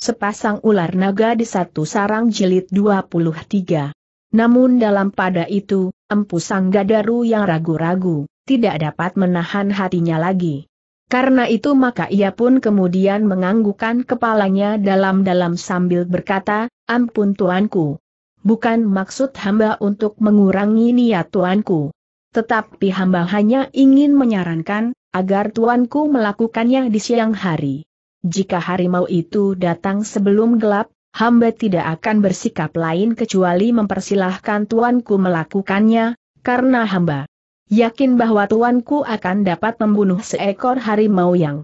Sepasang ular naga di satu sarang jilid 23. Namun dalam pada itu, Empu Gadaru yang ragu-ragu, tidak dapat menahan hatinya lagi. Karena itu maka ia pun kemudian menganggukkan kepalanya dalam-dalam sambil berkata, Ampun tuanku. Bukan maksud hamba untuk mengurangi niat tuanku. Tetapi hamba hanya ingin menyarankan, agar tuanku melakukannya di siang hari. Jika harimau itu datang sebelum gelap, hamba tidak akan bersikap lain kecuali mempersilahkan tuanku melakukannya, karena hamba yakin bahwa tuanku akan dapat membunuh seekor harimau yang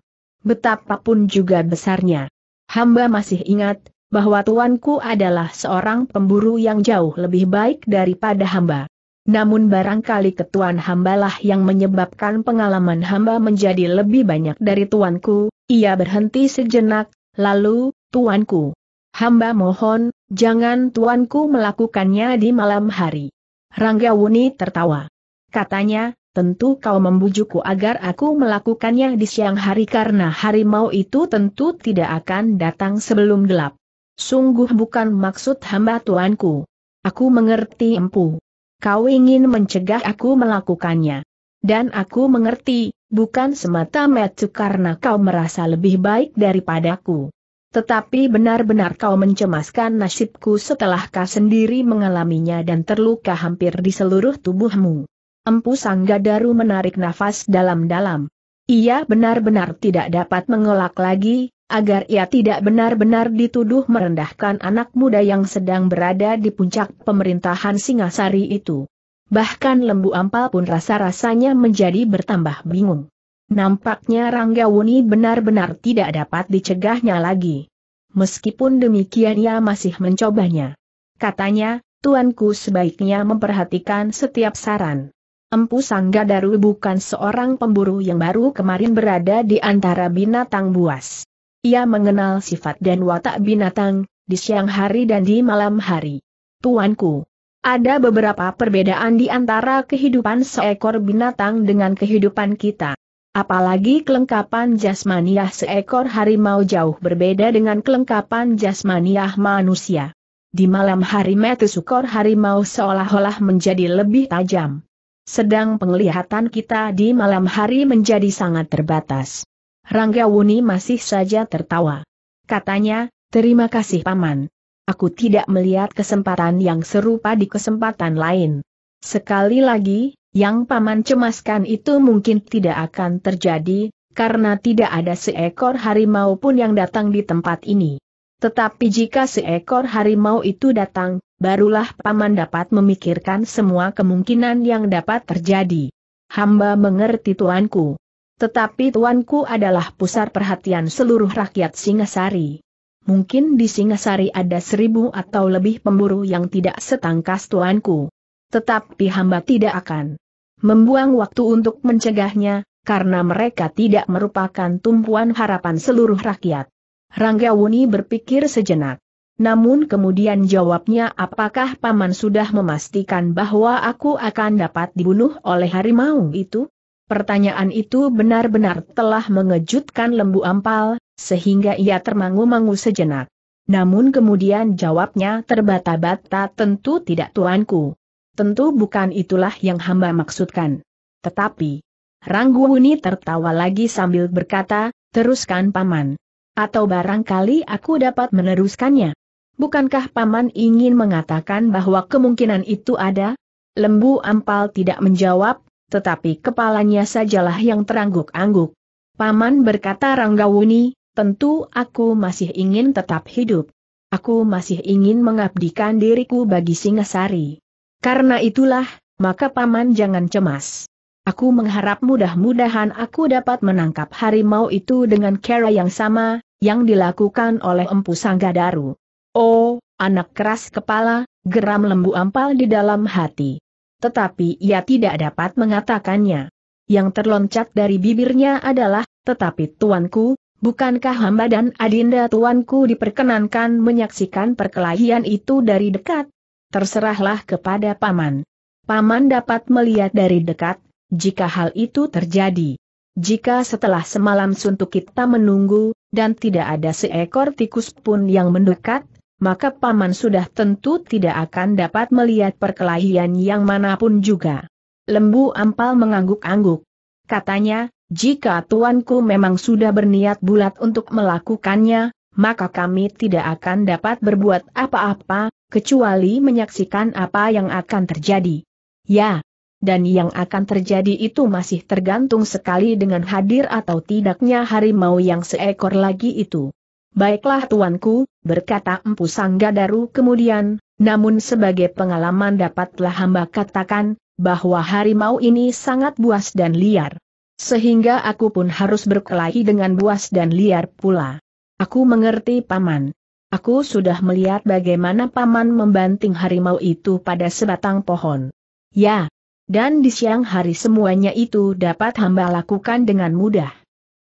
betapapun juga besarnya. Hamba masih ingat, bahwa tuanku adalah seorang pemburu yang jauh lebih baik daripada hamba. Namun barangkali ketuan hambalah yang menyebabkan pengalaman hamba menjadi lebih banyak dari tuanku, ia berhenti sejenak, lalu, tuanku. Hamba mohon, jangan tuanku melakukannya di malam hari. Rangga Wuni tertawa. Katanya, tentu kau membujukku agar aku melakukannya di siang hari karena harimau itu tentu tidak akan datang sebelum gelap. Sungguh bukan maksud hamba tuanku. Aku mengerti empu kau ingin mencegah aku melakukannya. Dan aku mengerti, bukan semata-mata karena kau merasa lebih baik daripadaku. Tetapi benar-benar kau mencemaskan nasibku setelah kau sendiri mengalaminya dan terluka hampir di seluruh tubuhmu. Empu Sanggadaru menarik nafas dalam-dalam. Ia benar-benar tidak dapat mengelak lagi, agar ia tidak benar-benar dituduh merendahkan anak muda yang sedang berada di puncak pemerintahan Singasari itu. Bahkan Lembu Ampal pun rasa-rasanya menjadi bertambah bingung. Nampaknya Ranggawuni benar-benar tidak dapat dicegahnya lagi. Meskipun demikian ia masih mencobanya. Katanya, tuanku sebaiknya memperhatikan setiap saran. Empu Sangga Daru bukan seorang pemburu yang baru kemarin berada di antara binatang buas. Ia mengenal sifat dan watak binatang, di siang hari dan di malam hari. Tuanku, ada beberapa perbedaan di antara kehidupan seekor binatang dengan kehidupan kita. Apalagi kelengkapan jasmaniah seekor harimau jauh berbeda dengan kelengkapan jasmaniah manusia. Di malam hari metusukor harimau seolah-olah menjadi lebih tajam. Sedang penglihatan kita di malam hari menjadi sangat terbatas. Rangga Wuni masih saja tertawa. Katanya, terima kasih Paman. Aku tidak melihat kesempatan yang serupa di kesempatan lain. Sekali lagi, yang Paman cemaskan itu mungkin tidak akan terjadi, karena tidak ada seekor harimau pun yang datang di tempat ini. Tetapi jika seekor harimau itu datang, barulah Paman dapat memikirkan semua kemungkinan yang dapat terjadi. Hamba mengerti Tuanku. Tetapi tuanku adalah pusat perhatian seluruh rakyat Singasari. Mungkin di Singasari ada seribu atau lebih pemburu yang tidak setangkas tuanku. Tetapi hamba tidak akan membuang waktu untuk mencegahnya, karena mereka tidak merupakan tumpuan harapan seluruh rakyat. Rangga Wuni berpikir sejenak. Namun kemudian jawabnya apakah paman sudah memastikan bahwa aku akan dapat dibunuh oleh harimau itu? Pertanyaan itu benar-benar telah mengejutkan lembu ampal, sehingga ia termangu-mangu sejenak. Namun kemudian jawabnya terbata-bata tentu tidak tuanku. Tentu bukan itulah yang hamba maksudkan. Tetapi, Rangguni tertawa lagi sambil berkata, teruskan paman. Atau barangkali aku dapat meneruskannya. Bukankah paman ingin mengatakan bahwa kemungkinan itu ada? Lembu ampal tidak menjawab, tetapi kepalanya sajalah yang terangguk-angguk. Paman berkata Ranggawuni, tentu aku masih ingin tetap hidup. Aku masih ingin mengabdikan diriku bagi Singasari. Karena itulah, maka Paman jangan cemas. Aku mengharap mudah-mudahan aku dapat menangkap harimau itu dengan cara yang sama, yang dilakukan oleh Empu Sanggadaru. Oh, anak keras kepala, geram lembu ampal di dalam hati tetapi ia tidak dapat mengatakannya. Yang terloncat dari bibirnya adalah, tetapi tuanku, bukankah hamba dan adinda tuanku diperkenankan menyaksikan perkelahian itu dari dekat? Terserahlah kepada paman. Paman dapat melihat dari dekat, jika hal itu terjadi. Jika setelah semalam suntuk kita menunggu, dan tidak ada seekor tikus pun yang mendekat, maka paman sudah tentu tidak akan dapat melihat perkelahian yang manapun juga. Lembu ampal mengangguk-angguk. Katanya, jika tuanku memang sudah berniat bulat untuk melakukannya, maka kami tidak akan dapat berbuat apa-apa, kecuali menyaksikan apa yang akan terjadi. Ya, dan yang akan terjadi itu masih tergantung sekali dengan hadir atau tidaknya harimau yang seekor lagi itu. Baiklah tuanku, berkata Empu Sanggadaru kemudian, namun sebagai pengalaman dapatlah hamba katakan, bahwa harimau ini sangat buas dan liar. Sehingga aku pun harus berkelahi dengan buas dan liar pula. Aku mengerti paman. Aku sudah melihat bagaimana paman membanting harimau itu pada sebatang pohon. Ya. Dan di siang hari semuanya itu dapat hamba lakukan dengan mudah.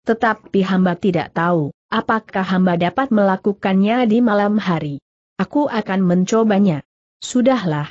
Tetapi hamba tidak tahu apakah hamba dapat melakukannya di malam hari? Aku akan mencobanya. Sudahlah.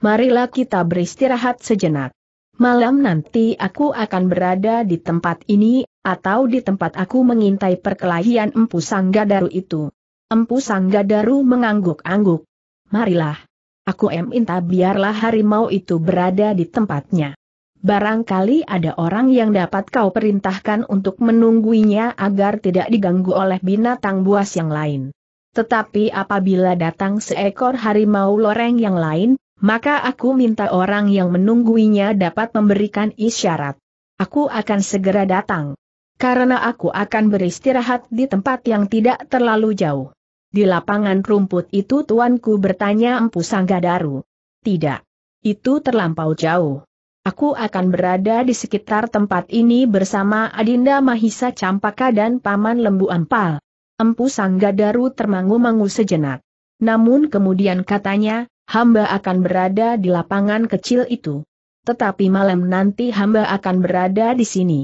Marilah kita beristirahat sejenak. Malam nanti aku akan berada di tempat ini, atau di tempat aku mengintai perkelahian Empu Sanggadaru itu. Empu Sanggadaru mengangguk-angguk. Marilah. Aku minta biarlah harimau itu berada di tempatnya. Barangkali ada orang yang dapat kau perintahkan untuk menungguinya agar tidak diganggu oleh binatang buas yang lain. Tetapi apabila datang seekor harimau loreng yang lain, maka aku minta orang yang menungguinya dapat memberikan isyarat. Aku akan segera datang. Karena aku akan beristirahat di tempat yang tidak terlalu jauh. Di lapangan rumput itu tuanku bertanya Empu Sanggadaru. Tidak. Itu terlampau jauh. Aku akan berada di sekitar tempat ini bersama Adinda Mahisa Campaka dan Paman Lembu Ampal. Empu Sanggadaru termangu-mangu sejenak. Namun kemudian katanya, hamba akan berada di lapangan kecil itu. Tetapi malam nanti hamba akan berada di sini.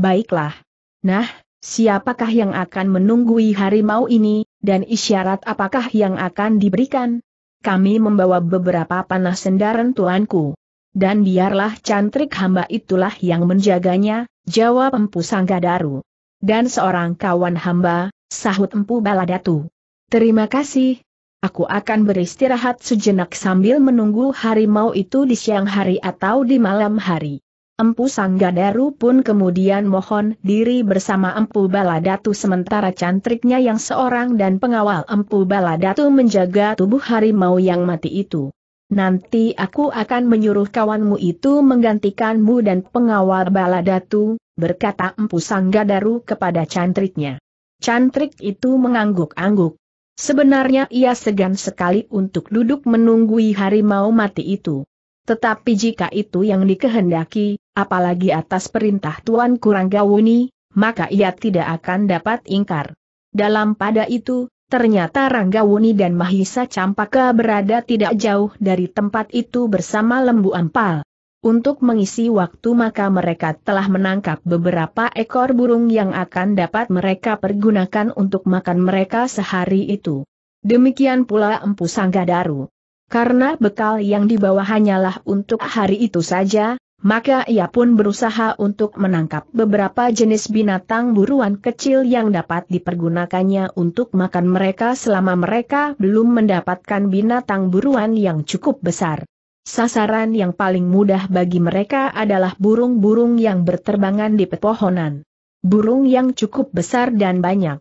Baiklah. Nah, siapakah yang akan menunggui harimau ini, dan isyarat apakah yang akan diberikan? Kami membawa beberapa panah sendaran tuanku. Dan biarlah cantrik hamba itulah yang menjaganya, jawab Empu Sanggadaru. Dan seorang kawan hamba, sahut Empu Baladatu. Terima kasih. Aku akan beristirahat sejenak sambil menunggu harimau itu di siang hari atau di malam hari. Empu Sanggadaru pun kemudian mohon diri bersama Empu Baladatu sementara cantriknya yang seorang dan pengawal Empu Baladatu menjaga tubuh harimau yang mati itu. Nanti aku akan menyuruh kawanmu itu menggantikanmu dan pengawal Baladatu," berkata Empu Sanggadaru kepada cantriknya. Cantrik itu mengangguk-angguk. Sebenarnya ia segan sekali untuk duduk menunggui harimau mati itu. Tetapi jika itu yang dikehendaki, apalagi atas perintah Tuan Kurang Gawuni, maka ia tidak akan dapat ingkar. Dalam pada itu, Ternyata Ranggawuni dan Mahisa Campaka berada tidak jauh dari tempat itu bersama lembu ampal. Untuk mengisi waktu maka mereka telah menangkap beberapa ekor burung yang akan dapat mereka pergunakan untuk makan mereka sehari itu. Demikian pula Empu Sanggadaru. Karena bekal yang dibawa hanyalah untuk hari itu saja, maka ia pun berusaha untuk menangkap beberapa jenis binatang buruan kecil yang dapat dipergunakannya untuk makan mereka selama mereka belum mendapatkan binatang buruan yang cukup besar. Sasaran yang paling mudah bagi mereka adalah burung-burung yang berterbangan di pepohonan. Burung yang cukup besar dan banyak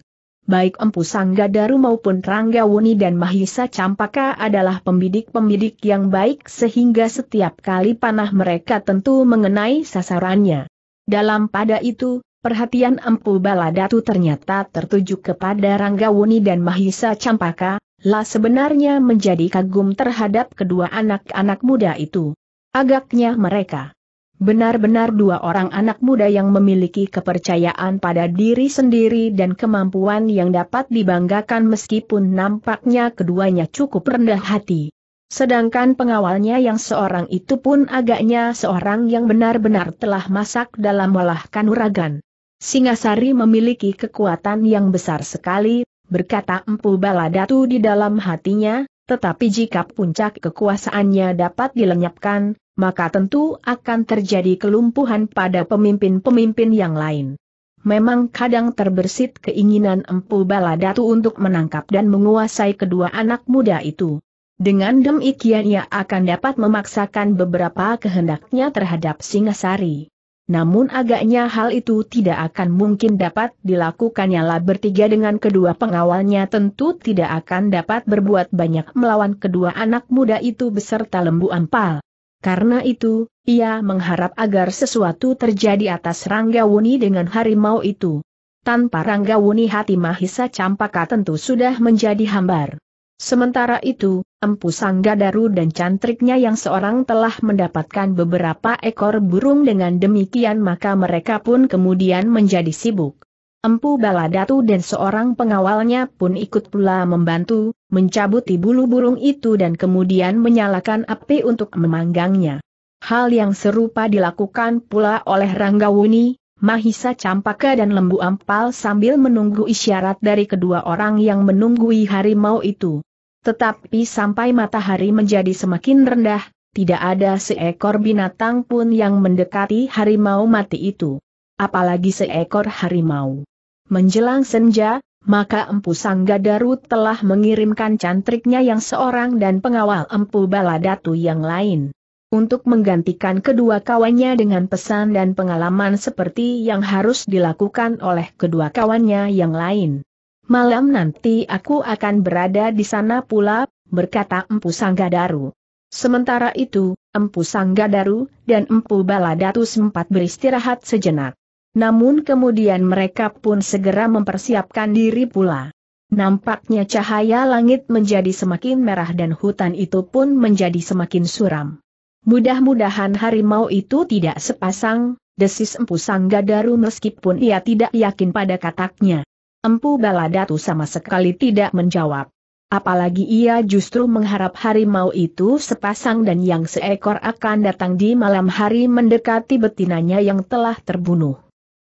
baik Empu Sangga Daru maupun Rangga Wuni dan Mahisa Campaka adalah pembidik-pembidik yang baik sehingga setiap kali panah mereka tentu mengenai sasarannya. Dalam pada itu, perhatian Empu Baladatu ternyata tertuju kepada Rangga Wuni dan Mahisa Campaka, lah sebenarnya menjadi kagum terhadap kedua anak-anak muda itu. Agaknya mereka Benar-benar dua orang anak muda yang memiliki kepercayaan pada diri sendiri dan kemampuan yang dapat dibanggakan meskipun nampaknya keduanya cukup rendah hati. Sedangkan pengawalnya yang seorang itu pun agaknya seorang yang benar-benar telah masak dalam olah kanuragan. Singasari memiliki kekuatan yang besar sekali, berkata Empu Baladatu di dalam hatinya, tetapi jika puncak kekuasaannya dapat dilenyapkan, maka tentu akan terjadi kelumpuhan pada pemimpin-pemimpin yang lain. Memang kadang terbersit keinginan Empu Baladatu untuk menangkap dan menguasai kedua anak muda itu. Dengan demikian ia akan dapat memaksakan beberapa kehendaknya terhadap Singasari. Namun agaknya hal itu tidak akan mungkin dapat dilakukannya lah bertiga dengan kedua pengawalnya tentu tidak akan dapat berbuat banyak melawan kedua anak muda itu beserta lembu ampal. Karena itu, ia mengharap agar sesuatu terjadi atas Ranggawuni dengan harimau itu. Tanpa Ranggawuni hati Mahisa Campaka tentu sudah menjadi hambar. Sementara itu, Empu Sanggadaru dan cantriknya yang seorang telah mendapatkan beberapa ekor burung dengan demikian maka mereka pun kemudian menjadi sibuk. Empu Baladatu dan seorang pengawalnya pun ikut pula membantu, mencabuti bulu burung itu dan kemudian menyalakan api untuk memanggangnya. Hal yang serupa dilakukan pula oleh Ranggawuni, Mahisa Campaka dan Lembu Ampal sambil menunggu isyarat dari kedua orang yang menunggui harimau itu. Tetapi sampai matahari menjadi semakin rendah, tidak ada seekor binatang pun yang mendekati harimau mati itu. Apalagi seekor harimau menjelang senja, maka Empu Sanggadaru telah mengirimkan cantriknya yang seorang dan pengawal Empu Baladatu yang lain. Untuk menggantikan kedua kawannya dengan pesan dan pengalaman seperti yang harus dilakukan oleh kedua kawannya yang lain. Malam nanti aku akan berada di sana pula, berkata Empu Sanggadaru. Sementara itu, Empu Sanggadaru dan Empu Baladatu sempat beristirahat sejenak. Namun kemudian mereka pun segera mempersiapkan diri pula. Nampaknya cahaya langit menjadi semakin merah dan hutan itu pun menjadi semakin suram. Mudah-mudahan harimau itu tidak sepasang, desis Empu Sanggadaru meskipun ia tidak yakin pada kataknya. Empu Baladatu sama sekali tidak menjawab. Apalagi ia justru mengharap harimau itu sepasang dan yang seekor akan datang di malam hari mendekati betinanya yang telah terbunuh.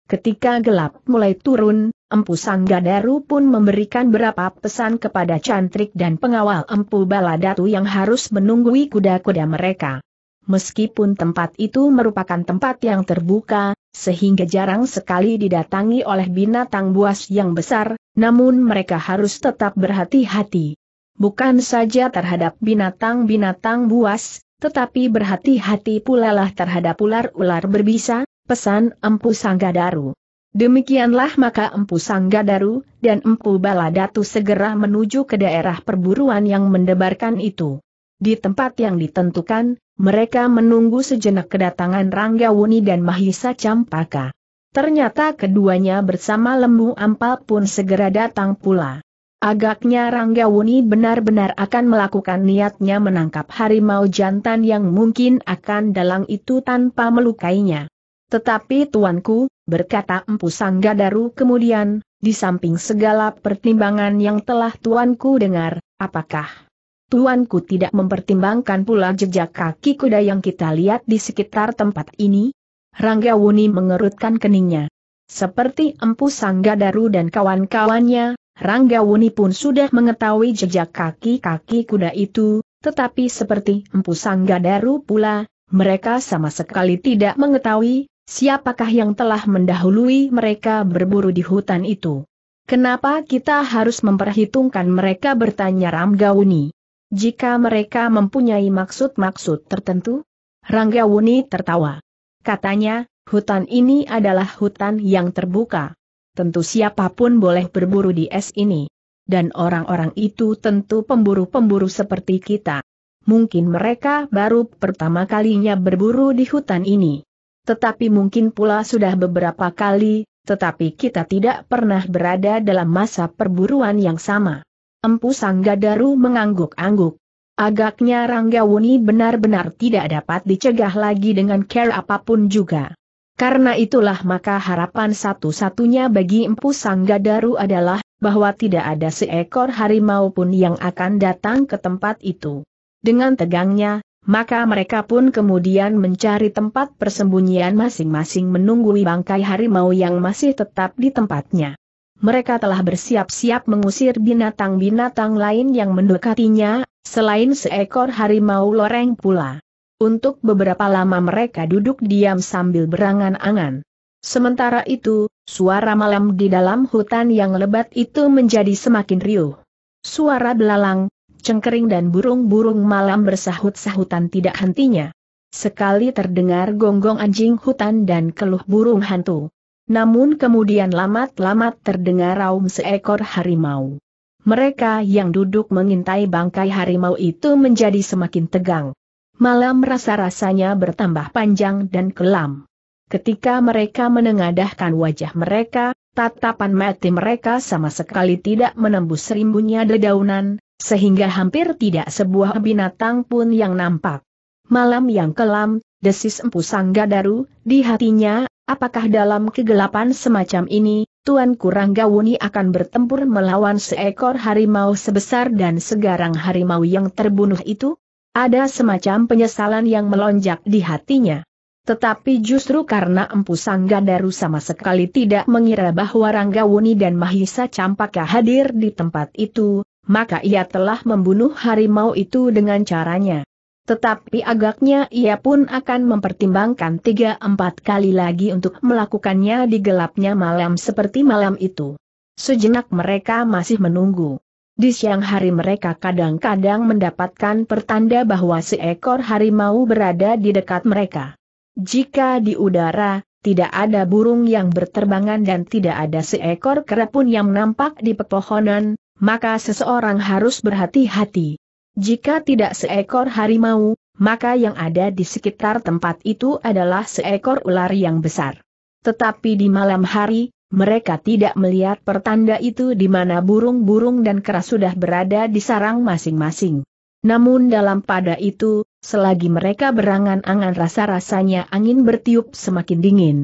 Ketika gelap mulai turun, Empu Sanggadaru pun memberikan beberapa pesan kepada cantrik dan pengawal Empu Baladatu yang harus menunggui kuda-kuda mereka. Meskipun tempat itu merupakan tempat yang terbuka, sehingga jarang sekali didatangi oleh binatang buas yang besar, namun mereka harus tetap berhati-hati. Bukan saja terhadap binatang-binatang buas, tetapi berhati-hati pula lah terhadap ular-ular berbisa, pesan Empu Sanggadaru. Demikianlah maka Empu Sanggadaru dan Empu Baladatu segera menuju ke daerah perburuan yang mendebarkan itu. Di tempat yang ditentukan, mereka menunggu sejenak kedatangan Ranggawuni dan Mahisa Campaka. Ternyata keduanya bersama Lembu Ampal pun segera datang pula. Agaknya Ranggawuni benar-benar akan melakukan niatnya menangkap harimau jantan yang mungkin akan dalang itu tanpa melukainya. Tetapi tuanku, berkata Empu Sanggadaru kemudian, di samping segala pertimbangan yang telah tuanku dengar, apakah tuanku tidak mempertimbangkan pula jejak kaki kuda yang kita lihat di sekitar tempat ini? Rangga Wuni mengerutkan keningnya. Seperti Empu Sanggadaru dan kawan-kawannya, Rangga Wuni pun sudah mengetahui jejak kaki-kaki kuda itu, tetapi seperti Empu Sanggadaru pula, mereka sama sekali tidak mengetahui Siapakah yang telah mendahului mereka berburu di hutan itu? Kenapa kita harus memperhitungkan mereka bertanya Ramgauni? Jika mereka mempunyai maksud-maksud tertentu? Ranggawuni tertawa. Katanya, hutan ini adalah hutan yang terbuka. Tentu siapapun boleh berburu di es ini. Dan orang-orang itu tentu pemburu-pemburu seperti kita. Mungkin mereka baru pertama kalinya berburu di hutan ini tetapi mungkin pula sudah beberapa kali, tetapi kita tidak pernah berada dalam masa perburuan yang sama. Empu Sanggadaru mengangguk-angguk. Agaknya Ranggawuni benar-benar tidak dapat dicegah lagi dengan care apapun juga. Karena itulah maka harapan satu-satunya bagi Empu Sanggadaru adalah, bahwa tidak ada seekor harimau pun yang akan datang ke tempat itu. Dengan tegangnya, maka mereka pun kemudian mencari tempat persembunyian masing-masing menunggui bangkai harimau yang masih tetap di tempatnya. Mereka telah bersiap-siap mengusir binatang-binatang lain yang mendekatinya, selain seekor harimau loreng pula. Untuk beberapa lama mereka duduk diam sambil berangan-angan. Sementara itu, suara malam di dalam hutan yang lebat itu menjadi semakin riuh. Suara belalang, cengkering dan burung-burung malam bersahut-sahutan tidak hentinya. Sekali terdengar gonggong anjing hutan dan keluh burung hantu. Namun kemudian lamat-lamat terdengar raung seekor harimau. Mereka yang duduk mengintai bangkai harimau itu menjadi semakin tegang. Malam rasa-rasanya bertambah panjang dan kelam. Ketika mereka menengadahkan wajah mereka, tatapan mati mereka sama sekali tidak menembus rimbunnya dedaunan, sehingga hampir tidak sebuah binatang pun yang nampak. Malam yang kelam, desis Empu Sangga Daru, di hatinya, apakah dalam kegelapan semacam ini, Tuan Kuranggawuni akan bertempur melawan seekor harimau sebesar dan segarang harimau yang terbunuh itu? Ada semacam penyesalan yang melonjak di hatinya. Tetapi justru karena Empu Sangga Daru sama sekali tidak mengira bahwa Ranggawuni dan Mahisa Campaka hadir di tempat itu, maka ia telah membunuh harimau itu dengan caranya. Tetapi agaknya ia pun akan mempertimbangkan tiga empat kali lagi untuk melakukannya di gelapnya malam seperti malam itu. Sejenak mereka masih menunggu. Di siang hari mereka kadang-kadang mendapatkan pertanda bahwa seekor harimau berada di dekat mereka. Jika di udara, tidak ada burung yang berterbangan dan tidak ada seekor kera pun yang nampak di pepohonan, maka seseorang harus berhati-hati. Jika tidak seekor harimau, maka yang ada di sekitar tempat itu adalah seekor ular yang besar. Tetapi di malam hari, mereka tidak melihat pertanda itu di mana burung-burung dan kera sudah berada di sarang masing-masing. Namun dalam pada itu, selagi mereka berangan-angan rasa-rasanya angin bertiup semakin dingin.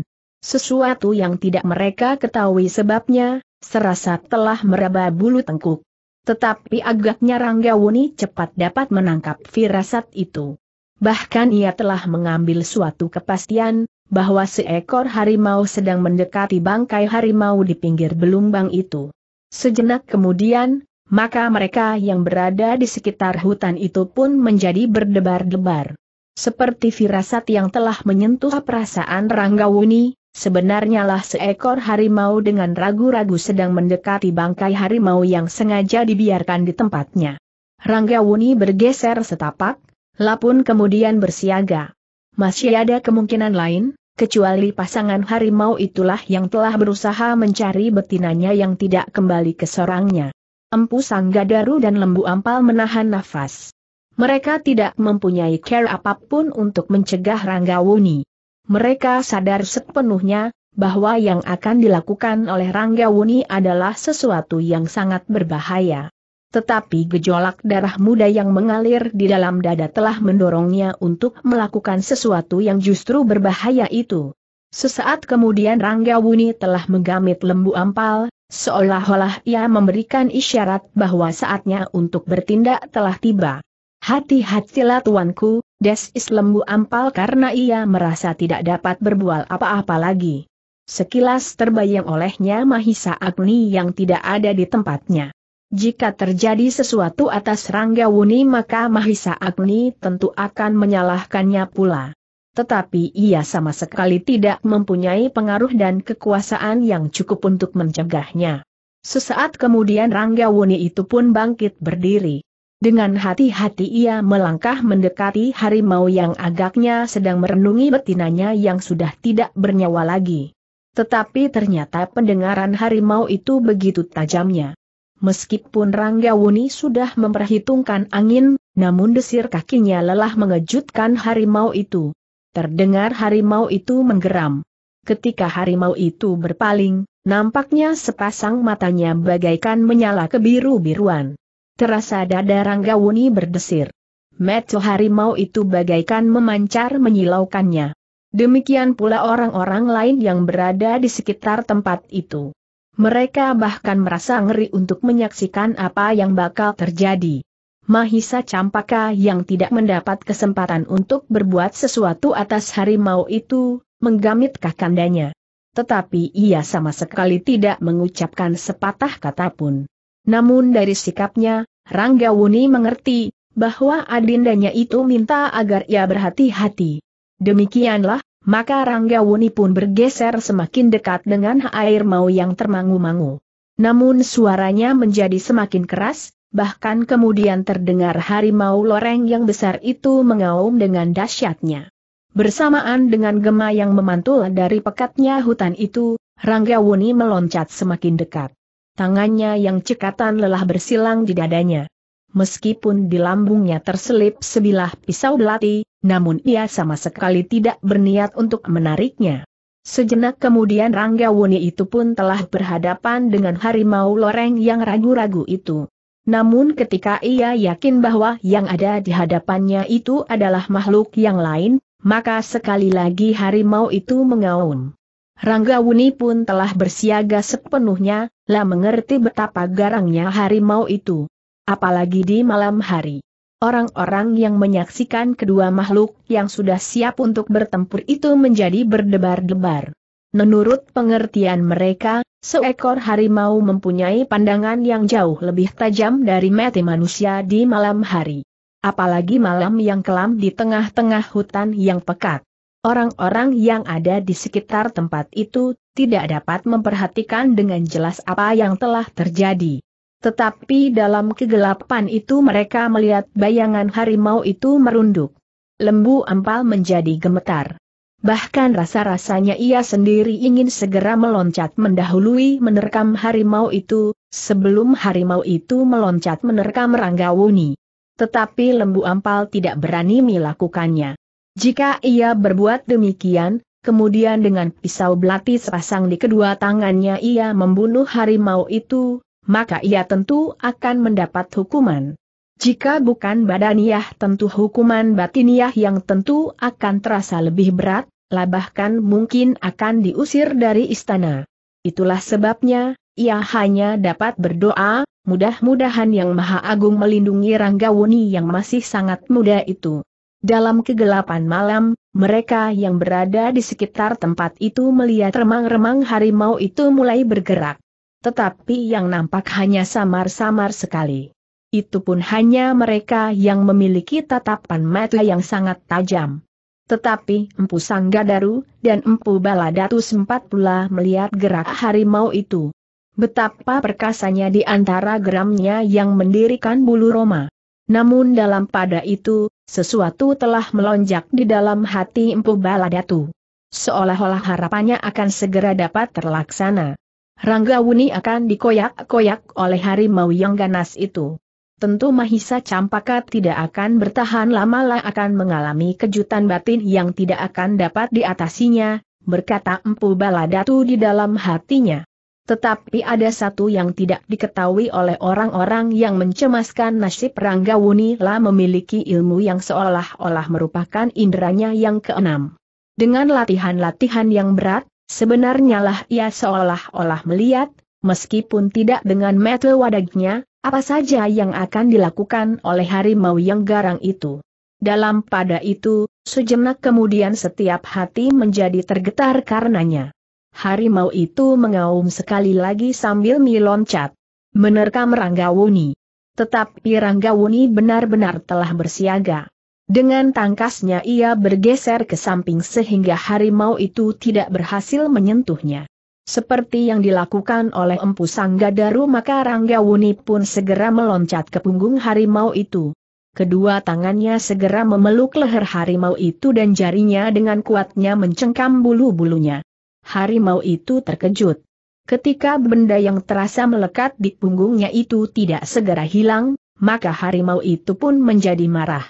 Sesuatu yang tidak mereka ketahui sebabnya, serasa telah meraba bulu tengkuk. Tetapi agaknya Rangga Wuni cepat dapat menangkap firasat itu. Bahkan ia telah mengambil suatu kepastian, bahwa seekor harimau sedang mendekati bangkai harimau di pinggir belumbang itu. Sejenak kemudian, maka mereka yang berada di sekitar hutan itu pun menjadi berdebar-debar. Seperti firasat yang telah menyentuh perasaan Rangga Wuni. Sebenarnya lah seekor harimau dengan ragu-ragu sedang mendekati bangkai harimau yang sengaja dibiarkan di tempatnya. Rangga Wuni bergeser setapak, Lapun kemudian bersiaga. Masih ada kemungkinan lain, kecuali pasangan harimau itulah yang telah berusaha mencari betinanya yang tidak kembali ke sorangnya. Empu Sanggadaru dan Lembu Ampal menahan nafas. Mereka tidak mempunyai care apapun untuk mencegah Rangga Wuni. Mereka sadar sepenuhnya, bahwa yang akan dilakukan oleh Rangga Wuni adalah sesuatu yang sangat berbahaya. Tetapi gejolak darah muda yang mengalir di dalam dada telah mendorongnya untuk melakukan sesuatu yang justru berbahaya itu. Sesaat kemudian Rangga Wuni telah menggamit lembu ampal, seolah-olah ia memberikan isyarat bahwa saatnya untuk bertindak telah tiba. Hati-hatilah tuanku, Desis lembu ampal karena ia merasa tidak dapat berbual apa-apa lagi. Sekilas terbayang olehnya Mahisa Agni yang tidak ada di tempatnya. Jika terjadi sesuatu atas Rangga Wuni maka Mahisa Agni tentu akan menyalahkannya pula. Tetapi ia sama sekali tidak mempunyai pengaruh dan kekuasaan yang cukup untuk mencegahnya. Sesaat kemudian Rangga Wuni itu pun bangkit berdiri. Dengan hati-hati ia melangkah mendekati harimau yang agaknya sedang merenungi betinanya yang sudah tidak bernyawa lagi. Tetapi ternyata pendengaran harimau itu begitu tajamnya. Meskipun Rangga Wuni sudah memperhitungkan angin, namun desir kakinya lelah mengejutkan harimau itu. Terdengar harimau itu menggeram. Ketika harimau itu berpaling, nampaknya sepasang matanya bagaikan menyala kebiru-biruan. Terasa dada Ranggawuni berdesir. Metu harimau itu bagaikan memancar menyilaukannya. Demikian pula orang-orang lain yang berada di sekitar tempat itu. Mereka bahkan merasa ngeri untuk menyaksikan apa yang bakal terjadi. Mahisa Campaka yang tidak mendapat kesempatan untuk berbuat sesuatu atas harimau itu, menggamit kakandanya. Tetapi ia sama sekali tidak mengucapkan sepatah kata pun. Namun dari sikapnya, Rangga Wuni mengerti, bahwa adindanya itu minta agar ia berhati-hati. Demikianlah, maka Rangga Wuni pun bergeser semakin dekat dengan air mau yang termangu-mangu. Namun suaranya menjadi semakin keras, bahkan kemudian terdengar harimau loreng yang besar itu mengaum dengan dahsyatnya. Bersamaan dengan gema yang memantul dari pekatnya hutan itu, Rangga Wuni meloncat semakin dekat tangannya yang cekatan lelah bersilang di dadanya. Meskipun di lambungnya terselip sebilah pisau belati, namun ia sama sekali tidak berniat untuk menariknya. Sejenak kemudian Rangga Wuni itu pun telah berhadapan dengan harimau loreng yang ragu-ragu itu. Namun ketika ia yakin bahwa yang ada di hadapannya itu adalah makhluk yang lain, maka sekali lagi harimau itu mengaum. Rangga Wuni pun telah bersiaga sepenuhnya, lah mengerti betapa garangnya harimau itu. Apalagi di malam hari. Orang-orang yang menyaksikan kedua makhluk yang sudah siap untuk bertempur itu menjadi berdebar-debar. Menurut pengertian mereka, seekor harimau mempunyai pandangan yang jauh lebih tajam dari mata manusia di malam hari. Apalagi malam yang kelam di tengah-tengah hutan yang pekat. Orang-orang yang ada di sekitar tempat itu tidak dapat memperhatikan dengan jelas apa yang telah terjadi. Tetapi dalam kegelapan itu mereka melihat bayangan harimau itu merunduk. Lembu ampal menjadi gemetar. Bahkan rasa-rasanya ia sendiri ingin segera meloncat mendahului menerkam harimau itu, sebelum harimau itu meloncat menerkam Ranggawuni. Tetapi lembu ampal tidak berani melakukannya. Jika ia berbuat demikian, kemudian dengan pisau belati sepasang di kedua tangannya ia membunuh harimau itu, maka ia tentu akan mendapat hukuman. Jika bukan badaniyah tentu hukuman batiniah yang tentu akan terasa lebih berat, bahkan mungkin akan diusir dari istana. Itulah sebabnya, ia hanya dapat berdoa, mudah-mudahan Yang Maha Agung melindungi Ranggawuni yang masih sangat muda itu. Dalam kegelapan malam, mereka yang berada di sekitar tempat itu melihat remang-remang harimau itu mulai bergerak. Tetapi yang nampak hanya samar-samar sekali. Itu pun hanya mereka yang memiliki tatapan mata yang sangat tajam. Tetapi Empu Sanggadaru dan Empu Baladatu sempat pula melihat gerak harimau itu. Betapa perkasanya di antara geramnya yang mendirikan bulu Roma. Namun dalam pada itu, sesuatu telah melonjak di dalam hati Empu Baladatu. Seolah-olah harapannya akan segera dapat terlaksana. Rangga Wuni akan dikoyak-koyak oleh harimau yang ganas itu. Tentu Mahisa Campaka tidak akan bertahan lama lah akan mengalami kejutan batin yang tidak akan dapat diatasinya, berkata Empu Baladatu di dalam hatinya. Tetapi ada satu yang tidak diketahui oleh orang-orang yang mencemaskan nasib Rangga Wunila memiliki ilmu yang seolah-olah merupakan inderanya yang keenam. Dengan latihan-latihan yang berat, sebenarnya lah ia seolah-olah melihat, meskipun tidak dengan metode wadagnya, apa saja yang akan dilakukan oleh harimau yang garang itu. Dalam pada itu, sejenak kemudian setiap hati menjadi tergetar karenanya harimau itu mengaum sekali lagi sambil meloncat. Menerkam Ranggawuni. Tetapi Ranggawuni benar-benar telah bersiaga. Dengan tangkasnya ia bergeser ke samping sehingga harimau itu tidak berhasil menyentuhnya. Seperti yang dilakukan oleh Empu Sanggadaru maka Ranggawuni pun segera meloncat ke punggung harimau itu. Kedua tangannya segera memeluk leher harimau itu dan jarinya dengan kuatnya mencengkam bulu-bulunya. Harimau itu terkejut. Ketika benda yang terasa melekat di punggungnya itu tidak segera hilang, maka harimau itu pun menjadi marah.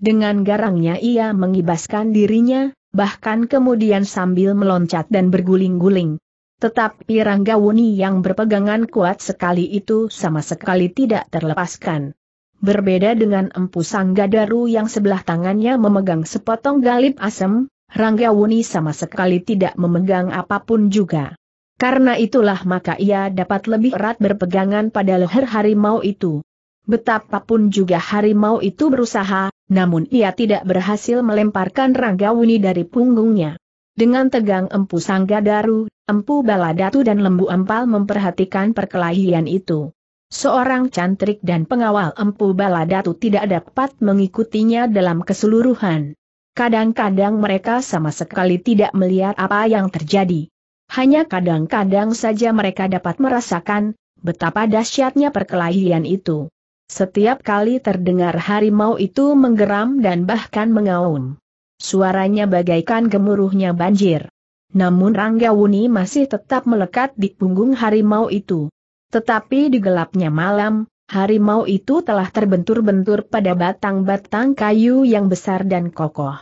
Dengan garangnya ia mengibaskan dirinya, bahkan kemudian sambil meloncat dan berguling-guling. Tetapi Rangga Wuni yang berpegangan kuat sekali itu sama sekali tidak terlepaskan. Berbeda dengan Empu Sanggadaru yang sebelah tangannya memegang sepotong galib asem, Rangga Wuni sama sekali tidak memegang apapun juga. Karena itulah maka ia dapat lebih erat berpegangan pada leher harimau itu. Betapapun juga harimau itu berusaha, namun ia tidak berhasil melemparkan Rangga Wuni dari punggungnya. Dengan tegang Empu Sanggadaru, Empu Baladatu dan Lembu Empal memperhatikan perkelahian itu. Seorang cantrik dan pengawal Empu Baladatu tidak dapat mengikutinya dalam keseluruhan. Kadang-kadang mereka sama sekali tidak melihat apa yang terjadi. Hanya kadang-kadang saja mereka dapat merasakan betapa dahsyatnya perkelahian itu. Setiap kali terdengar harimau itu menggeram dan bahkan mengaum. Suaranya bagaikan gemuruhnya banjir. Namun Ranggawuni masih tetap melekat di punggung harimau itu. Tetapi di gelapnya malam, harimau itu telah terbentur-bentur pada batang-batang kayu yang besar dan kokoh.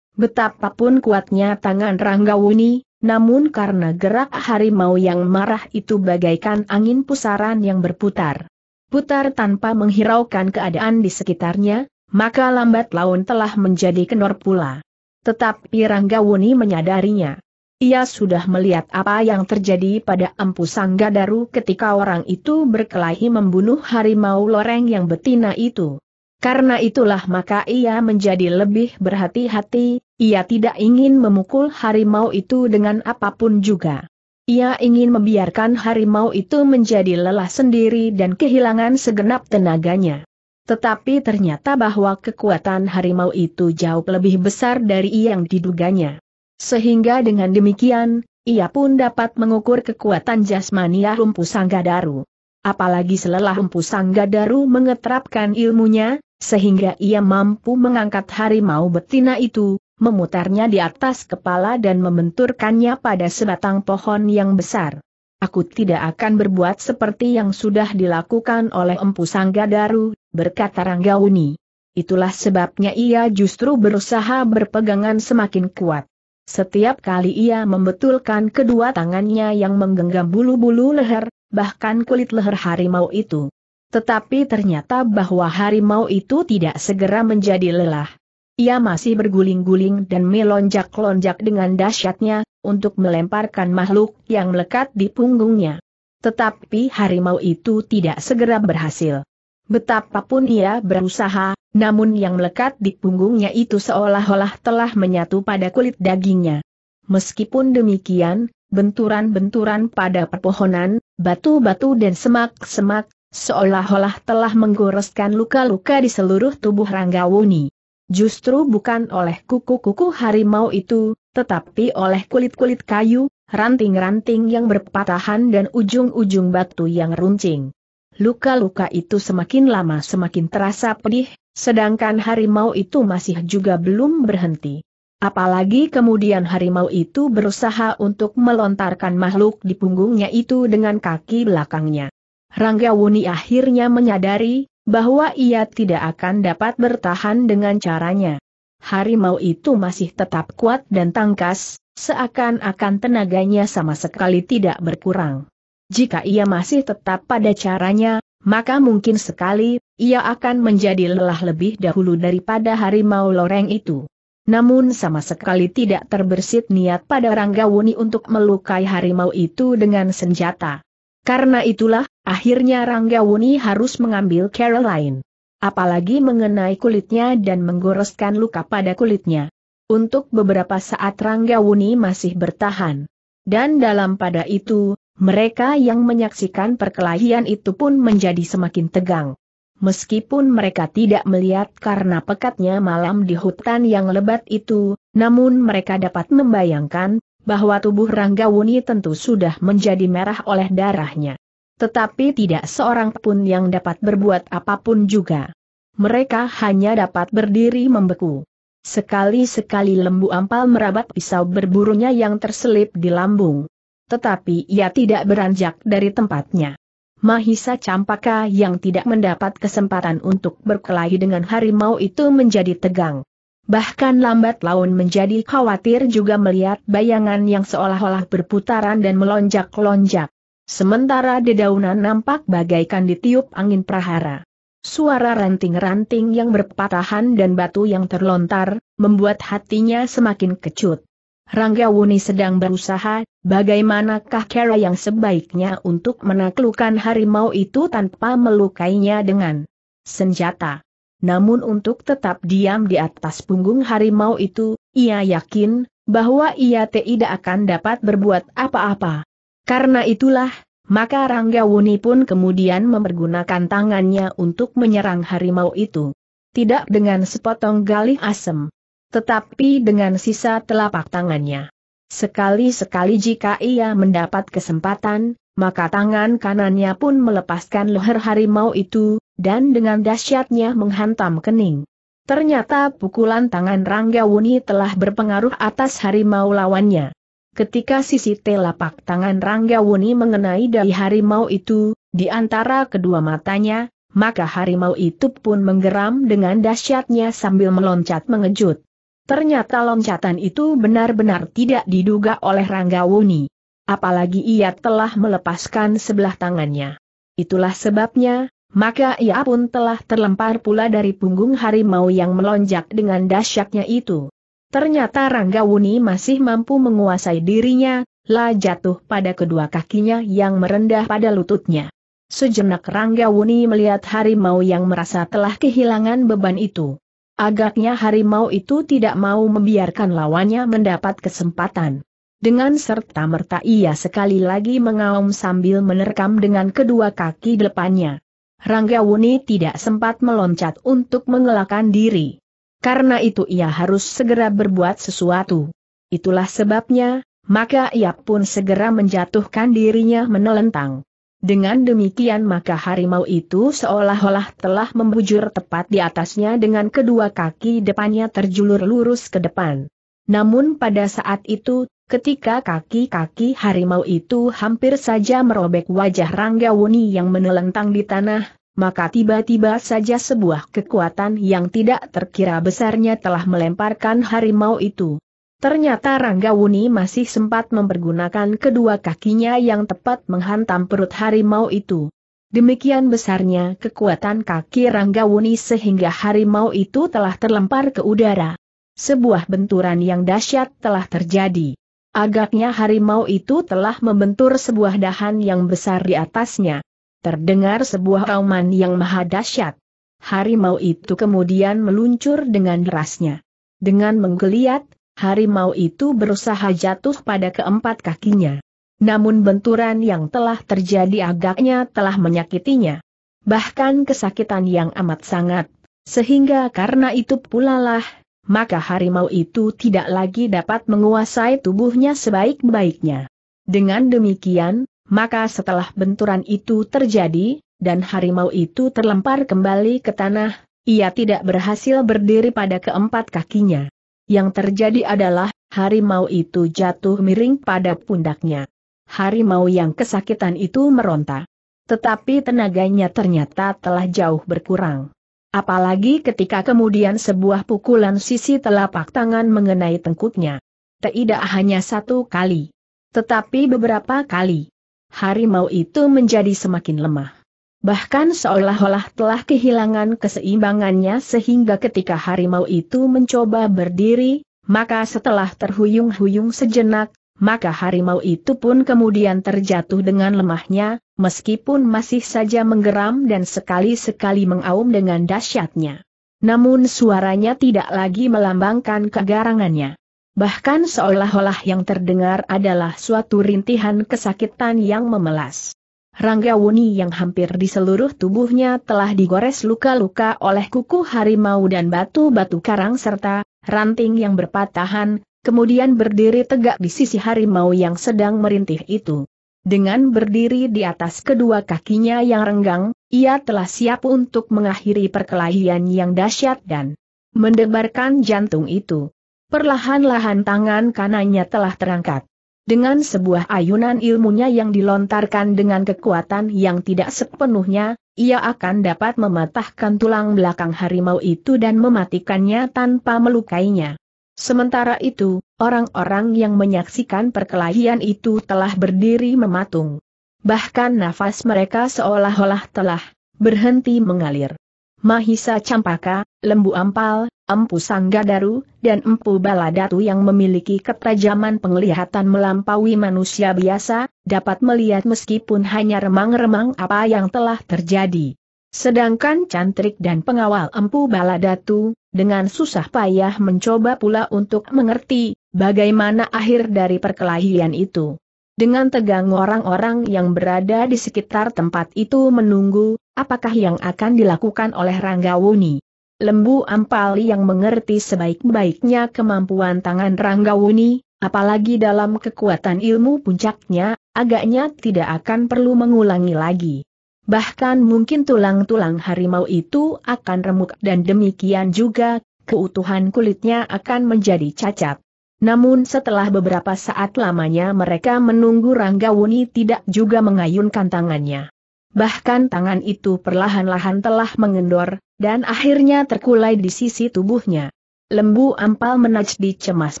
Betapapun kuatnya tangan Ranggawuni, namun karena gerak harimau yang marah itu bagaikan angin pusaran yang berputar. Putar tanpa menghiraukan keadaan di sekitarnya, maka lambat laun telah menjadi kenor pula. Tetapi Ranggawuni menyadarinya. Ia sudah melihat apa yang terjadi pada Empu Sanggadaru ketika orang itu berkelahi membunuh harimau loreng yang betina itu. Karena itulah maka ia menjadi lebih berhati-hati, ia tidak ingin memukul harimau itu dengan apapun juga. Ia ingin membiarkan harimau itu menjadi lelah sendiri dan kehilangan segenap tenaganya. Tetapi ternyata bahwa kekuatan harimau itu jauh lebih besar dari yang diduganya. Sehingga dengan demikian, ia pun dapat mengukur kekuatan jasmania Rumpu Sanggadaru. Apalagi selelah Rumpu Sanggadaru mengeterapkan ilmunya, sehingga ia mampu mengangkat harimau betina itu, memutarnya di atas kepala dan membenturkannya pada sebatang pohon yang besar. Aku tidak akan berbuat seperti yang sudah dilakukan oleh Empu Sanggadaru, berkata Ranggauni. Itulah sebabnya ia justru berusaha berpegangan semakin kuat. Setiap kali ia membetulkan kedua tangannya yang menggenggam bulu-bulu leher, bahkan kulit leher harimau itu. Tetapi ternyata bahwa harimau itu tidak segera menjadi lelah. Ia masih berguling-guling dan melonjak-lonjak dengan dahsyatnya, untuk melemparkan makhluk yang melekat di punggungnya. Tetapi harimau itu tidak segera berhasil. Betapapun ia berusaha, namun yang melekat di punggungnya itu seolah-olah telah menyatu pada kulit dagingnya. Meskipun demikian, benturan-benturan pada pepohonan, batu-batu dan semak-semak, seolah-olah telah menggoreskan luka-luka di seluruh tubuh Ranggawuni. Justru bukan oleh kuku-kuku harimau itu, tetapi oleh kulit-kulit kayu, ranting-ranting yang berpatahan dan ujung-ujung batu yang runcing. Luka-luka itu semakin lama semakin terasa pedih, sedangkan harimau itu masih juga belum berhenti. Apalagi kemudian harimau itu berusaha untuk melontarkan makhluk di punggungnya itu dengan kaki belakangnya. Rangga Wuni akhirnya menyadari bahwa ia tidak akan dapat bertahan dengan caranya. Harimau itu masih tetap kuat dan tangkas, seakan-akan tenaganya sama sekali tidak berkurang jika ia masih tetap pada caranya, maka mungkin sekali, ia akan menjadi lelah lebih dahulu daripada harimau loreng itu. Namun sama sekali tidak terbersit niat pada Rangga Wuni untuk melukai harimau itu dengan senjata. Karena itulah, akhirnya Rangga Wuni harus mengambil Caroline. Apalagi mengenai kulitnya dan menggoreskan luka pada kulitnya. Untuk beberapa saat Rangga Wuni masih bertahan. Dan dalam pada itu, mereka yang menyaksikan perkelahian itu pun menjadi semakin tegang. Meskipun mereka tidak melihat karena pekatnya malam di hutan yang lebat itu, namun mereka dapat membayangkan bahwa tubuh Ranggawuni tentu sudah menjadi merah oleh darahnya. Tetapi tidak seorang pun yang dapat berbuat apapun juga. Mereka hanya dapat berdiri membeku. Sekali-sekali lembu ampal merabat pisau berburunya yang terselip di lambung tetapi ia tidak beranjak dari tempatnya. Mahisa Campaka yang tidak mendapat kesempatan untuk berkelahi dengan harimau itu menjadi tegang. Bahkan lambat laun menjadi khawatir juga melihat bayangan yang seolah-olah berputaran dan melonjak-lonjak. Sementara dedaunan nampak bagaikan ditiup angin prahara. Suara ranting-ranting yang berpatahan dan batu yang terlontar, membuat hatinya semakin kecut. Rangga Wuni sedang berusaha, bagaimanakah cara yang sebaiknya untuk menaklukkan harimau itu tanpa melukainya dengan senjata. Namun untuk tetap diam di atas punggung harimau itu, ia yakin bahwa ia tidak akan dapat berbuat apa-apa. Karena itulah, maka Rangga Wuni pun kemudian mempergunakan tangannya untuk menyerang harimau itu. Tidak dengan sepotong galih asem tetapi dengan sisa telapak tangannya. Sekali-sekali jika ia mendapat kesempatan, maka tangan kanannya pun melepaskan leher harimau itu, dan dengan dahsyatnya menghantam kening. Ternyata pukulan tangan Rangga Wuni telah berpengaruh atas harimau lawannya. Ketika sisi telapak tangan Rangga Wuni mengenai dahi harimau itu, di antara kedua matanya, maka harimau itu pun menggeram dengan dahsyatnya sambil meloncat mengejut. Ternyata loncatan itu benar-benar tidak diduga oleh Ranggawuni. Apalagi ia telah melepaskan sebelah tangannya. Itulah sebabnya, maka ia pun telah terlempar pula dari punggung harimau yang melonjak dengan dahsyatnya itu. Ternyata Ranggawuni masih mampu menguasai dirinya, lah jatuh pada kedua kakinya yang merendah pada lututnya. Sejenak Ranggawuni melihat harimau yang merasa telah kehilangan beban itu. Agaknya harimau itu tidak mau membiarkan lawannya mendapat kesempatan. Dengan serta-merta ia sekali lagi mengaum sambil menerkam dengan kedua kaki depannya. Rangga Wuni tidak sempat meloncat untuk mengelakkan diri. Karena itu ia harus segera berbuat sesuatu. Itulah sebabnya, maka ia pun segera menjatuhkan dirinya menelentang. Dengan demikian maka harimau itu seolah-olah telah membujur tepat di atasnya dengan kedua kaki depannya terjulur lurus ke depan. Namun pada saat itu, ketika kaki-kaki harimau itu hampir saja merobek wajah Rangga Wuni yang menelentang di tanah, maka tiba-tiba saja sebuah kekuatan yang tidak terkira besarnya telah melemparkan harimau itu. Ternyata Ranggawuni masih sempat mempergunakan kedua kakinya yang tepat menghantam perut harimau itu. Demikian besarnya kekuatan kaki Ranggawuni sehingga harimau itu telah terlempar ke udara. Sebuah benturan yang dahsyat telah terjadi. Agaknya harimau itu telah membentur sebuah dahan yang besar di atasnya. Terdengar sebuah rauman yang maha dahsyat. Harimau itu kemudian meluncur dengan derasnya. Dengan menggeliat, harimau itu berusaha jatuh pada keempat kakinya. Namun benturan yang telah terjadi agaknya telah menyakitinya. Bahkan kesakitan yang amat sangat, sehingga karena itu pulalah, maka harimau itu tidak lagi dapat menguasai tubuhnya sebaik-baiknya. Dengan demikian, maka setelah benturan itu terjadi, dan harimau itu terlempar kembali ke tanah, ia tidak berhasil berdiri pada keempat kakinya. Yang terjadi adalah, harimau itu jatuh miring pada pundaknya. Harimau yang kesakitan itu meronta. Tetapi tenaganya ternyata telah jauh berkurang. Apalagi ketika kemudian sebuah pukulan sisi telapak tangan mengenai tengkuknya. Tidak hanya satu kali, tetapi beberapa kali. Harimau itu menjadi semakin lemah. Bahkan seolah-olah telah kehilangan keseimbangannya sehingga ketika harimau itu mencoba berdiri, maka setelah terhuyung-huyung sejenak, maka harimau itu pun kemudian terjatuh dengan lemahnya, meskipun masih saja menggeram dan sekali-sekali mengaum dengan dahsyatnya. Namun suaranya tidak lagi melambangkan kegarangannya. Bahkan seolah-olah yang terdengar adalah suatu rintihan kesakitan yang memelas. Rangga Wuni yang hampir di seluruh tubuhnya telah digores luka-luka oleh kuku harimau dan batu-batu karang serta ranting yang berpatahan, kemudian berdiri tegak di sisi harimau yang sedang merintih itu. Dengan berdiri di atas kedua kakinya yang renggang, ia telah siap untuk mengakhiri perkelahian yang dahsyat dan mendebarkan jantung itu. Perlahan-lahan tangan kanannya telah terangkat. Dengan sebuah ayunan ilmunya yang dilontarkan dengan kekuatan yang tidak sepenuhnya, ia akan dapat mematahkan tulang belakang harimau itu dan mematikannya tanpa melukainya. Sementara itu, orang-orang yang menyaksikan perkelahian itu telah berdiri mematung. Bahkan nafas mereka seolah-olah telah berhenti mengalir. Mahisa Campaka, Lembu Ampal, Empu Sanggadaru, dan Empu Baladatu yang memiliki ketajaman penglihatan melampaui manusia biasa, dapat melihat meskipun hanya remang-remang apa yang telah terjadi. Sedangkan cantrik dan pengawal Empu Baladatu, dengan susah payah mencoba pula untuk mengerti, bagaimana akhir dari perkelahian itu. Dengan tegang orang-orang yang berada di sekitar tempat itu menunggu, apakah yang akan dilakukan oleh Ranggawuni. Lembu Ampali yang mengerti sebaik-baiknya kemampuan tangan Ranggawuni, apalagi dalam kekuatan ilmu puncaknya, agaknya tidak akan perlu mengulangi lagi. Bahkan mungkin tulang-tulang harimau itu akan remuk dan demikian juga, keutuhan kulitnya akan menjadi cacat. Namun setelah beberapa saat lamanya mereka menunggu Ranggawuni tidak juga mengayunkan tangannya. Bahkan tangan itu perlahan-lahan telah mengendor, dan akhirnya terkulai di sisi tubuhnya. Lembu ampal menajdi cemas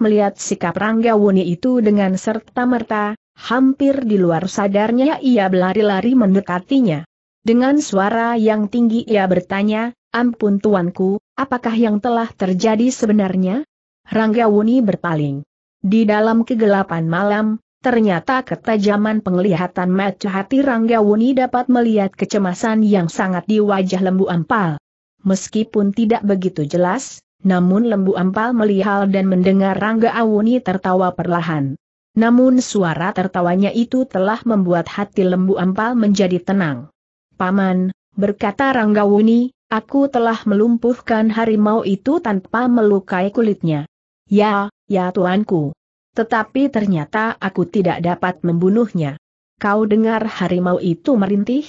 melihat sikap Rangga Wuni itu dengan serta-merta, hampir di luar sadarnya ia berlari-lari mendekatinya. Dengan suara yang tinggi ia bertanya, ampun tuanku, apakah yang telah terjadi sebenarnya? Rangga Wuni berpaling. Di dalam kegelapan malam, ternyata ketajaman penglihatan mata hati Rangga Wuni dapat melihat kecemasan yang sangat di wajah lembu ampal. Meskipun tidak begitu jelas, namun lembu ampal melihat dan mendengar Rangga Awuni tertawa perlahan. Namun suara tertawanya itu telah membuat hati lembu ampal menjadi tenang. Paman, berkata Rangga Awuni, aku telah melumpuhkan harimau itu tanpa melukai kulitnya. Ya, ya tuanku. Tetapi ternyata aku tidak dapat membunuhnya. Kau dengar harimau itu merintih?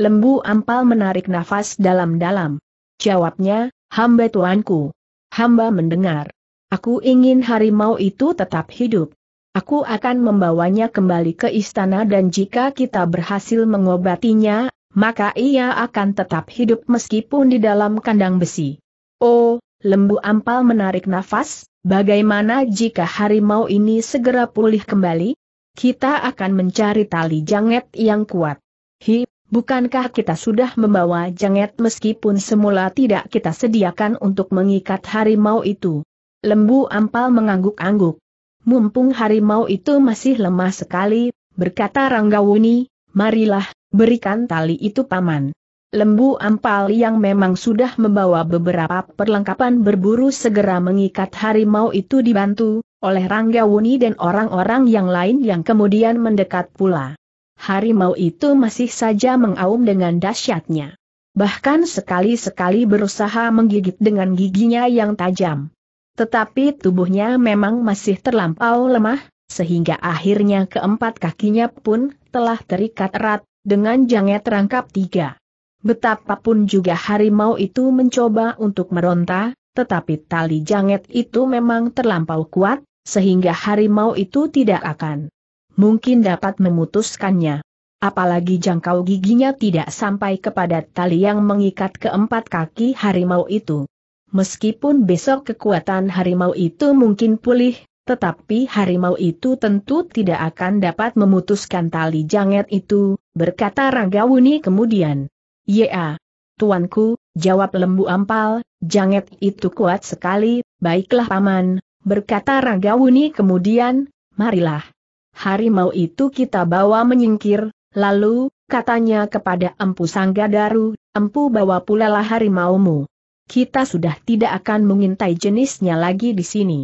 Lembu ampal menarik nafas dalam-dalam. Jawabnya, hamba tuanku. Hamba mendengar. Aku ingin harimau itu tetap hidup. Aku akan membawanya kembali ke istana dan jika kita berhasil mengobatinya, maka ia akan tetap hidup meskipun di dalam kandang besi. Oh, lembu ampal menarik nafas, bagaimana jika harimau ini segera pulih kembali? Kita akan mencari tali janget yang kuat. Hi, Bukankah kita sudah membawa jenget meskipun semula tidak kita sediakan untuk mengikat harimau itu? Lembu ampal mengangguk-angguk. Mumpung harimau itu masih lemah sekali, berkata Ranggawuni, marilah, berikan tali itu paman. Lembu ampal yang memang sudah membawa beberapa perlengkapan berburu segera mengikat harimau itu dibantu oleh Ranggawuni dan orang-orang yang lain yang kemudian mendekat pula harimau itu masih saja mengaum dengan dahsyatnya. Bahkan sekali-sekali berusaha menggigit dengan giginya yang tajam. Tetapi tubuhnya memang masih terlampau lemah, sehingga akhirnya keempat kakinya pun telah terikat erat, dengan janget rangkap tiga. Betapapun juga harimau itu mencoba untuk meronta, tetapi tali janget itu memang terlampau kuat, sehingga harimau itu tidak akan mungkin dapat memutuskannya. Apalagi jangkau giginya tidak sampai kepada tali yang mengikat keempat kaki harimau itu. Meskipun besok kekuatan harimau itu mungkin pulih, tetapi harimau itu tentu tidak akan dapat memutuskan tali janget itu, berkata Ranggawuni kemudian. Ya, tuanku, jawab lembu ampal, janget itu kuat sekali, baiklah paman, berkata Ranggawuni kemudian, marilah harimau itu kita bawa menyingkir, lalu, katanya kepada Empu Sanggadaru, Empu bawa pulalah harimaumu. Kita sudah tidak akan mengintai jenisnya lagi di sini.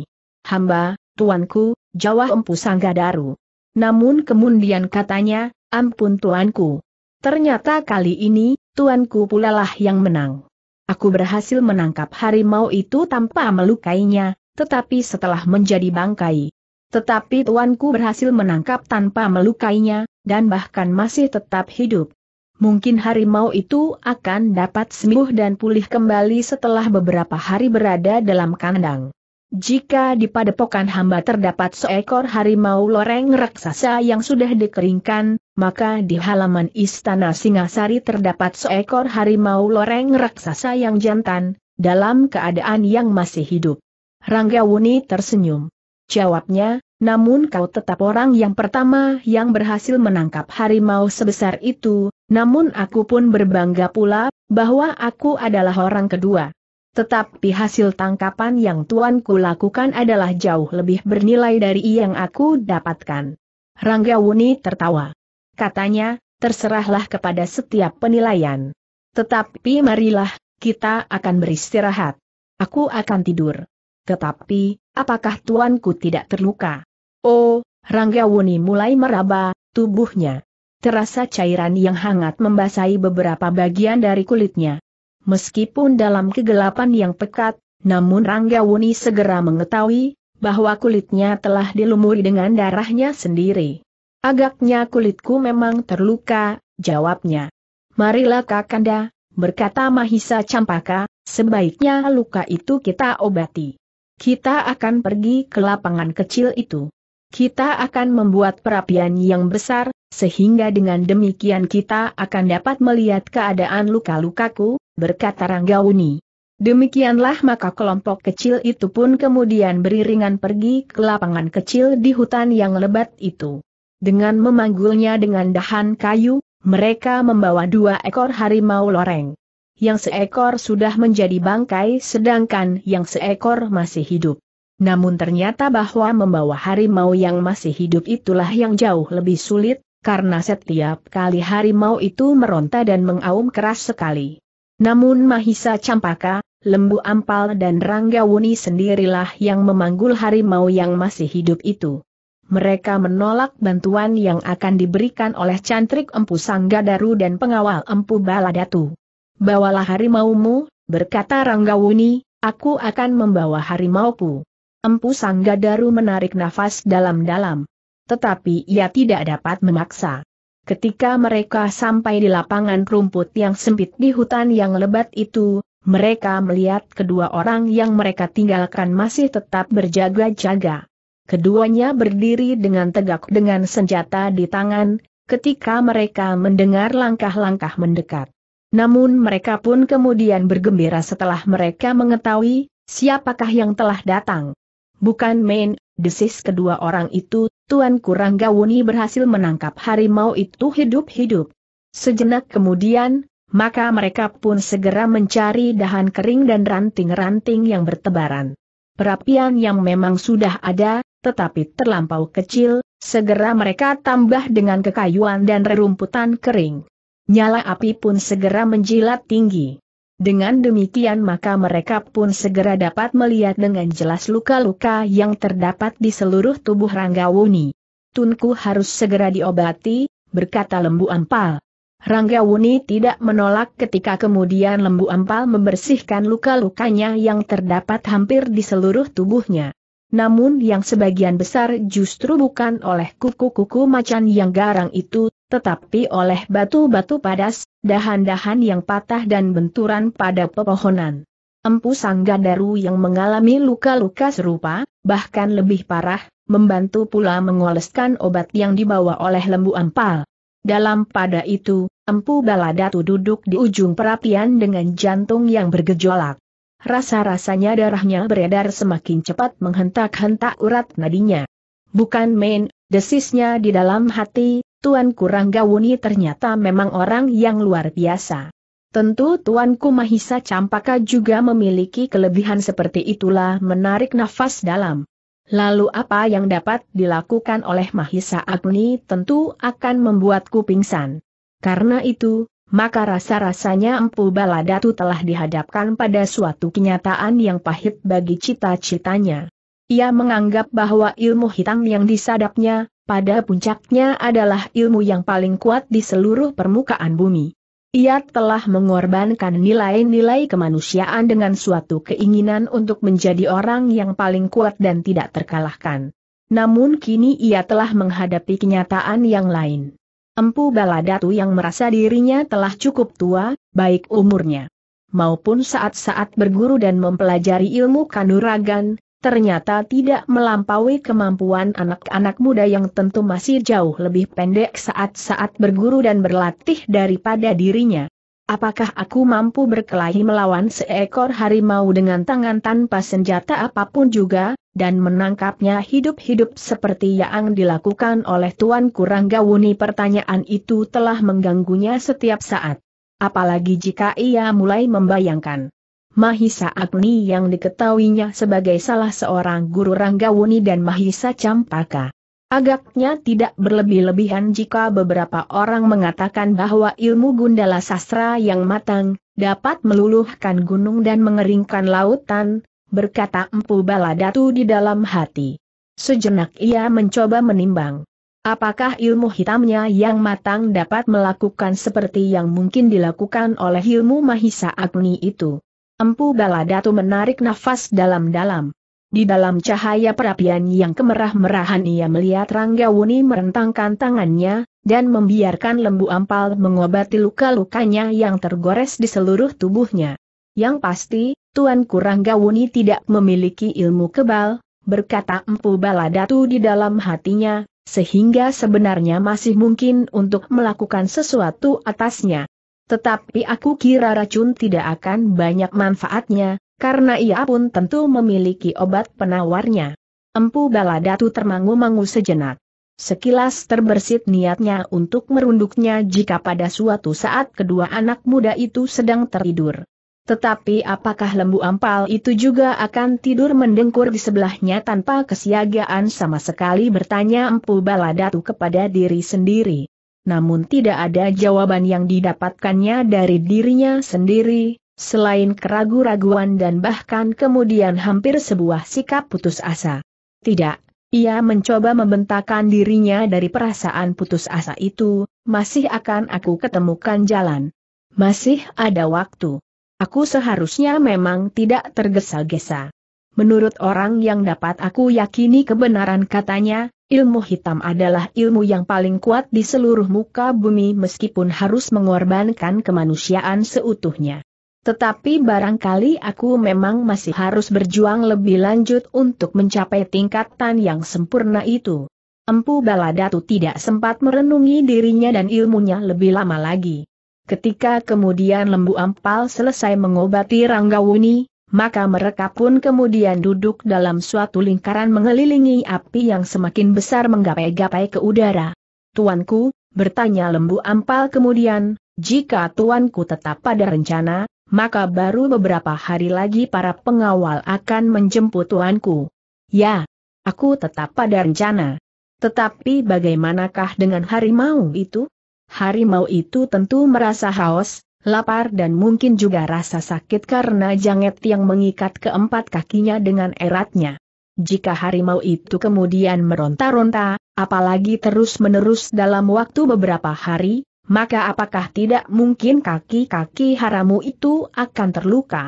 Hamba, tuanku, jawab Empu Sanggadaru. Namun kemudian katanya, ampun tuanku. Ternyata kali ini, tuanku pulalah yang menang. Aku berhasil menangkap harimau itu tanpa melukainya, tetapi setelah menjadi bangkai, tetapi tuanku berhasil menangkap tanpa melukainya, dan bahkan masih tetap hidup. Mungkin harimau itu akan dapat sembuh dan pulih kembali setelah beberapa hari berada dalam kandang. Jika di padepokan hamba terdapat seekor harimau loreng raksasa yang sudah dikeringkan, maka di halaman istana Singasari terdapat seekor harimau loreng raksasa yang jantan, dalam keadaan yang masih hidup. Rangga Wuni tersenyum. Jawabnya, namun kau tetap orang yang pertama yang berhasil menangkap harimau sebesar itu, namun aku pun berbangga pula, bahwa aku adalah orang kedua. Tetapi hasil tangkapan yang tuanku lakukan adalah jauh lebih bernilai dari yang aku dapatkan. Rangga Wuni tertawa. Katanya, terserahlah kepada setiap penilaian. Tetapi marilah, kita akan beristirahat. Aku akan tidur. Tetapi, Apakah tuanku tidak terluka? Oh, Ranggawuni mulai meraba, tubuhnya. Terasa cairan yang hangat membasahi beberapa bagian dari kulitnya. Meskipun dalam kegelapan yang pekat, namun Ranggawuni segera mengetahui, bahwa kulitnya telah dilumuri dengan darahnya sendiri. Agaknya kulitku memang terluka, jawabnya. Marilah Kakanda, berkata Mahisa Campaka, sebaiknya luka itu kita obati. Kita akan pergi ke lapangan kecil itu. Kita akan membuat perapian yang besar, sehingga dengan demikian kita akan dapat melihat keadaan luka-lukaku, berkata Ranggauni. Demikianlah maka kelompok kecil itu pun kemudian beriringan pergi ke lapangan kecil di hutan yang lebat itu. Dengan memanggulnya dengan dahan kayu, mereka membawa dua ekor harimau loreng yang seekor sudah menjadi bangkai sedangkan yang seekor masih hidup. Namun ternyata bahwa membawa harimau yang masih hidup itulah yang jauh lebih sulit, karena setiap kali harimau itu meronta dan mengaum keras sekali. Namun Mahisa Campaka, Lembu Ampal dan Ranggawuni sendirilah yang memanggul harimau yang masih hidup itu. Mereka menolak bantuan yang akan diberikan oleh cantrik Empu Sanggadaru dan pengawal Empu Baladatu. Bawalah harimaumu, berkata Ranggawuni, aku akan membawa harimauku. Empu Sanggadaru menarik nafas dalam-dalam. Tetapi ia tidak dapat memaksa. Ketika mereka sampai di lapangan rumput yang sempit di hutan yang lebat itu, mereka melihat kedua orang yang mereka tinggalkan masih tetap berjaga-jaga. Keduanya berdiri dengan tegak dengan senjata di tangan, ketika mereka mendengar langkah-langkah mendekat. Namun mereka pun kemudian bergembira setelah mereka mengetahui siapakah yang telah datang. Bukan main, desis kedua orang itu, Tuan Kuranggawuni berhasil menangkap harimau itu hidup-hidup. Sejenak kemudian, maka mereka pun segera mencari dahan kering dan ranting-ranting yang bertebaran. Perapian yang memang sudah ada, tetapi terlampau kecil, segera mereka tambah dengan kekayuan dan rerumputan kering. Nyala api pun segera menjilat tinggi. Dengan demikian maka mereka pun segera dapat melihat dengan jelas luka-luka yang terdapat di seluruh tubuh Ranggawuni. Tunku harus segera diobati, berkata Lembu Ampal. Ranggawuni tidak menolak ketika kemudian Lembu Ampal membersihkan luka-lukanya yang terdapat hampir di seluruh tubuhnya. Namun yang sebagian besar justru bukan oleh kuku-kuku macan yang garang itu, tetapi oleh batu-batu padas, dahan-dahan yang patah dan benturan pada pepohonan. Empu Sanggadaru yang mengalami luka-luka serupa, bahkan lebih parah, membantu pula mengoleskan obat yang dibawa oleh lembu ampal. Dalam pada itu, Empu Baladatu duduk di ujung perapian dengan jantung yang bergejolak. Rasa-rasanya darahnya beredar semakin cepat menghentak-hentak urat nadinya. Bukan main, desisnya di dalam hati, Tuan Wuni ternyata memang orang yang luar biasa. Tentu Tuanku Mahisa Campaka juga memiliki kelebihan seperti itulah menarik nafas dalam. Lalu apa yang dapat dilakukan oleh Mahisa Agni tentu akan membuatku pingsan. Karena itu, maka rasa-rasanya Empu Baladatu telah dihadapkan pada suatu kenyataan yang pahit bagi cita-citanya. Ia menganggap bahwa ilmu hitam yang disadapnya, pada puncaknya adalah ilmu yang paling kuat di seluruh permukaan bumi. Ia telah mengorbankan nilai-nilai kemanusiaan dengan suatu keinginan untuk menjadi orang yang paling kuat dan tidak terkalahkan. Namun kini ia telah menghadapi kenyataan yang lain. Empu Baladatu yang merasa dirinya telah cukup tua, baik umurnya maupun saat-saat berguru dan mempelajari ilmu kanuragan, ternyata tidak melampaui kemampuan anak-anak muda yang tentu masih jauh lebih pendek saat-saat berguru dan berlatih daripada dirinya. Apakah aku mampu berkelahi melawan seekor harimau dengan tangan tanpa senjata apapun juga, dan menangkapnya hidup-hidup seperti yang dilakukan oleh Tuan Kuranggawuni pertanyaan itu telah mengganggunya setiap saat. Apalagi jika ia mulai membayangkan Mahisa Agni yang diketahuinya sebagai salah seorang guru Ranggawuni dan Mahisa Campaka. Agaknya tidak berlebih-lebihan jika beberapa orang mengatakan bahwa ilmu Gundala Sastra yang matang, dapat meluluhkan gunung dan mengeringkan lautan, berkata Empu Baladatu di dalam hati. Sejenak ia mencoba menimbang. Apakah ilmu hitamnya yang matang dapat melakukan seperti yang mungkin dilakukan oleh ilmu Mahisa Agni itu? Empu Baladatu menarik nafas dalam-dalam. Di dalam cahaya perapian yang kemerah-merahan ia melihat Rangga Wuni merentangkan tangannya, dan membiarkan lembu ampal mengobati luka-lukanya yang tergores di seluruh tubuhnya. Yang pasti, Tuan Kurangga Wuni tidak memiliki ilmu kebal, berkata Empu Baladatu di dalam hatinya, sehingga sebenarnya masih mungkin untuk melakukan sesuatu atasnya. Tetapi aku kira racun tidak akan banyak manfaatnya, karena ia pun tentu memiliki obat penawarnya. Empu Baladatu termangu-mangu sejenak. Sekilas terbersit niatnya untuk merunduknya jika pada suatu saat kedua anak muda itu sedang tertidur. Tetapi apakah lembu ampal itu juga akan tidur mendengkur di sebelahnya tanpa kesiagaan sama sekali bertanya Empu Baladatu kepada diri sendiri namun tidak ada jawaban yang didapatkannya dari dirinya sendiri, selain keragu-raguan dan bahkan kemudian hampir sebuah sikap putus asa. Tidak, ia mencoba membentakkan dirinya dari perasaan putus asa itu, masih akan aku ketemukan jalan. Masih ada waktu. Aku seharusnya memang tidak tergesa-gesa. Menurut orang yang dapat aku yakini kebenaran katanya, Ilmu hitam adalah ilmu yang paling kuat di seluruh muka bumi meskipun harus mengorbankan kemanusiaan seutuhnya. Tetapi barangkali aku memang masih harus berjuang lebih lanjut untuk mencapai tingkatan yang sempurna itu. Empu Baladatu tidak sempat merenungi dirinya dan ilmunya lebih lama lagi. Ketika kemudian Lembu Ampal selesai mengobati Ranggawuni, maka mereka pun kemudian duduk dalam suatu lingkaran mengelilingi api yang semakin besar menggapai-gapai ke udara. Tuanku, bertanya lembu ampal kemudian, jika tuanku tetap pada rencana, maka baru beberapa hari lagi para pengawal akan menjemput tuanku. Ya, aku tetap pada rencana. Tetapi bagaimanakah dengan harimau itu? Harimau itu tentu merasa haus, lapar dan mungkin juga rasa sakit karena janget yang mengikat keempat kakinya dengan eratnya. Jika harimau itu kemudian meronta-ronta, apalagi terus-menerus dalam waktu beberapa hari, maka apakah tidak mungkin kaki-kaki haramu itu akan terluka?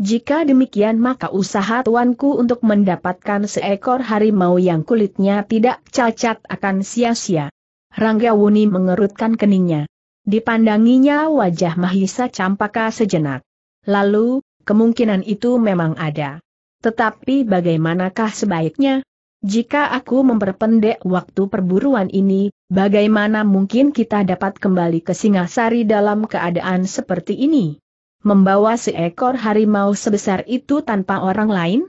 Jika demikian maka usaha tuanku untuk mendapatkan seekor harimau yang kulitnya tidak cacat akan sia-sia. Rangga Wuni mengerutkan keningnya. Dipandanginya wajah Mahisa Campaka sejenak. Lalu, kemungkinan itu memang ada. Tetapi bagaimanakah sebaiknya? Jika aku memperpendek waktu perburuan ini, bagaimana mungkin kita dapat kembali ke Singasari dalam keadaan seperti ini? Membawa seekor harimau sebesar itu tanpa orang lain?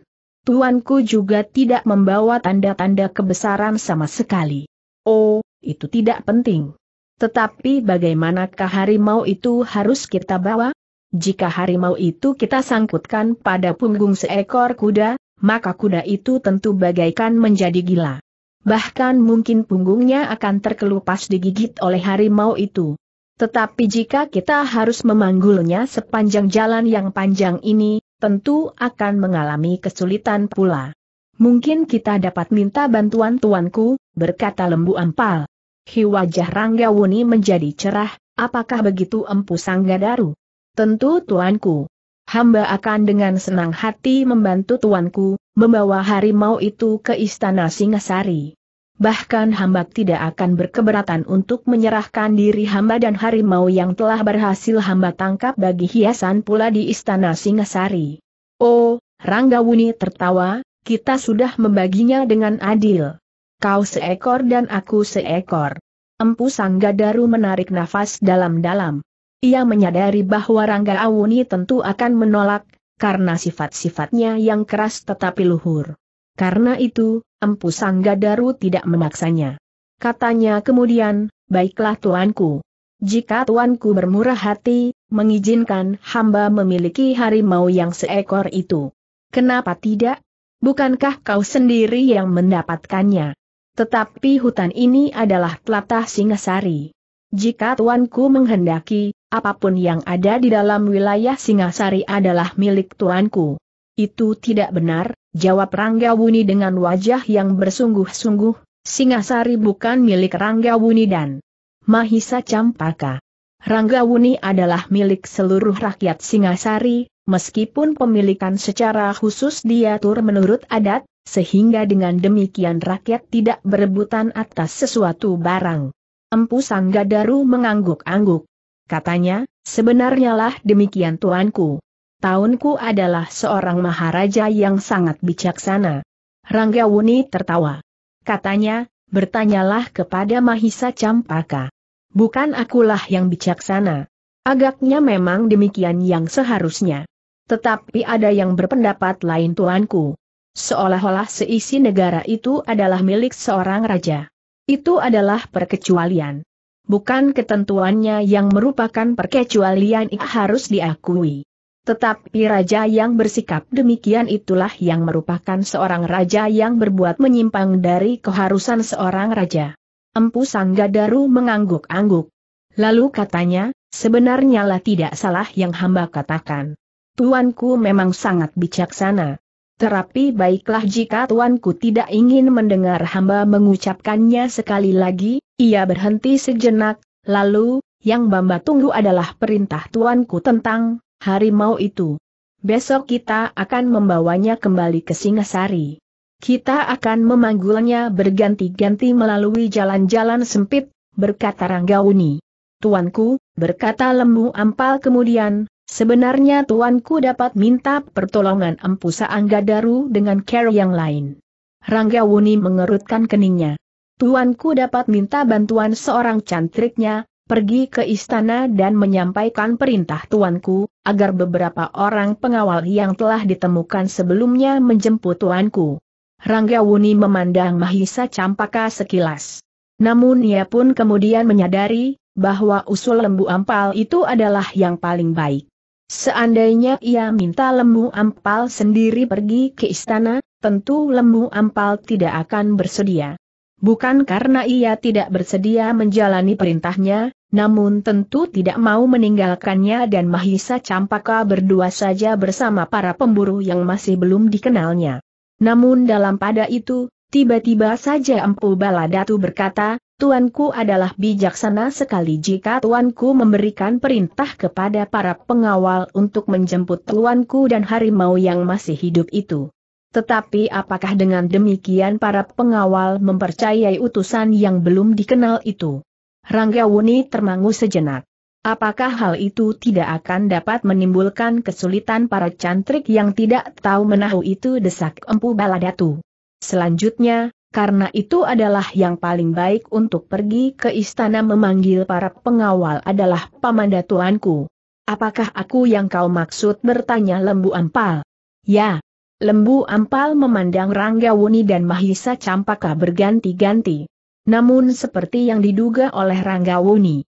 Tuanku juga tidak membawa tanda-tanda kebesaran sama sekali. Oh, itu tidak penting. Tetapi bagaimanakah harimau itu harus kita bawa? Jika harimau itu kita sangkutkan pada punggung seekor kuda, maka kuda itu tentu bagaikan menjadi gila. Bahkan mungkin punggungnya akan terkelupas digigit oleh harimau itu. Tetapi jika kita harus memanggulnya sepanjang jalan yang panjang ini, tentu akan mengalami kesulitan pula. Mungkin kita dapat minta bantuan tuanku, berkata lembu ampal. Hi wajah Rangga Wuni menjadi cerah, apakah begitu Empu Sanggadaru? Tentu tuanku. Hamba akan dengan senang hati membantu tuanku, membawa harimau itu ke istana Singasari. Bahkan hamba tidak akan berkeberatan untuk menyerahkan diri hamba dan harimau yang telah berhasil hamba tangkap bagi hiasan pula di istana Singasari. Oh, Rangga Wuni tertawa, kita sudah membaginya dengan adil. Kau seekor dan aku seekor. Empu Sanggadaru menarik nafas dalam-dalam. Ia menyadari bahwa Rangga Awuni tentu akan menolak, karena sifat-sifatnya yang keras tetapi luhur. Karena itu, Empu Sanggadaru tidak memaksanya. Katanya kemudian, baiklah tuanku. Jika tuanku bermurah hati, mengizinkan hamba memiliki harimau yang seekor itu. Kenapa tidak? Bukankah kau sendiri yang mendapatkannya? Tetapi hutan ini adalah telatah Singasari. Jika tuanku menghendaki, apapun yang ada di dalam wilayah Singasari adalah milik tuanku. Itu tidak benar, jawab Ranggawuni dengan wajah yang bersungguh-sungguh, Singasari bukan milik Ranggawuni dan Mahisa Campaka. Ranggawuni adalah milik seluruh rakyat Singasari, meskipun pemilikan secara khusus diatur menurut adat, sehingga dengan demikian rakyat tidak berebutan atas sesuatu barang. Empu Sanggadaru mengangguk-angguk. Katanya, sebenarnya lah demikian tuanku. Tahunku adalah seorang maharaja yang sangat bijaksana. Rangga Wuni tertawa. Katanya, bertanyalah kepada Mahisa Campaka. Bukan akulah yang bijaksana. Agaknya memang demikian yang seharusnya. Tetapi ada yang berpendapat lain tuanku. Seolah-olah seisi negara itu adalah milik seorang raja. Itu adalah perkecualian. Bukan ketentuannya yang merupakan perkecualian harus diakui. Tetapi raja yang bersikap demikian itulah yang merupakan seorang raja yang berbuat menyimpang dari keharusan seorang raja. Empu Sanggadaru mengangguk-angguk. Lalu katanya, sebenarnya lah tidak salah yang hamba katakan. Tuanku memang sangat bijaksana. Terapi baiklah jika tuanku tidak ingin mendengar hamba mengucapkannya sekali lagi, ia berhenti sejenak, lalu, yang bamba tunggu adalah perintah tuanku tentang harimau itu. Besok kita akan membawanya kembali ke Singasari. Kita akan memanggulnya berganti-ganti melalui jalan-jalan sempit, berkata Ranggauni. Tuanku, berkata lembu ampal kemudian, Sebenarnya tuanku dapat minta pertolongan Empu angga daru dengan care yang lain. Rangga Wuni mengerutkan keningnya. Tuanku dapat minta bantuan seorang cantriknya, pergi ke istana dan menyampaikan perintah tuanku, agar beberapa orang pengawal yang telah ditemukan sebelumnya menjemput tuanku. Rangga Wuni memandang Mahisa Campaka sekilas. Namun ia pun kemudian menyadari, bahwa usul lembu ampal itu adalah yang paling baik. Seandainya ia minta lembu ampal sendiri pergi ke istana, tentu lembu ampal tidak akan bersedia. Bukan karena ia tidak bersedia menjalani perintahnya, namun tentu tidak mau meninggalkannya dan Mahisa Campaka berdua saja bersama para pemburu yang masih belum dikenalnya. Namun dalam pada itu, tiba-tiba saja Empu Baladatu berkata, Tuanku adalah bijaksana sekali jika tuanku memberikan perintah kepada para pengawal untuk menjemput tuanku dan harimau yang masih hidup itu. Tetapi apakah dengan demikian para pengawal mempercayai utusan yang belum dikenal itu? Rangga Wuni termangu sejenak. Apakah hal itu tidak akan dapat menimbulkan kesulitan para cantrik yang tidak tahu menahu itu desak empu baladatu? Selanjutnya, karena itu adalah yang paling baik untuk pergi ke istana memanggil para pengawal adalah pamanda tuanku. Apakah aku yang kau maksud bertanya lembu ampal? Ya. Lembu ampal memandang Ranggawuni dan Mahisa Campaka berganti-ganti. Namun seperti yang diduga oleh Ranggawuni.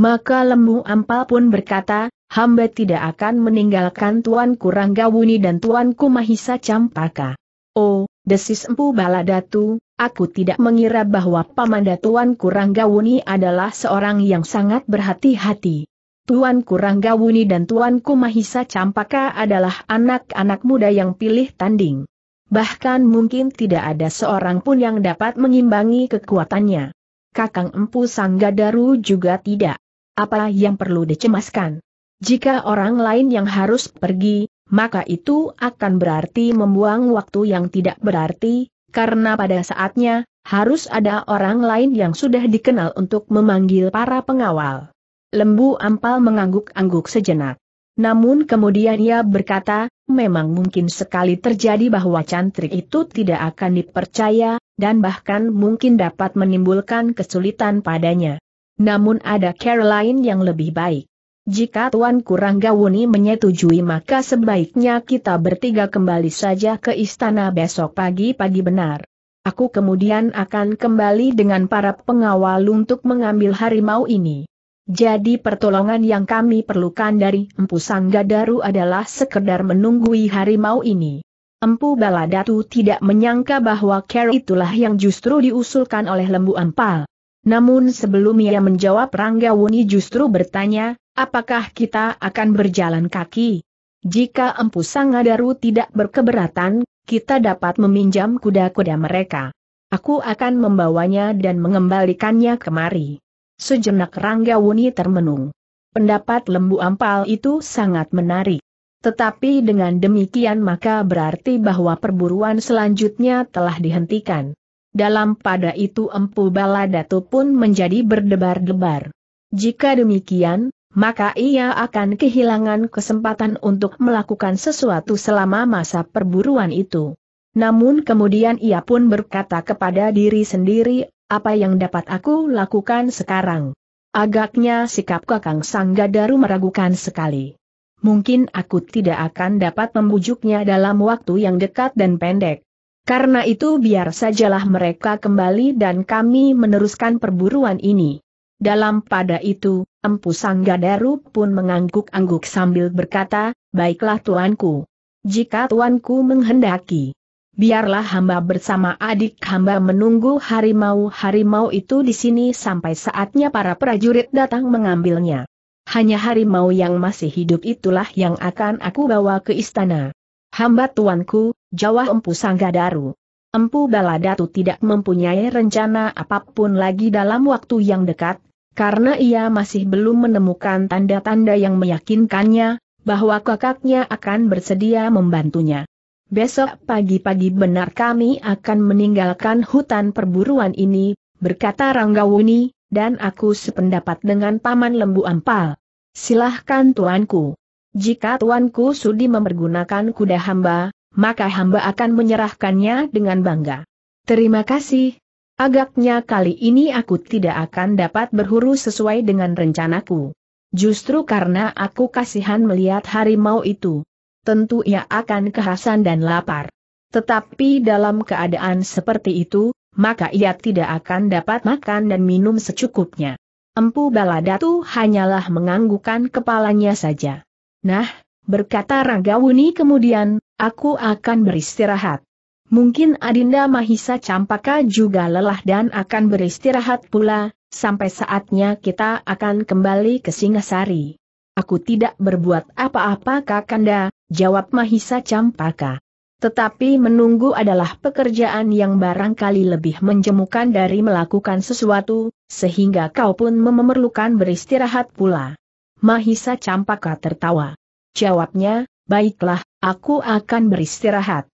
Maka lembu ampal pun berkata, hamba tidak akan meninggalkan tuanku Ranggawuni dan tuanku Mahisa Campaka. Oh, desis Empu Baladatu, Aku tidak mengira bahwa Pamanda Tuan Kurang Gawuni adalah seorang yang sangat berhati-hati. Tuan Kurang Gawuni dan Tuanku Mahisa Campaka adalah anak-anak muda yang pilih tanding. Bahkan mungkin tidak ada seorang pun yang dapat mengimbangi kekuatannya. Kakang Empu Sanggadaru juga tidak. Apa yang perlu dicemaskan? Jika orang lain yang harus pergi, maka itu akan berarti membuang waktu yang tidak berarti, karena pada saatnya, harus ada orang lain yang sudah dikenal untuk memanggil para pengawal. Lembu ampal mengangguk-angguk sejenak. Namun kemudian ia berkata, memang mungkin sekali terjadi bahwa cantrik itu tidak akan dipercaya, dan bahkan mungkin dapat menimbulkan kesulitan padanya. Namun ada Caroline yang lebih baik. Jika Tuan Kurangga Wuni menyetujui maka sebaiknya kita bertiga kembali saja ke istana besok pagi-pagi benar. Aku kemudian akan kembali dengan para pengawal untuk mengambil harimau ini. Jadi pertolongan yang kami perlukan dari Empu Sanggadaru adalah sekedar menunggui harimau ini. Empu Baladatu tidak menyangka bahwa Kerry itulah yang justru diusulkan oleh Lembu Ampal. Namun sebelum ia menjawab Rangga Wuni justru bertanya, Apakah kita akan berjalan kaki? Jika Empu Sangadaru tidak berkeberatan, kita dapat meminjam kuda-kuda mereka. Aku akan membawanya dan mengembalikannya kemari. Sejenak Rangga Wuni termenung. Pendapat Lembu Ampal itu sangat menarik. Tetapi dengan demikian maka berarti bahwa perburuan selanjutnya telah dihentikan. Dalam pada itu Empu Baladatu pun menjadi berdebar-debar. Jika demikian, maka ia akan kehilangan kesempatan untuk melakukan sesuatu selama masa perburuan itu. Namun kemudian ia pun berkata kepada diri sendiri, apa yang dapat aku lakukan sekarang? Agaknya sikap kakang Sanggadaru meragukan sekali. Mungkin aku tidak akan dapat membujuknya dalam waktu yang dekat dan pendek. Karena itu biar sajalah mereka kembali dan kami meneruskan perburuan ini. Dalam pada itu, Empu Sanggadaru pun mengangguk-angguk sambil berkata, Baiklah tuanku. Jika tuanku menghendaki, biarlah hamba bersama adik hamba menunggu harimau-harimau itu di sini sampai saatnya para prajurit datang mengambilnya. Hanya harimau yang masih hidup itulah yang akan aku bawa ke istana. Hamba tuanku, jawab Empu Sanggadaru. Empu Baladatu tidak mempunyai rencana apapun lagi dalam waktu yang dekat, karena ia masih belum menemukan tanda-tanda yang meyakinkannya, bahwa kakaknya akan bersedia membantunya. Besok pagi-pagi benar kami akan meninggalkan hutan perburuan ini, berkata Ranggawuni, dan aku sependapat dengan Paman Lembu Ampal. Silahkan tuanku. Jika tuanku sudi mempergunakan kuda hamba, maka hamba akan menyerahkannya dengan bangga. Terima kasih, Agaknya kali ini aku tidak akan dapat berhuru sesuai dengan rencanaku. Justru karena aku kasihan melihat harimau itu. Tentu ia akan kehasan dan lapar. Tetapi dalam keadaan seperti itu, maka ia tidak akan dapat makan dan minum secukupnya. Empu Baladatu hanyalah menganggukan kepalanya saja. Nah, berkata Ranggawuni kemudian, aku akan beristirahat. Mungkin Adinda Mahisa Campaka juga lelah dan akan beristirahat pula, sampai saatnya kita akan kembali ke Singasari. Aku tidak berbuat apa-apa Kakanda, jawab Mahisa Campaka. Tetapi menunggu adalah pekerjaan yang barangkali lebih menjemukan dari melakukan sesuatu, sehingga kau pun memerlukan beristirahat pula. Mahisa Campaka tertawa. Jawabnya, baiklah, aku akan beristirahat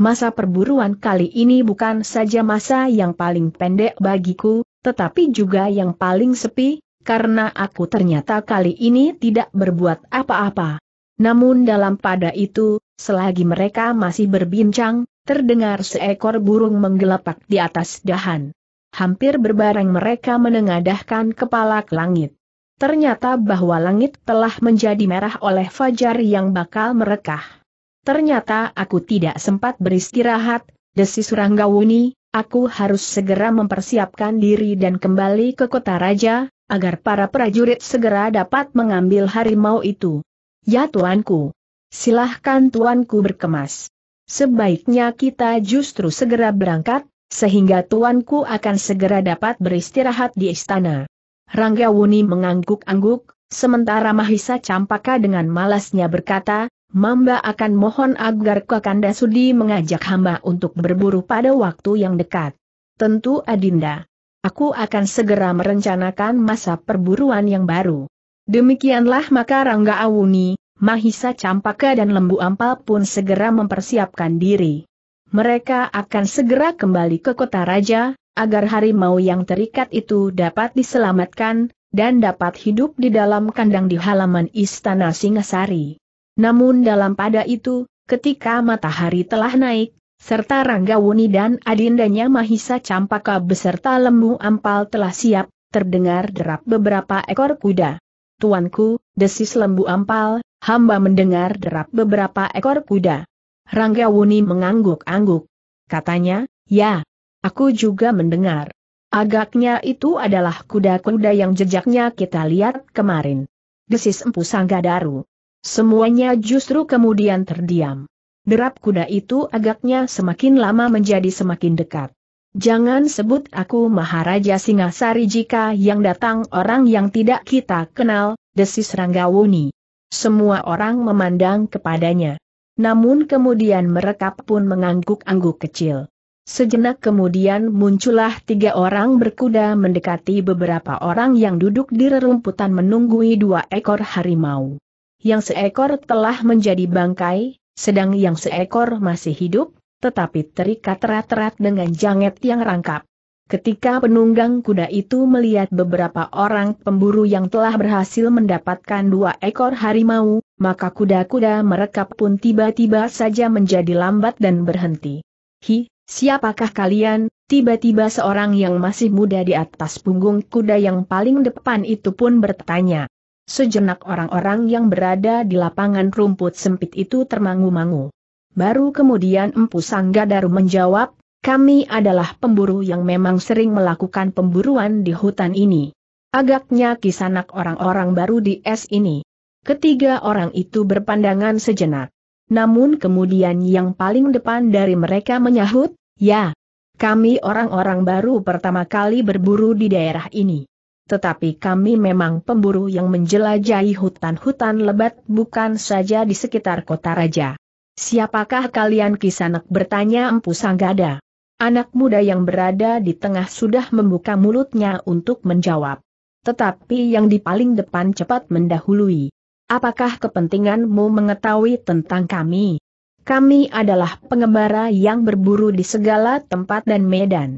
masa perburuan kali ini bukan saja masa yang paling pendek bagiku, tetapi juga yang paling sepi, karena aku ternyata kali ini tidak berbuat apa-apa. Namun dalam pada itu, selagi mereka masih berbincang, terdengar seekor burung menggelapak di atas dahan. Hampir berbareng mereka menengadahkan kepala ke langit. Ternyata bahwa langit telah menjadi merah oleh fajar yang bakal merekah. Ternyata aku tidak sempat beristirahat, desi Suranggawuni, aku harus segera mempersiapkan diri dan kembali ke kota raja, agar para prajurit segera dapat mengambil harimau itu. Ya tuanku, silahkan tuanku berkemas. Sebaiknya kita justru segera berangkat, sehingga tuanku akan segera dapat beristirahat di istana. Ranggawuni mengangguk-angguk, sementara Mahisa Campaka dengan malasnya berkata, Mamba akan mohon agar Kakanda Sudi mengajak hamba untuk berburu pada waktu yang dekat. Tentu Adinda. Aku akan segera merencanakan masa perburuan yang baru. Demikianlah maka Rangga Awuni, Mahisa Campaka dan Lembu Ampal pun segera mempersiapkan diri. Mereka akan segera kembali ke kota raja, agar harimau yang terikat itu dapat diselamatkan, dan dapat hidup di dalam kandang di halaman istana Singasari. Namun dalam pada itu, ketika matahari telah naik, serta Rangga Wuni dan adindanya Mahisa Campaka beserta lembu ampal telah siap, terdengar derap beberapa ekor kuda. Tuanku, desis lembu ampal, hamba mendengar derap beberapa ekor kuda. Rangga Wuni mengangguk-angguk. Katanya, ya, aku juga mendengar. Agaknya itu adalah kuda-kuda yang jejaknya kita lihat kemarin. Desis Empu Sanggadaru. Semuanya justru kemudian terdiam. Derap kuda itu agaknya semakin lama menjadi semakin dekat. Jangan sebut aku Maharaja Singasari jika yang datang orang yang tidak kita kenal, desis Ranggawuni. Semua orang memandang kepadanya. Namun kemudian mereka pun mengangguk-angguk kecil. Sejenak kemudian muncullah tiga orang berkuda mendekati beberapa orang yang duduk di rerumputan menunggui dua ekor harimau yang seekor telah menjadi bangkai, sedang yang seekor masih hidup, tetapi terikat erat-erat dengan janget yang rangkap. Ketika penunggang kuda itu melihat beberapa orang pemburu yang telah berhasil mendapatkan dua ekor harimau, maka kuda-kuda mereka pun tiba-tiba saja menjadi lambat dan berhenti. Hi, siapakah kalian? Tiba-tiba seorang yang masih muda di atas punggung kuda yang paling depan itu pun bertanya. Sejenak orang-orang yang berada di lapangan rumput sempit itu termangu-mangu. Baru kemudian Empu Sanggadaru menjawab, kami adalah pemburu yang memang sering melakukan pemburuan di hutan ini. Agaknya kisanak orang-orang baru di es ini. Ketiga orang itu berpandangan sejenak. Namun kemudian yang paling depan dari mereka menyahut, ya, kami orang-orang baru pertama kali berburu di daerah ini tetapi kami memang pemburu yang menjelajahi hutan-hutan lebat bukan saja di sekitar kota raja. Siapakah kalian kisanak bertanya Empu Sanggada? Anak muda yang berada di tengah sudah membuka mulutnya untuk menjawab. Tetapi yang di paling depan cepat mendahului. Apakah kepentinganmu mengetahui tentang kami? Kami adalah pengembara yang berburu di segala tempat dan medan.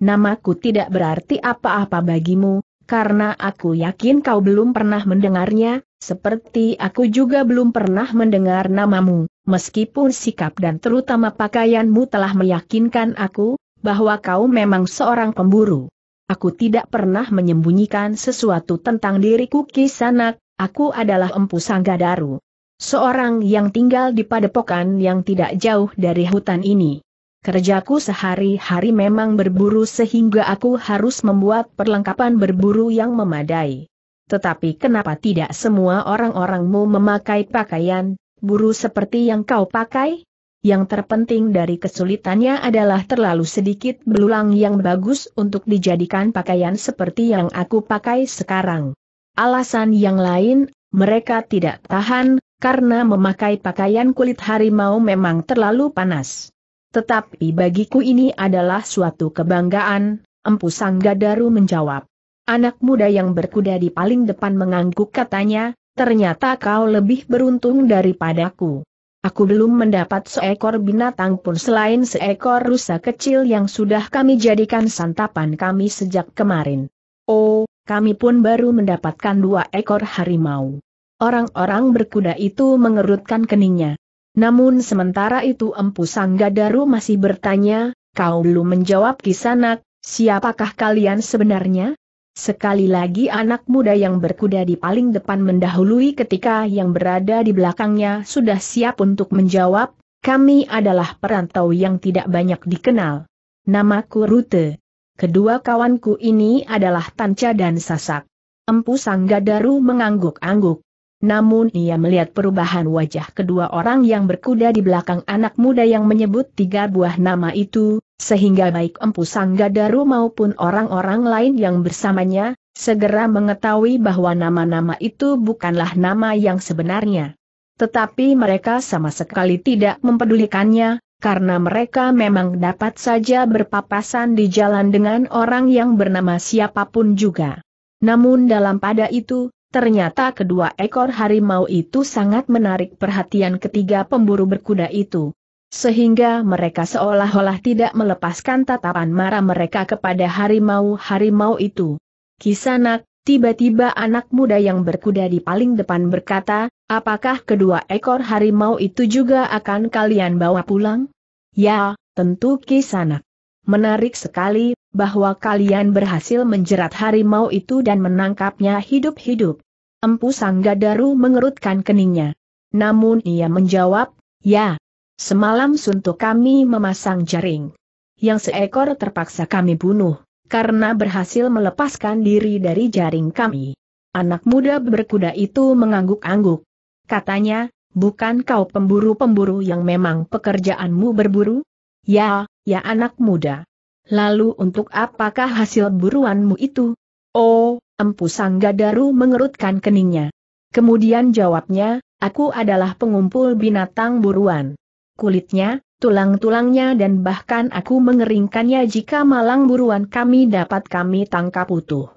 Namaku tidak berarti apa-apa bagimu, karena aku yakin kau belum pernah mendengarnya, seperti aku juga belum pernah mendengar namamu, meskipun sikap dan terutama pakaianmu telah meyakinkan aku, bahwa kau memang seorang pemburu. Aku tidak pernah menyembunyikan sesuatu tentang diriku kisanak, aku adalah Empu Sanggadaru. Seorang yang tinggal di padepokan yang tidak jauh dari hutan ini. Kerjaku sehari-hari memang berburu sehingga aku harus membuat perlengkapan berburu yang memadai. Tetapi kenapa tidak semua orang-orangmu memakai pakaian, buru seperti yang kau pakai? Yang terpenting dari kesulitannya adalah terlalu sedikit belulang yang bagus untuk dijadikan pakaian seperti yang aku pakai sekarang. Alasan yang lain, mereka tidak tahan, karena memakai pakaian kulit harimau memang terlalu panas. Tetapi bagiku ini adalah suatu kebanggaan, Empu Sanggadaru menjawab. Anak muda yang berkuda di paling depan mengangguk katanya, ternyata kau lebih beruntung daripadaku. Aku belum mendapat seekor binatang pun selain seekor rusa kecil yang sudah kami jadikan santapan kami sejak kemarin. Oh, kami pun baru mendapatkan dua ekor harimau. Orang-orang berkuda itu mengerutkan keningnya. Namun sementara itu Empu Sanggadaru masih bertanya, kau belum menjawab kisanak, siapakah kalian sebenarnya? Sekali lagi anak muda yang berkuda di paling depan mendahului ketika yang berada di belakangnya sudah siap untuk menjawab, kami adalah perantau yang tidak banyak dikenal. Namaku Rute. Kedua kawanku ini adalah Tanca dan Sasak. Empu Sanggadaru mengangguk-angguk. Namun ia melihat perubahan wajah kedua orang yang berkuda di belakang anak muda yang menyebut tiga buah nama itu, sehingga baik Empu Sanggadaru maupun orang-orang lain yang bersamanya, segera mengetahui bahwa nama-nama itu bukanlah nama yang sebenarnya. Tetapi mereka sama sekali tidak mempedulikannya, karena mereka memang dapat saja berpapasan di jalan dengan orang yang bernama siapapun juga. Namun dalam pada itu, Ternyata kedua ekor harimau itu sangat menarik perhatian ketiga pemburu berkuda itu. Sehingga mereka seolah-olah tidak melepaskan tatapan marah mereka kepada harimau-harimau itu. Kisanak, tiba-tiba anak muda yang berkuda di paling depan berkata, apakah kedua ekor harimau itu juga akan kalian bawa pulang? Ya, tentu Kisanak. Menarik sekali, bahwa kalian berhasil menjerat harimau itu dan menangkapnya hidup-hidup. Empu Sanggadaru mengerutkan keningnya. Namun ia menjawab, ya. Semalam suntuk kami memasang jaring. Yang seekor terpaksa kami bunuh, karena berhasil melepaskan diri dari jaring kami. Anak muda berkuda itu mengangguk-angguk. Katanya, bukan kau pemburu-pemburu yang memang pekerjaanmu berburu? Ya, ya anak muda. Lalu untuk apakah hasil buruanmu itu? Oh, Empu Sanggadaru mengerutkan keningnya. Kemudian jawabnya, aku adalah pengumpul binatang buruan. Kulitnya, tulang-tulangnya dan bahkan aku mengeringkannya jika malang buruan kami dapat kami tangkap utuh.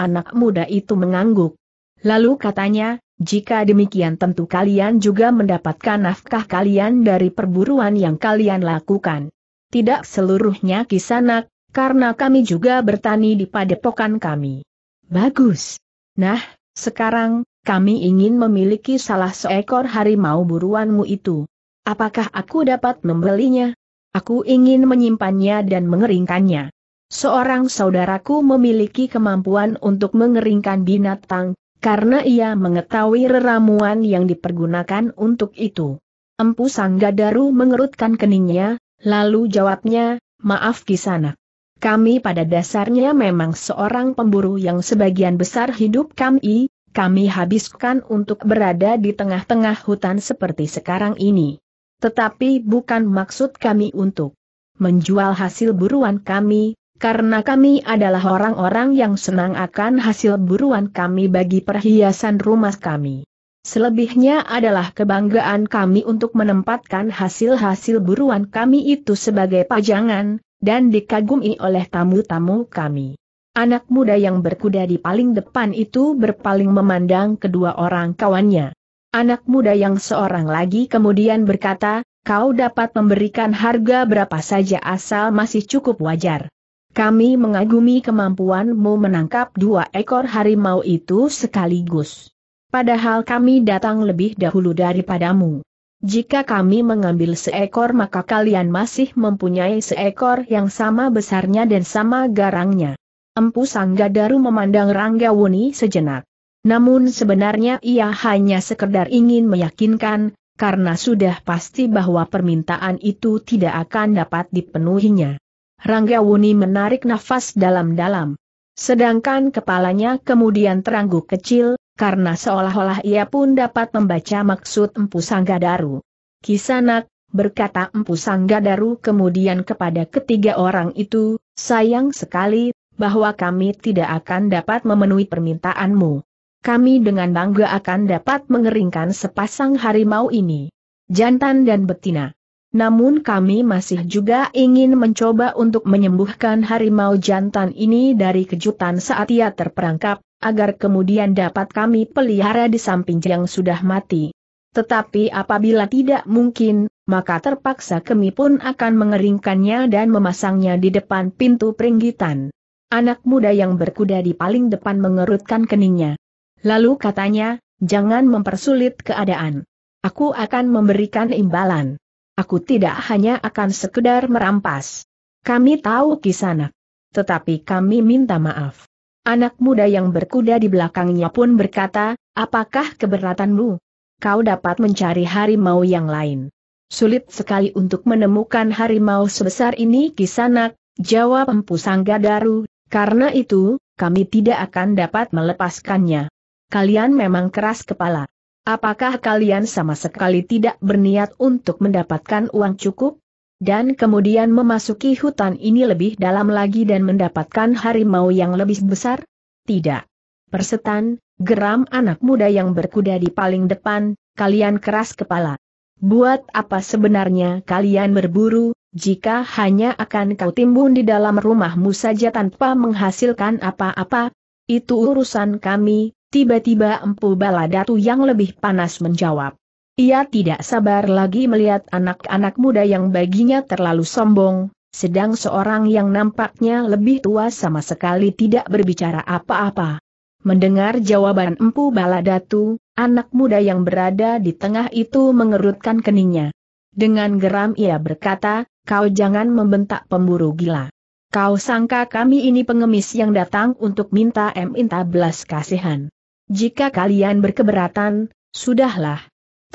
Anak muda itu mengangguk. Lalu katanya, jika demikian tentu kalian juga mendapatkan nafkah kalian dari perburuan yang kalian lakukan tidak seluruhnya kisanak, karena kami juga bertani di padepokan kami. Bagus. Nah, sekarang, kami ingin memiliki salah seekor harimau buruanmu itu. Apakah aku dapat membelinya? Aku ingin menyimpannya dan mengeringkannya. Seorang saudaraku memiliki kemampuan untuk mengeringkan binatang, karena ia mengetahui reramuan yang dipergunakan untuk itu. Empu Sanggadaru mengerutkan keningnya, Lalu jawabnya, maaf kisanak. Kami pada dasarnya memang seorang pemburu yang sebagian besar hidup kami, kami habiskan untuk berada di tengah-tengah hutan seperti sekarang ini. Tetapi bukan maksud kami untuk menjual hasil buruan kami, karena kami adalah orang-orang yang senang akan hasil buruan kami bagi perhiasan rumah kami. Selebihnya adalah kebanggaan kami untuk menempatkan hasil-hasil buruan kami itu sebagai pajangan, dan dikagumi oleh tamu-tamu kami. Anak muda yang berkuda di paling depan itu berpaling memandang kedua orang kawannya. Anak muda yang seorang lagi kemudian berkata, kau dapat memberikan harga berapa saja asal masih cukup wajar. Kami mengagumi kemampuanmu menangkap dua ekor harimau itu sekaligus. Padahal kami datang lebih dahulu daripadamu. Jika kami mengambil seekor maka kalian masih mempunyai seekor yang sama besarnya dan sama garangnya. Empu Sanggadaru memandang Rangga Wuni sejenak. Namun sebenarnya ia hanya sekedar ingin meyakinkan, karena sudah pasti bahwa permintaan itu tidak akan dapat dipenuhinya. Rangga Wuni menarik nafas dalam-dalam. Sedangkan kepalanya kemudian terangguk kecil, karena seolah-olah ia pun dapat membaca maksud Empu Sanggadaru. Kisanak, berkata Empu Sanggadaru kemudian kepada ketiga orang itu, sayang sekali, bahwa kami tidak akan dapat memenuhi permintaanmu. Kami dengan bangga akan dapat mengeringkan sepasang harimau ini. Jantan dan betina. Namun kami masih juga ingin mencoba untuk menyembuhkan harimau jantan ini dari kejutan saat ia terperangkap, agar kemudian dapat kami pelihara di samping yang sudah mati. Tetapi apabila tidak mungkin, maka terpaksa kami pun akan mengeringkannya dan memasangnya di depan pintu peringgitan. Anak muda yang berkuda di paling depan mengerutkan keningnya. Lalu katanya, jangan mempersulit keadaan. Aku akan memberikan imbalan. Aku tidak hanya akan sekedar merampas. Kami tahu kisanak. Tetapi kami minta maaf. Anak muda yang berkuda di belakangnya pun berkata, apakah keberatanmu? Kau dapat mencari harimau yang lain. Sulit sekali untuk menemukan harimau sebesar ini kisanak, jawab Empu Sanggadaru, karena itu, kami tidak akan dapat melepaskannya. Kalian memang keras kepala. Apakah kalian sama sekali tidak berniat untuk mendapatkan uang cukup? dan kemudian memasuki hutan ini lebih dalam lagi dan mendapatkan harimau yang lebih besar? Tidak. Persetan, geram anak muda yang berkuda di paling depan, kalian keras kepala. Buat apa sebenarnya kalian berburu, jika hanya akan kau timbun di dalam rumahmu saja tanpa menghasilkan apa-apa? Itu urusan kami, tiba-tiba empu baladatu yang lebih panas menjawab. Ia tidak sabar lagi melihat anak-anak muda yang baginya terlalu sombong, sedang seorang yang nampaknya lebih tua sama sekali tidak berbicara apa-apa. Mendengar jawaban Empu Baladatu, anak muda yang berada di tengah itu mengerutkan keningnya. Dengan geram ia berkata, kau jangan membentak pemburu gila. Kau sangka kami ini pengemis yang datang untuk minta minta belas kasihan. Jika kalian berkeberatan, sudahlah,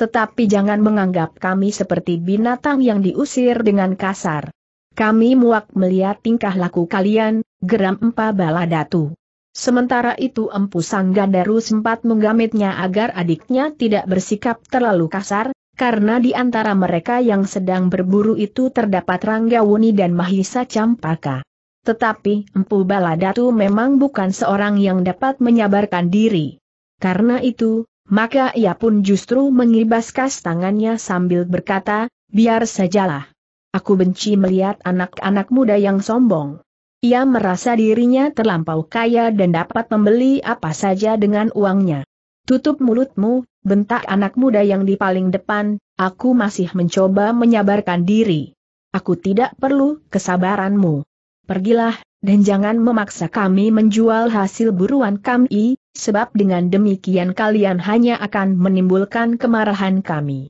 tetapi jangan menganggap kami seperti binatang yang diusir dengan kasar. Kami muak melihat tingkah laku kalian, geram empa baladatu. Sementara itu Empu Sanggandaru sempat menggamitnya agar adiknya tidak bersikap terlalu kasar, karena di antara mereka yang sedang berburu itu terdapat Rangga Wuni dan Mahisa Campaka. Tetapi Empu Baladatu memang bukan seorang yang dapat menyabarkan diri. Karena itu, maka ia pun justru mengibaskan tangannya sambil berkata, biar sajalah. Aku benci melihat anak-anak muda yang sombong. Ia merasa dirinya terlampau kaya dan dapat membeli apa saja dengan uangnya. Tutup mulutmu, bentak anak muda yang di paling depan, aku masih mencoba menyabarkan diri. Aku tidak perlu kesabaranmu. Pergilah, dan jangan memaksa kami menjual hasil buruan kami, sebab dengan demikian kalian hanya akan menimbulkan kemarahan kami.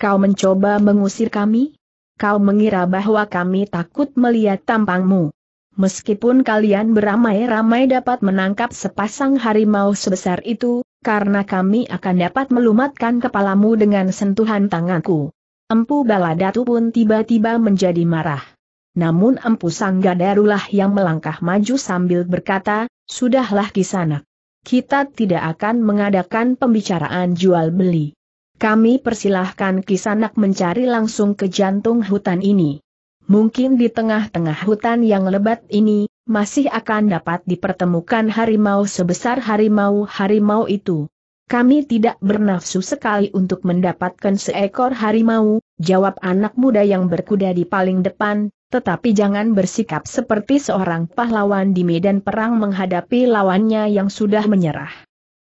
Kau mencoba mengusir kami? Kau mengira bahwa kami takut melihat tampangmu. Meskipun kalian beramai-ramai dapat menangkap sepasang harimau sebesar itu, karena kami akan dapat melumatkan kepalamu dengan sentuhan tanganku. Empu Baladatu pun tiba-tiba menjadi marah. Namun Empu Sanggadarulah yang melangkah maju sambil berkata, Sudahlah kisanak kita tidak akan mengadakan pembicaraan jual beli. Kami persilahkan Kisanak mencari langsung ke jantung hutan ini. Mungkin di tengah-tengah hutan yang lebat ini, masih akan dapat dipertemukan harimau sebesar harimau-harimau itu. Kami tidak bernafsu sekali untuk mendapatkan seekor harimau, jawab anak muda yang berkuda di paling depan, tetapi jangan bersikap seperti seorang pahlawan di medan perang menghadapi lawannya yang sudah menyerah.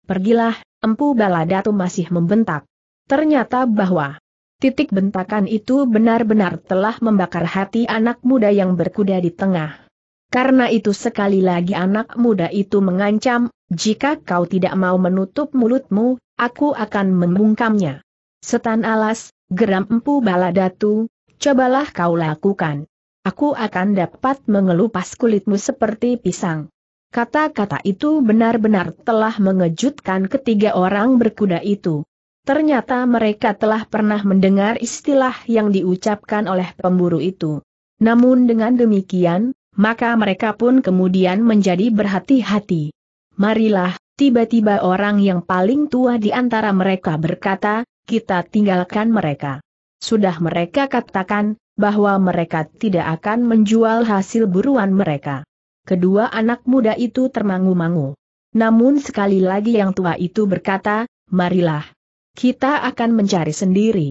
Pergilah, Empu Baladatu masih membentak. Ternyata bahwa titik bentakan itu benar-benar telah membakar hati anak muda yang berkuda di tengah. Karena itu sekali lagi anak muda itu mengancam, jika kau tidak mau menutup mulutmu, aku akan membungkamnya. Setan alas, geram Empu Baladatu, cobalah kau lakukan aku akan dapat mengelupas kulitmu seperti pisang. Kata-kata itu benar-benar telah mengejutkan ketiga orang berkuda itu. Ternyata mereka telah pernah mendengar istilah yang diucapkan oleh pemburu itu. Namun dengan demikian, maka mereka pun kemudian menjadi berhati-hati. Marilah, tiba-tiba orang yang paling tua di antara mereka berkata, kita tinggalkan mereka. Sudah mereka katakan, bahwa mereka tidak akan menjual hasil buruan mereka. Kedua anak muda itu termangu-mangu. Namun sekali lagi yang tua itu berkata, marilah. Kita akan mencari sendiri.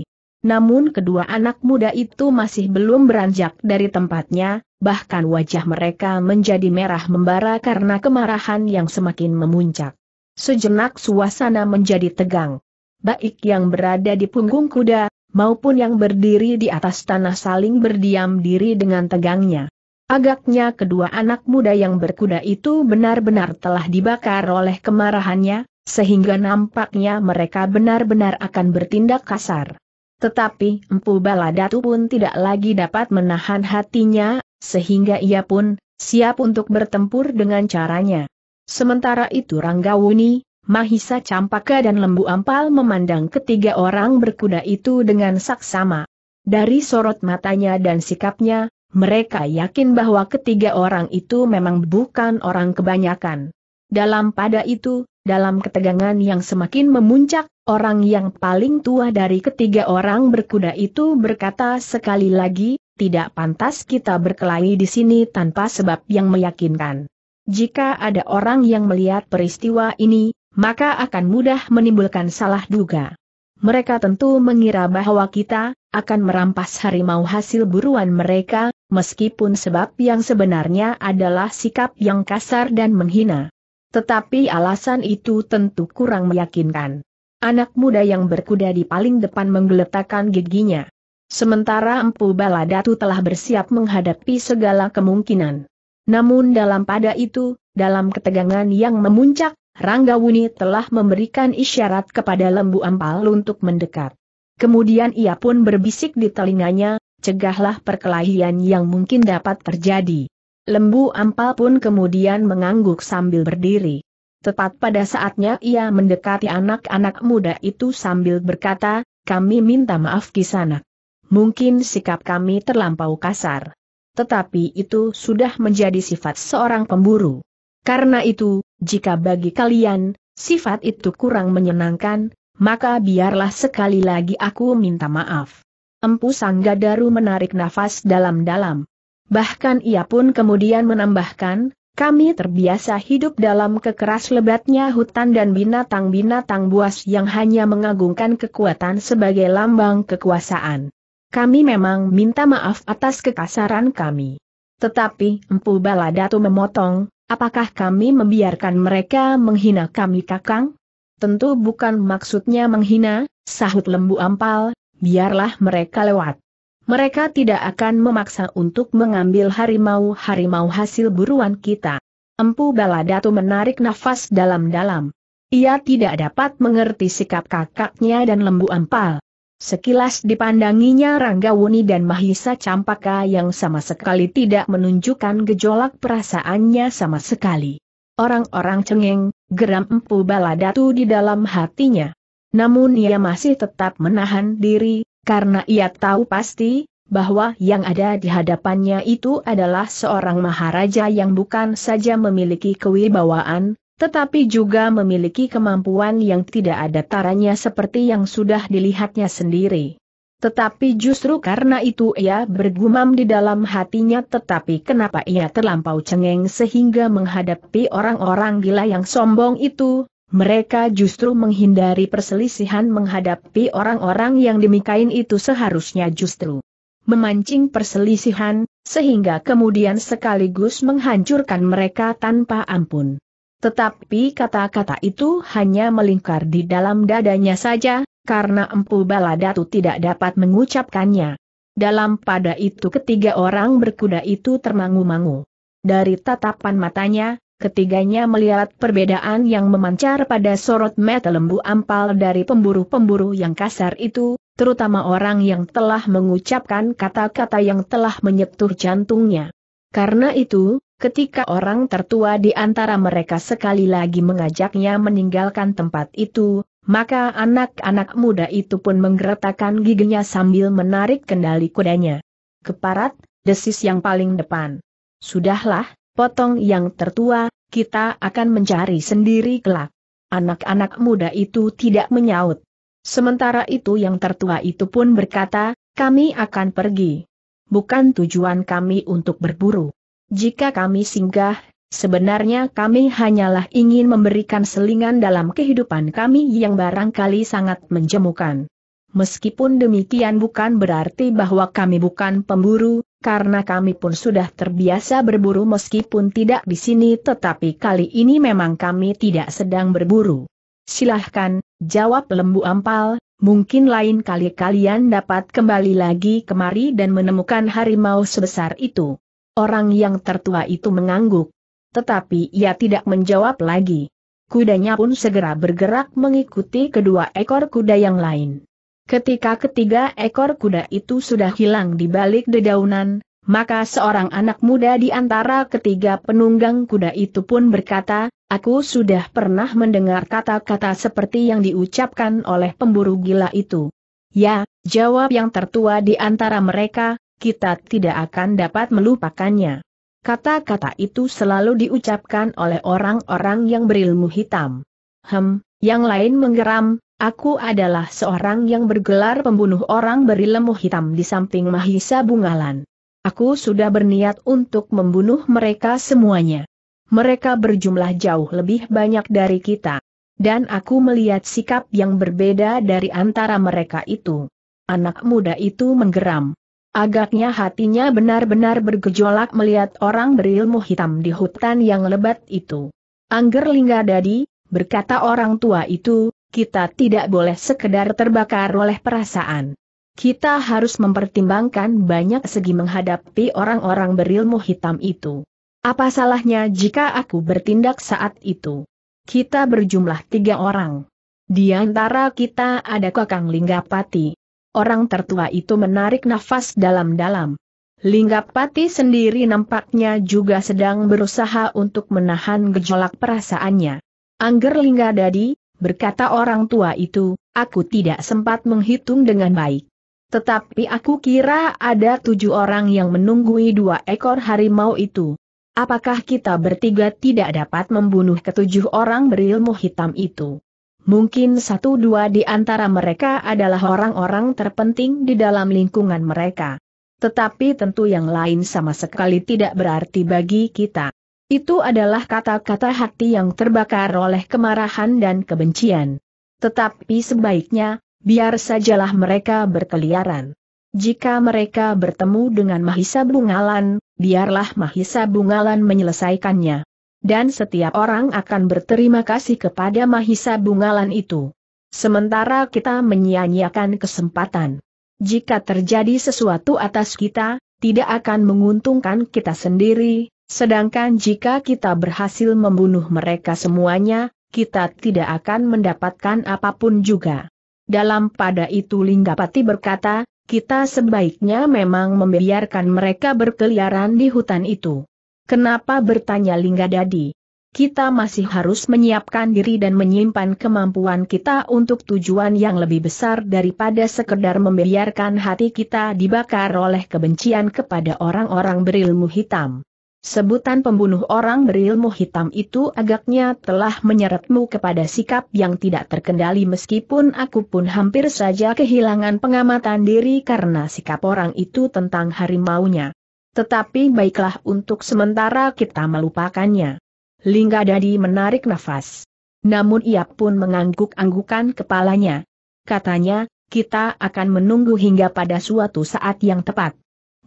Namun kedua anak muda itu masih belum beranjak dari tempatnya, bahkan wajah mereka menjadi merah membara karena kemarahan yang semakin memuncak. Sejenak suasana menjadi tegang baik yang berada di punggung kuda, maupun yang berdiri di atas tanah saling berdiam diri dengan tegangnya. Agaknya kedua anak muda yang berkuda itu benar-benar telah dibakar oleh kemarahannya, sehingga nampaknya mereka benar-benar akan bertindak kasar. Tetapi Empu Baladatu pun tidak lagi dapat menahan hatinya, sehingga ia pun siap untuk bertempur dengan caranya. Sementara itu Ranggawuni, Mahisa Campaka dan Lembu Ampal memandang ketiga orang berkuda itu dengan saksama. Dari sorot matanya dan sikapnya, mereka yakin bahwa ketiga orang itu memang bukan orang kebanyakan. Dalam pada itu, dalam ketegangan yang semakin memuncak, orang yang paling tua dari ketiga orang berkuda itu berkata sekali lagi, tidak pantas kita berkelahi di sini tanpa sebab yang meyakinkan. Jika ada orang yang melihat peristiwa ini, maka akan mudah menimbulkan salah duga. Mereka tentu mengira bahwa kita akan merampas harimau hasil buruan mereka, meskipun sebab yang sebenarnya adalah sikap yang kasar dan menghina. Tetapi alasan itu tentu kurang meyakinkan. Anak muda yang berkuda di paling depan menggeletakkan giginya. Sementara Empu Baladatu telah bersiap menghadapi segala kemungkinan. Namun dalam pada itu, dalam ketegangan yang memuncak, Ranggawuni telah memberikan isyarat kepada lembu ampal untuk mendekat. Kemudian ia pun berbisik di telinganya, cegahlah perkelahian yang mungkin dapat terjadi. Lembu ampal pun kemudian mengangguk sambil berdiri. Tepat pada saatnya ia mendekati anak-anak muda itu sambil berkata, kami minta maaf kisana. Mungkin sikap kami terlampau kasar. Tetapi itu sudah menjadi sifat seorang pemburu. Karena itu, jika bagi kalian, sifat itu kurang menyenangkan, maka biarlah sekali lagi aku minta maaf. Empu Sanggadaru menarik nafas dalam-dalam. Bahkan ia pun kemudian menambahkan, kami terbiasa hidup dalam kekeras lebatnya hutan dan binatang-binatang buas yang hanya mengagungkan kekuatan sebagai lambang kekuasaan. Kami memang minta maaf atas kekasaran kami. Tetapi Empu Baladatu memotong, Apakah kami membiarkan mereka menghina kami kakang? Tentu bukan maksudnya menghina, sahut lembu ampal, biarlah mereka lewat. Mereka tidak akan memaksa untuk mengambil harimau-harimau hasil buruan kita. Empu Baladatu menarik nafas dalam-dalam. Ia tidak dapat mengerti sikap kakaknya dan lembu ampal. Sekilas dipandanginya Ranggawuni dan Mahisa Campaka yang sama sekali tidak menunjukkan gejolak perasaannya sama sekali. Orang-orang cengeng, geram empu baladatu di dalam hatinya. Namun ia masih tetap menahan diri, karena ia tahu pasti, bahwa yang ada di hadapannya itu adalah seorang maharaja yang bukan saja memiliki kewibawaan, tetapi juga memiliki kemampuan yang tidak ada taranya seperti yang sudah dilihatnya sendiri. Tetapi justru karena itu ia bergumam di dalam hatinya tetapi kenapa ia terlampau cengeng sehingga menghadapi orang-orang gila yang sombong itu, mereka justru menghindari perselisihan menghadapi orang-orang yang demikian itu seharusnya justru memancing perselisihan, sehingga kemudian sekaligus menghancurkan mereka tanpa ampun. Tetapi kata-kata itu hanya melingkar di dalam dadanya saja, karena Empu Baladatu tidak dapat mengucapkannya. Dalam pada itu ketiga orang berkuda itu termangu-mangu. Dari tatapan matanya, ketiganya melihat perbedaan yang memancar pada sorot mata lembu ampal dari pemburu-pemburu yang kasar itu, terutama orang yang telah mengucapkan kata-kata yang telah menyetur jantungnya. Karena itu, ketika orang tertua di antara mereka sekali lagi mengajaknya meninggalkan tempat itu, maka anak-anak muda itu pun menggeretakkan giginya sambil menarik kendali kudanya. Keparat, desis yang paling depan. Sudahlah, potong yang tertua, kita akan mencari sendiri kelak. Anak-anak muda itu tidak menyaut. Sementara itu yang tertua itu pun berkata, kami akan pergi. Bukan tujuan kami untuk berburu. Jika kami singgah, sebenarnya kami hanyalah ingin memberikan selingan dalam kehidupan kami yang barangkali sangat menjemukan. Meskipun demikian bukan berarti bahwa kami bukan pemburu, karena kami pun sudah terbiasa berburu meskipun tidak di sini tetapi kali ini memang kami tidak sedang berburu. Silahkan, jawab lembu ampal, Mungkin lain kali kalian dapat kembali lagi kemari dan menemukan harimau sebesar itu. Orang yang tertua itu mengangguk. Tetapi ia tidak menjawab lagi. Kudanya pun segera bergerak mengikuti kedua ekor kuda yang lain. Ketika ketiga ekor kuda itu sudah hilang di balik dedaunan, maka seorang anak muda di antara ketiga penunggang kuda itu pun berkata, Aku sudah pernah mendengar kata-kata seperti yang diucapkan oleh pemburu gila itu. Ya, jawab yang tertua di antara mereka, kita tidak akan dapat melupakannya. Kata-kata itu selalu diucapkan oleh orang-orang yang berilmu hitam. Hem, yang lain menggeram, aku adalah seorang yang bergelar pembunuh orang berilmu hitam di samping Mahisa Bungalan. Aku sudah berniat untuk membunuh mereka semuanya. Mereka berjumlah jauh lebih banyak dari kita. Dan aku melihat sikap yang berbeda dari antara mereka itu. Anak muda itu menggeram. Agaknya hatinya benar-benar bergejolak melihat orang berilmu hitam di hutan yang lebat itu. Angger Lingga Dadi, berkata orang tua itu, kita tidak boleh sekedar terbakar oleh perasaan. Kita harus mempertimbangkan banyak segi menghadapi orang-orang berilmu hitam itu. Apa salahnya jika aku bertindak saat itu? Kita berjumlah tiga orang. Di antara kita ada Kakang Linggapati, orang tertua itu menarik nafas dalam-dalam. Linggapati sendiri nampaknya juga sedang berusaha untuk menahan gejolak perasaannya. Angger Lingga Dadi, berkata orang tua itu, aku tidak sempat menghitung dengan baik. Tetapi aku kira ada tujuh orang yang menunggui dua ekor harimau itu. Apakah kita bertiga tidak dapat membunuh ketujuh orang berilmu hitam itu? mungkin satu dua di antara mereka adalah orang-orang terpenting di dalam lingkungan mereka. Tetapi tentu yang lain sama sekali tidak berarti bagi kita. Itu adalah kata-kata hati yang terbakar oleh kemarahan dan kebencian. Tetapi sebaiknya, biar sajalah mereka berkeliaran. Jika mereka bertemu dengan Mahisa Bungalan, biarlah Mahisa Bungalan menyelesaikannya dan setiap orang akan berterima kasih kepada Mahisa Bungalan itu. Sementara kita menyia-nyiakan kesempatan. Jika terjadi sesuatu atas kita, tidak akan menguntungkan kita sendiri, sedangkan jika kita berhasil membunuh mereka semuanya, kita tidak akan mendapatkan apapun juga. Dalam pada itu Linggapati berkata, kita sebaiknya memang membiarkan mereka berkeliaran di hutan itu. Kenapa bertanya Lingga Dadi? Kita masih harus menyiapkan diri dan menyimpan kemampuan kita untuk tujuan yang lebih besar daripada sekedar membiarkan hati kita dibakar oleh kebencian kepada orang-orang berilmu hitam. Sebutan pembunuh orang berilmu hitam itu agaknya telah menyeretmu kepada sikap yang tidak terkendali meskipun aku pun hampir saja kehilangan pengamatan diri karena sikap orang itu tentang harimaunya. Tetapi baiklah untuk sementara kita melupakannya. Lingga Dadi menarik nafas. Namun ia pun mengangguk-anggukan kepalanya. Katanya, kita akan menunggu hingga pada suatu saat yang tepat.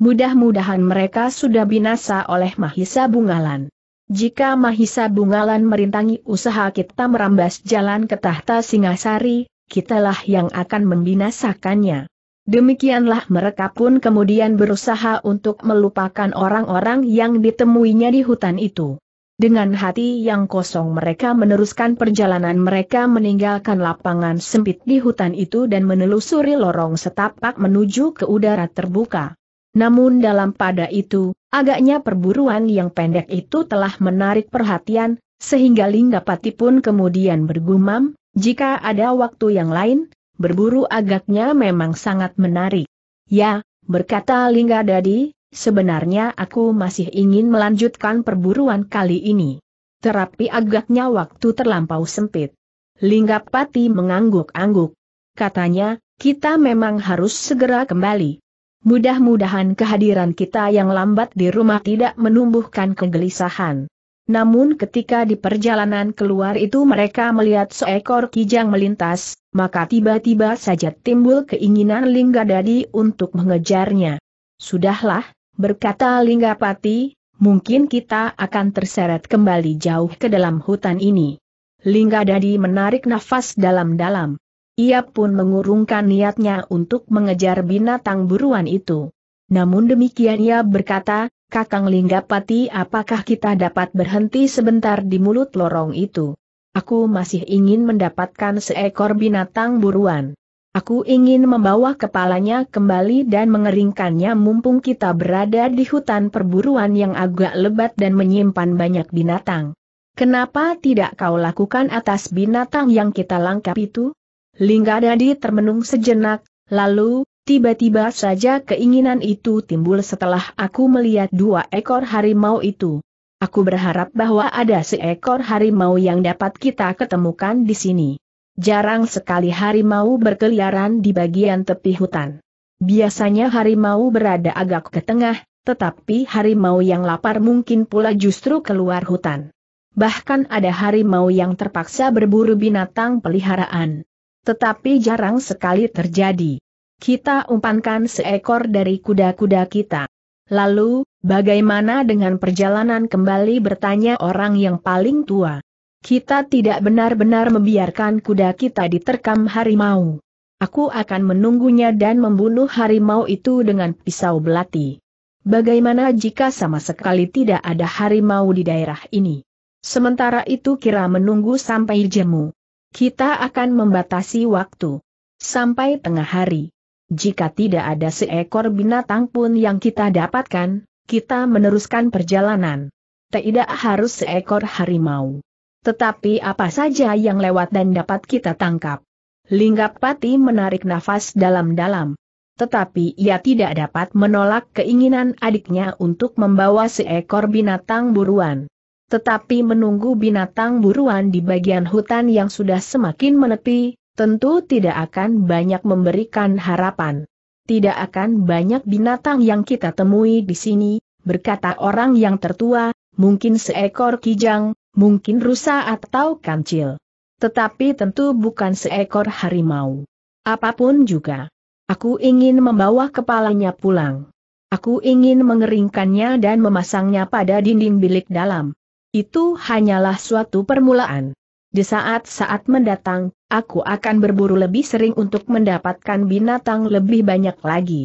Mudah-mudahan mereka sudah binasa oleh Mahisa Bungalan. Jika Mahisa Bungalan merintangi usaha kita merambas jalan ke tahta Singasari, kitalah yang akan membinasakannya. Demikianlah mereka pun kemudian berusaha untuk melupakan orang-orang yang ditemuinya di hutan itu. Dengan hati yang kosong mereka meneruskan perjalanan mereka meninggalkan lapangan sempit di hutan itu dan menelusuri lorong setapak menuju ke udara terbuka. Namun dalam pada itu, agaknya perburuan yang pendek itu telah menarik perhatian, sehingga Linggapati pun kemudian bergumam, jika ada waktu yang lain, berburu agaknya memang sangat menarik. Ya, berkata Lingga Dadi, sebenarnya aku masih ingin melanjutkan perburuan kali ini. Terapi agaknya waktu terlampau sempit. Lingga Pati mengangguk-angguk. Katanya, kita memang harus segera kembali. Mudah-mudahan kehadiran kita yang lambat di rumah tidak menumbuhkan kegelisahan. Namun ketika di perjalanan keluar itu mereka melihat seekor kijang melintas, maka tiba-tiba saja timbul keinginan Lingga Dadi untuk mengejarnya. Sudahlah, berkata Lingga Pati, mungkin kita akan terseret kembali jauh ke dalam hutan ini. Lingga Dadi menarik nafas dalam-dalam. Ia pun mengurungkan niatnya untuk mengejar binatang buruan itu. Namun demikian ia berkata, Kakang Linggapati apakah kita dapat berhenti sebentar di mulut lorong itu? Aku masih ingin mendapatkan seekor binatang buruan. Aku ingin membawa kepalanya kembali dan mengeringkannya mumpung kita berada di hutan perburuan yang agak lebat dan menyimpan banyak binatang. Kenapa tidak kau lakukan atas binatang yang kita langkap itu? Linggadadi termenung sejenak, lalu, tiba-tiba saja keinginan itu timbul setelah aku melihat dua ekor harimau itu. Aku berharap bahwa ada seekor harimau yang dapat kita ketemukan di sini. Jarang sekali harimau berkeliaran di bagian tepi hutan. Biasanya harimau berada agak ke tengah, tetapi harimau yang lapar mungkin pula justru keluar hutan. Bahkan ada harimau yang terpaksa berburu binatang peliharaan. Tetapi jarang sekali terjadi. Kita umpankan seekor dari kuda-kuda kita. Lalu, Bagaimana dengan perjalanan kembali bertanya orang yang paling tua? Kita tidak benar-benar membiarkan kuda kita diterkam harimau. Aku akan menunggunya dan membunuh harimau itu dengan pisau belati. Bagaimana jika sama sekali tidak ada harimau di daerah ini? Sementara itu kira menunggu sampai jemu. Kita akan membatasi waktu. Sampai tengah hari. Jika tidak ada seekor binatang pun yang kita dapatkan, kita meneruskan perjalanan. Tidak harus seekor harimau. Tetapi apa saja yang lewat dan dapat kita tangkap. Linggapati menarik nafas dalam-dalam. Tetapi ia tidak dapat menolak keinginan adiknya untuk membawa seekor binatang buruan. Tetapi menunggu binatang buruan di bagian hutan yang sudah semakin menepi, tentu tidak akan banyak memberikan harapan tidak akan banyak binatang yang kita temui di sini, berkata orang yang tertua, mungkin seekor kijang, mungkin rusa atau kancil. Tetapi tentu bukan seekor harimau. Apapun juga. Aku ingin membawa kepalanya pulang. Aku ingin mengeringkannya dan memasangnya pada dinding bilik dalam. Itu hanyalah suatu permulaan. Di saat-saat mendatang, aku akan berburu lebih sering untuk mendapatkan binatang lebih banyak lagi.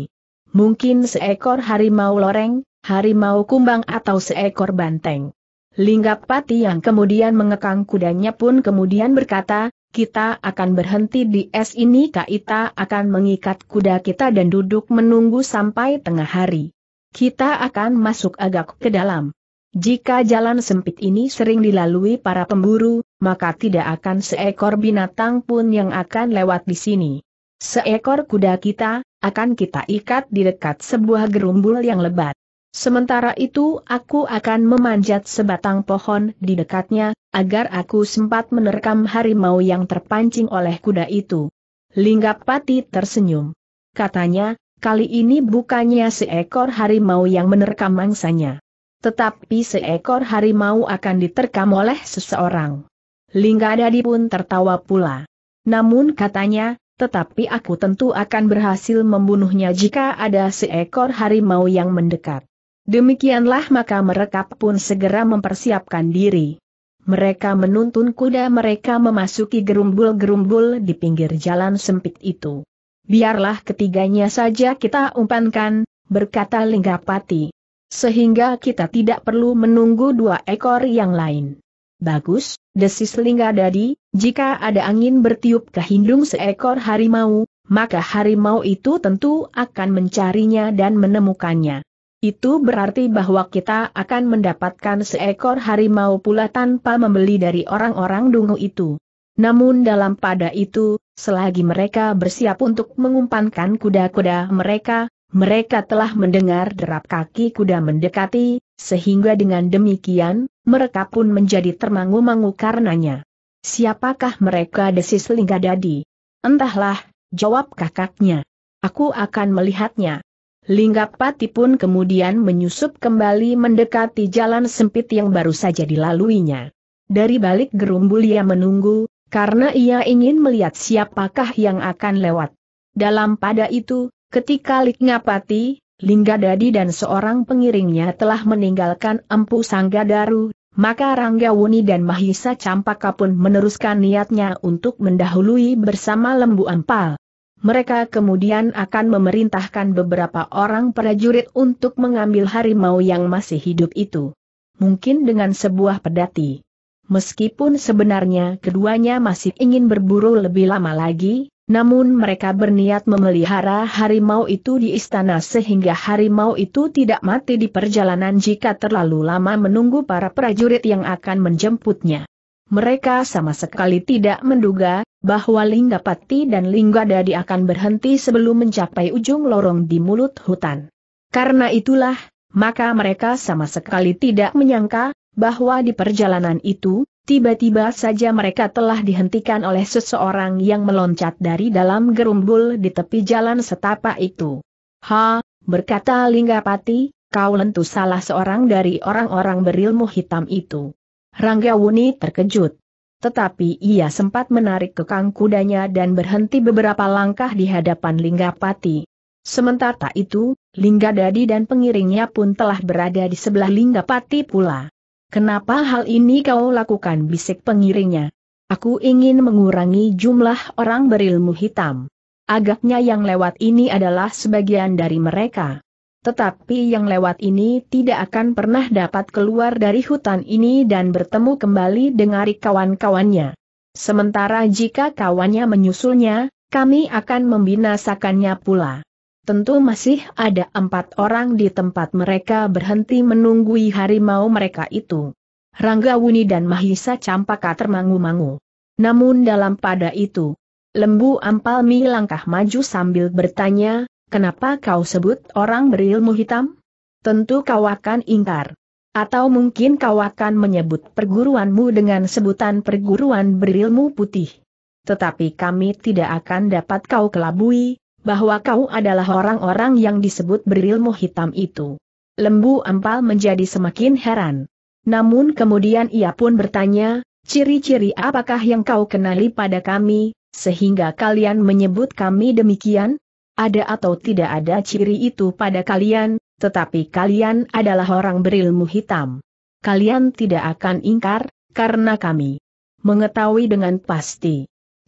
Mungkin seekor harimau loreng, harimau kumbang atau seekor banteng. Linggap Pati yang kemudian mengekang kudanya pun kemudian berkata, kita akan berhenti di es ini Kaita akan mengikat kuda kita dan duduk menunggu sampai tengah hari. Kita akan masuk agak ke dalam. Jika jalan sempit ini sering dilalui para pemburu, maka tidak akan seekor binatang pun yang akan lewat di sini. Seekor kuda kita, akan kita ikat di dekat sebuah gerumbul yang lebat. Sementara itu aku akan memanjat sebatang pohon di dekatnya, agar aku sempat menerkam harimau yang terpancing oleh kuda itu. Linggapati tersenyum. Katanya, kali ini bukannya seekor harimau yang menerkam mangsanya. Tetapi seekor harimau akan diterkam oleh seseorang. Linggadadi pun tertawa pula. Namun katanya, tetapi aku tentu akan berhasil membunuhnya jika ada seekor harimau yang mendekat. Demikianlah maka mereka pun segera mempersiapkan diri. Mereka menuntun kuda mereka memasuki gerumbul-gerumbul di pinggir jalan sempit itu. Biarlah ketiganya saja kita umpankan, berkata Linggapati sehingga kita tidak perlu menunggu dua ekor yang lain. Bagus, desis Lingga Dadi, jika ada angin bertiup ke hidung seekor harimau, maka harimau itu tentu akan mencarinya dan menemukannya. Itu berarti bahwa kita akan mendapatkan seekor harimau pula tanpa membeli dari orang-orang dungu itu. Namun dalam pada itu, selagi mereka bersiap untuk mengumpankan kuda-kuda mereka, mereka telah mendengar derap kaki kuda mendekati, sehingga dengan demikian, mereka pun menjadi termangu-mangu karenanya. Siapakah mereka desis Lingga Dadi? Entahlah, jawab kakaknya. Aku akan melihatnya. Linggapati pun kemudian menyusup kembali mendekati jalan sempit yang baru saja dilaluinya. Dari balik gerumbul ia menunggu, karena ia ingin melihat siapakah yang akan lewat. Dalam pada itu, Ketika Lingapati, Linggadadi dan seorang pengiringnya telah meninggalkan Empu Sanggadaru, maka Ranggawuni dan Mahisa Campaka pun meneruskan niatnya untuk mendahului bersama Lembu Ampal. Mereka kemudian akan memerintahkan beberapa orang prajurit untuk mengambil harimau yang masih hidup itu. Mungkin dengan sebuah pedati. Meskipun sebenarnya keduanya masih ingin berburu lebih lama lagi, namun mereka berniat memelihara harimau itu di istana sehingga harimau itu tidak mati di perjalanan jika terlalu lama menunggu para prajurit yang akan menjemputnya. Mereka sama sekali tidak menduga bahwa Linggapati dan Linggadadi akan berhenti sebelum mencapai ujung lorong di mulut hutan. Karena itulah, maka mereka sama sekali tidak menyangka bahwa di perjalanan itu, Tiba-tiba saja mereka telah dihentikan oleh seseorang yang meloncat dari dalam gerumbul di tepi jalan setapak itu. Ha, berkata Linggapati, kau lentu salah seorang dari orang-orang berilmu hitam itu. Rangga Wuni terkejut. Tetapi ia sempat menarik kekang kudanya dan berhenti beberapa langkah di hadapan Linggapati. Sementara itu, Lingga dan pengiringnya pun telah berada di sebelah Linggapati pula. Kenapa hal ini kau lakukan bisik pengiringnya? Aku ingin mengurangi jumlah orang berilmu hitam. Agaknya yang lewat ini adalah sebagian dari mereka. Tetapi yang lewat ini tidak akan pernah dapat keluar dari hutan ini dan bertemu kembali dengan kawan-kawannya. Sementara jika kawannya menyusulnya, kami akan membinasakannya pula. Tentu masih ada empat orang di tempat mereka berhenti menunggui harimau mereka itu. Rangga Wuni dan Mahisa Campaka termangu-mangu. Namun dalam pada itu, Lembu Ampalmi langkah maju sambil bertanya, kenapa kau sebut orang berilmu hitam? Tentu kau akan ingkar. Atau mungkin kau akan menyebut perguruanmu dengan sebutan perguruan berilmu putih. Tetapi kami tidak akan dapat kau kelabui, bahwa kau adalah orang-orang yang disebut berilmu hitam itu. Lembu Ampal menjadi semakin heran. Namun kemudian ia pun bertanya, ciri-ciri apakah yang kau kenali pada kami, sehingga kalian menyebut kami demikian? Ada atau tidak ada ciri itu pada kalian, tetapi kalian adalah orang berilmu hitam. Kalian tidak akan ingkar, karena kami mengetahui dengan pasti.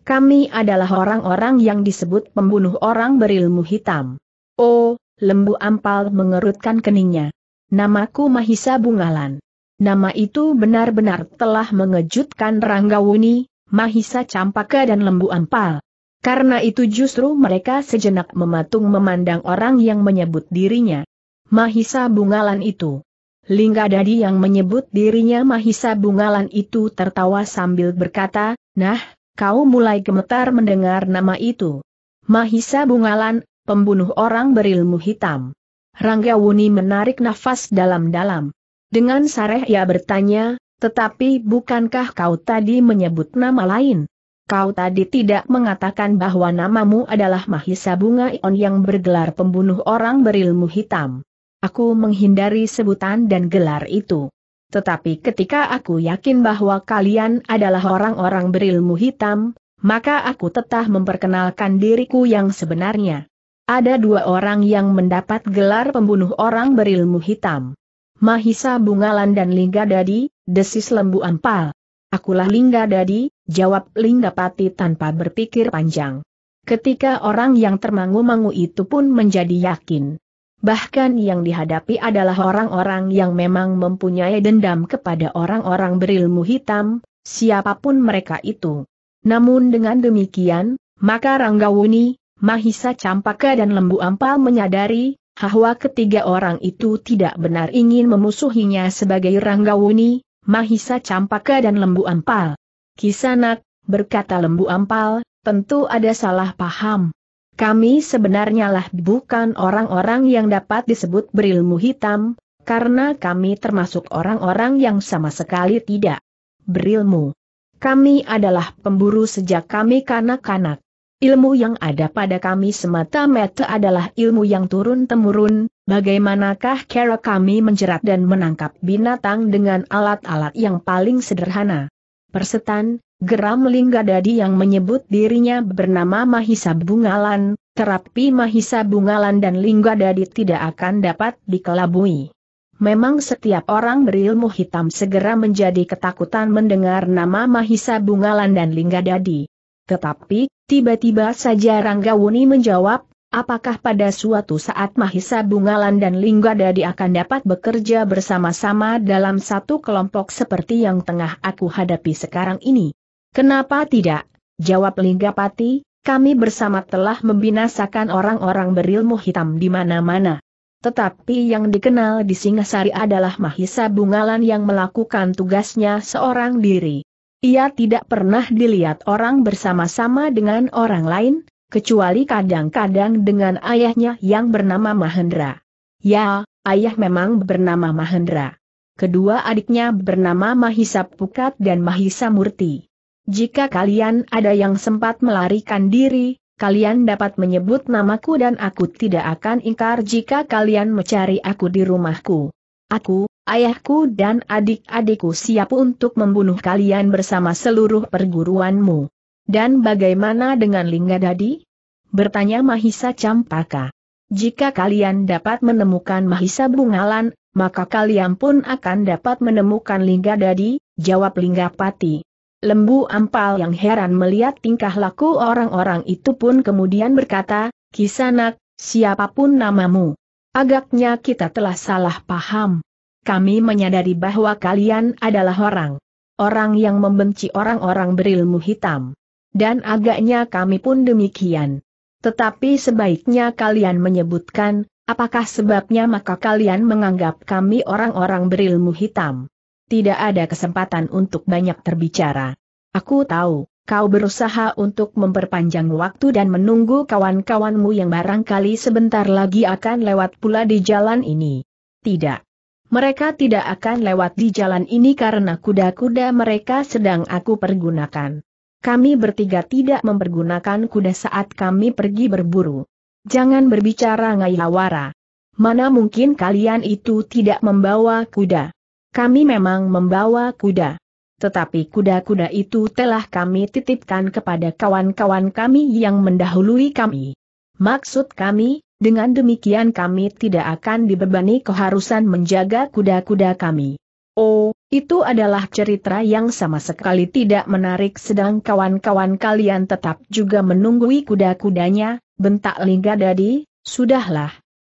Kami adalah orang-orang yang disebut pembunuh orang berilmu hitam. Oh, lembu ampal mengerutkan keningnya. Namaku Mahisa Bungalan. Nama itu benar-benar telah mengejutkan Ranggawuni, Mahisa Campaka dan Lembu Ampal. Karena itu justru mereka sejenak mematung memandang orang yang menyebut dirinya. Mahisa Bungalan itu. Lingga Dadi yang menyebut dirinya Mahisa Bungalan itu tertawa sambil berkata, Nah, kau mulai gemetar mendengar nama itu. Mahisa Bungalan, pembunuh orang berilmu hitam. Rangga Wuni menarik nafas dalam-dalam. Dengan sareh ia bertanya, tetapi bukankah kau tadi menyebut nama lain? Kau tadi tidak mengatakan bahwa namamu adalah Mahisa Bunga Ion yang bergelar pembunuh orang berilmu hitam. Aku menghindari sebutan dan gelar itu. Tetapi ketika aku yakin bahwa kalian adalah orang-orang berilmu hitam, maka aku tetap memperkenalkan diriku yang sebenarnya. Ada dua orang yang mendapat gelar pembunuh orang berilmu hitam. Mahisa Bungalan dan Lingga Dadi, desis lembu ampal. Akulah Lingga Dadi, jawab Lingga Pati tanpa berpikir panjang. Ketika orang yang termangu-mangu itu pun menjadi yakin Bahkan yang dihadapi adalah orang-orang yang memang mempunyai dendam kepada orang-orang berilmu hitam, siapapun mereka itu. Namun dengan demikian, maka Ranggawuni, Mahisa Campaka dan Lembu Ampal menyadari, bahwa ketiga orang itu tidak benar ingin memusuhinya sebagai Ranggawuni, Mahisa Campaka dan Lembu Ampal. Kisanak, berkata Lembu Ampal, tentu ada salah paham. Kami sebenarnya bukan orang-orang yang dapat disebut berilmu hitam, karena kami termasuk orang-orang yang sama sekali tidak berilmu. Kami adalah pemburu sejak kami kanak-kanak. Ilmu yang ada pada kami semata-mata adalah ilmu yang turun-temurun, bagaimanakah cara kami menjerat dan menangkap binatang dengan alat-alat yang paling sederhana. Persetan, Geram Lingga Dadi yang menyebut dirinya bernama Mahisa Bungalan, terapi Mahisa Bungalan dan Lingga Dadi tidak akan dapat dikelabui. Memang setiap orang berilmu hitam segera menjadi ketakutan mendengar nama Mahisa Bungalan dan Lingga Dadi. Tetapi, tiba-tiba saja Rangga Wuni menjawab, apakah pada suatu saat Mahisa Bungalan dan Lingga Dadi akan dapat bekerja bersama-sama dalam satu kelompok seperti yang tengah aku hadapi sekarang ini? Kenapa tidak? Jawab Linggapati, kami bersama telah membinasakan orang-orang berilmu hitam di mana-mana. Tetapi yang dikenal di Singasari adalah Mahisa Bungalan yang melakukan tugasnya seorang diri. Ia tidak pernah dilihat orang bersama-sama dengan orang lain, kecuali kadang-kadang dengan ayahnya yang bernama Mahendra. Ya, ayah memang bernama Mahendra. Kedua adiknya bernama Mahisa Pukat dan Mahisa Murti. Jika kalian ada yang sempat melarikan diri, kalian dapat menyebut namaku dan aku tidak akan ingkar jika kalian mencari aku di rumahku. Aku, ayahku dan adik-adikku siap untuk membunuh kalian bersama seluruh perguruanmu. Dan bagaimana dengan Lingga Dadi? Bertanya Mahisa Campaka. Jika kalian dapat menemukan Mahisa Bungalan, maka kalian pun akan dapat menemukan Lingga Dadi, jawab Lingga Pati. Lembu Ampal yang heran melihat tingkah laku orang-orang itu pun kemudian berkata, Kisanak, siapapun namamu. Agaknya kita telah salah paham. Kami menyadari bahwa kalian adalah orang. Orang yang membenci orang-orang berilmu hitam. Dan agaknya kami pun demikian. Tetapi sebaiknya kalian menyebutkan, apakah sebabnya maka kalian menganggap kami orang-orang berilmu hitam tidak ada kesempatan untuk banyak terbicara. Aku tahu, kau berusaha untuk memperpanjang waktu dan menunggu kawan-kawanmu yang barangkali sebentar lagi akan lewat pula di jalan ini. Tidak. Mereka tidak akan lewat di jalan ini karena kuda-kuda mereka sedang aku pergunakan. Kami bertiga tidak mempergunakan kuda saat kami pergi berburu. Jangan berbicara ngayawara. Mana mungkin kalian itu tidak membawa kuda? kami memang membawa kuda. Tetapi kuda-kuda itu telah kami titipkan kepada kawan-kawan kami yang mendahului kami. Maksud kami, dengan demikian kami tidak akan dibebani keharusan menjaga kuda-kuda kami. Oh, itu adalah cerita yang sama sekali tidak menarik sedang kawan-kawan kalian tetap juga menunggui kuda-kudanya, bentak Lingga Dadi, sudahlah.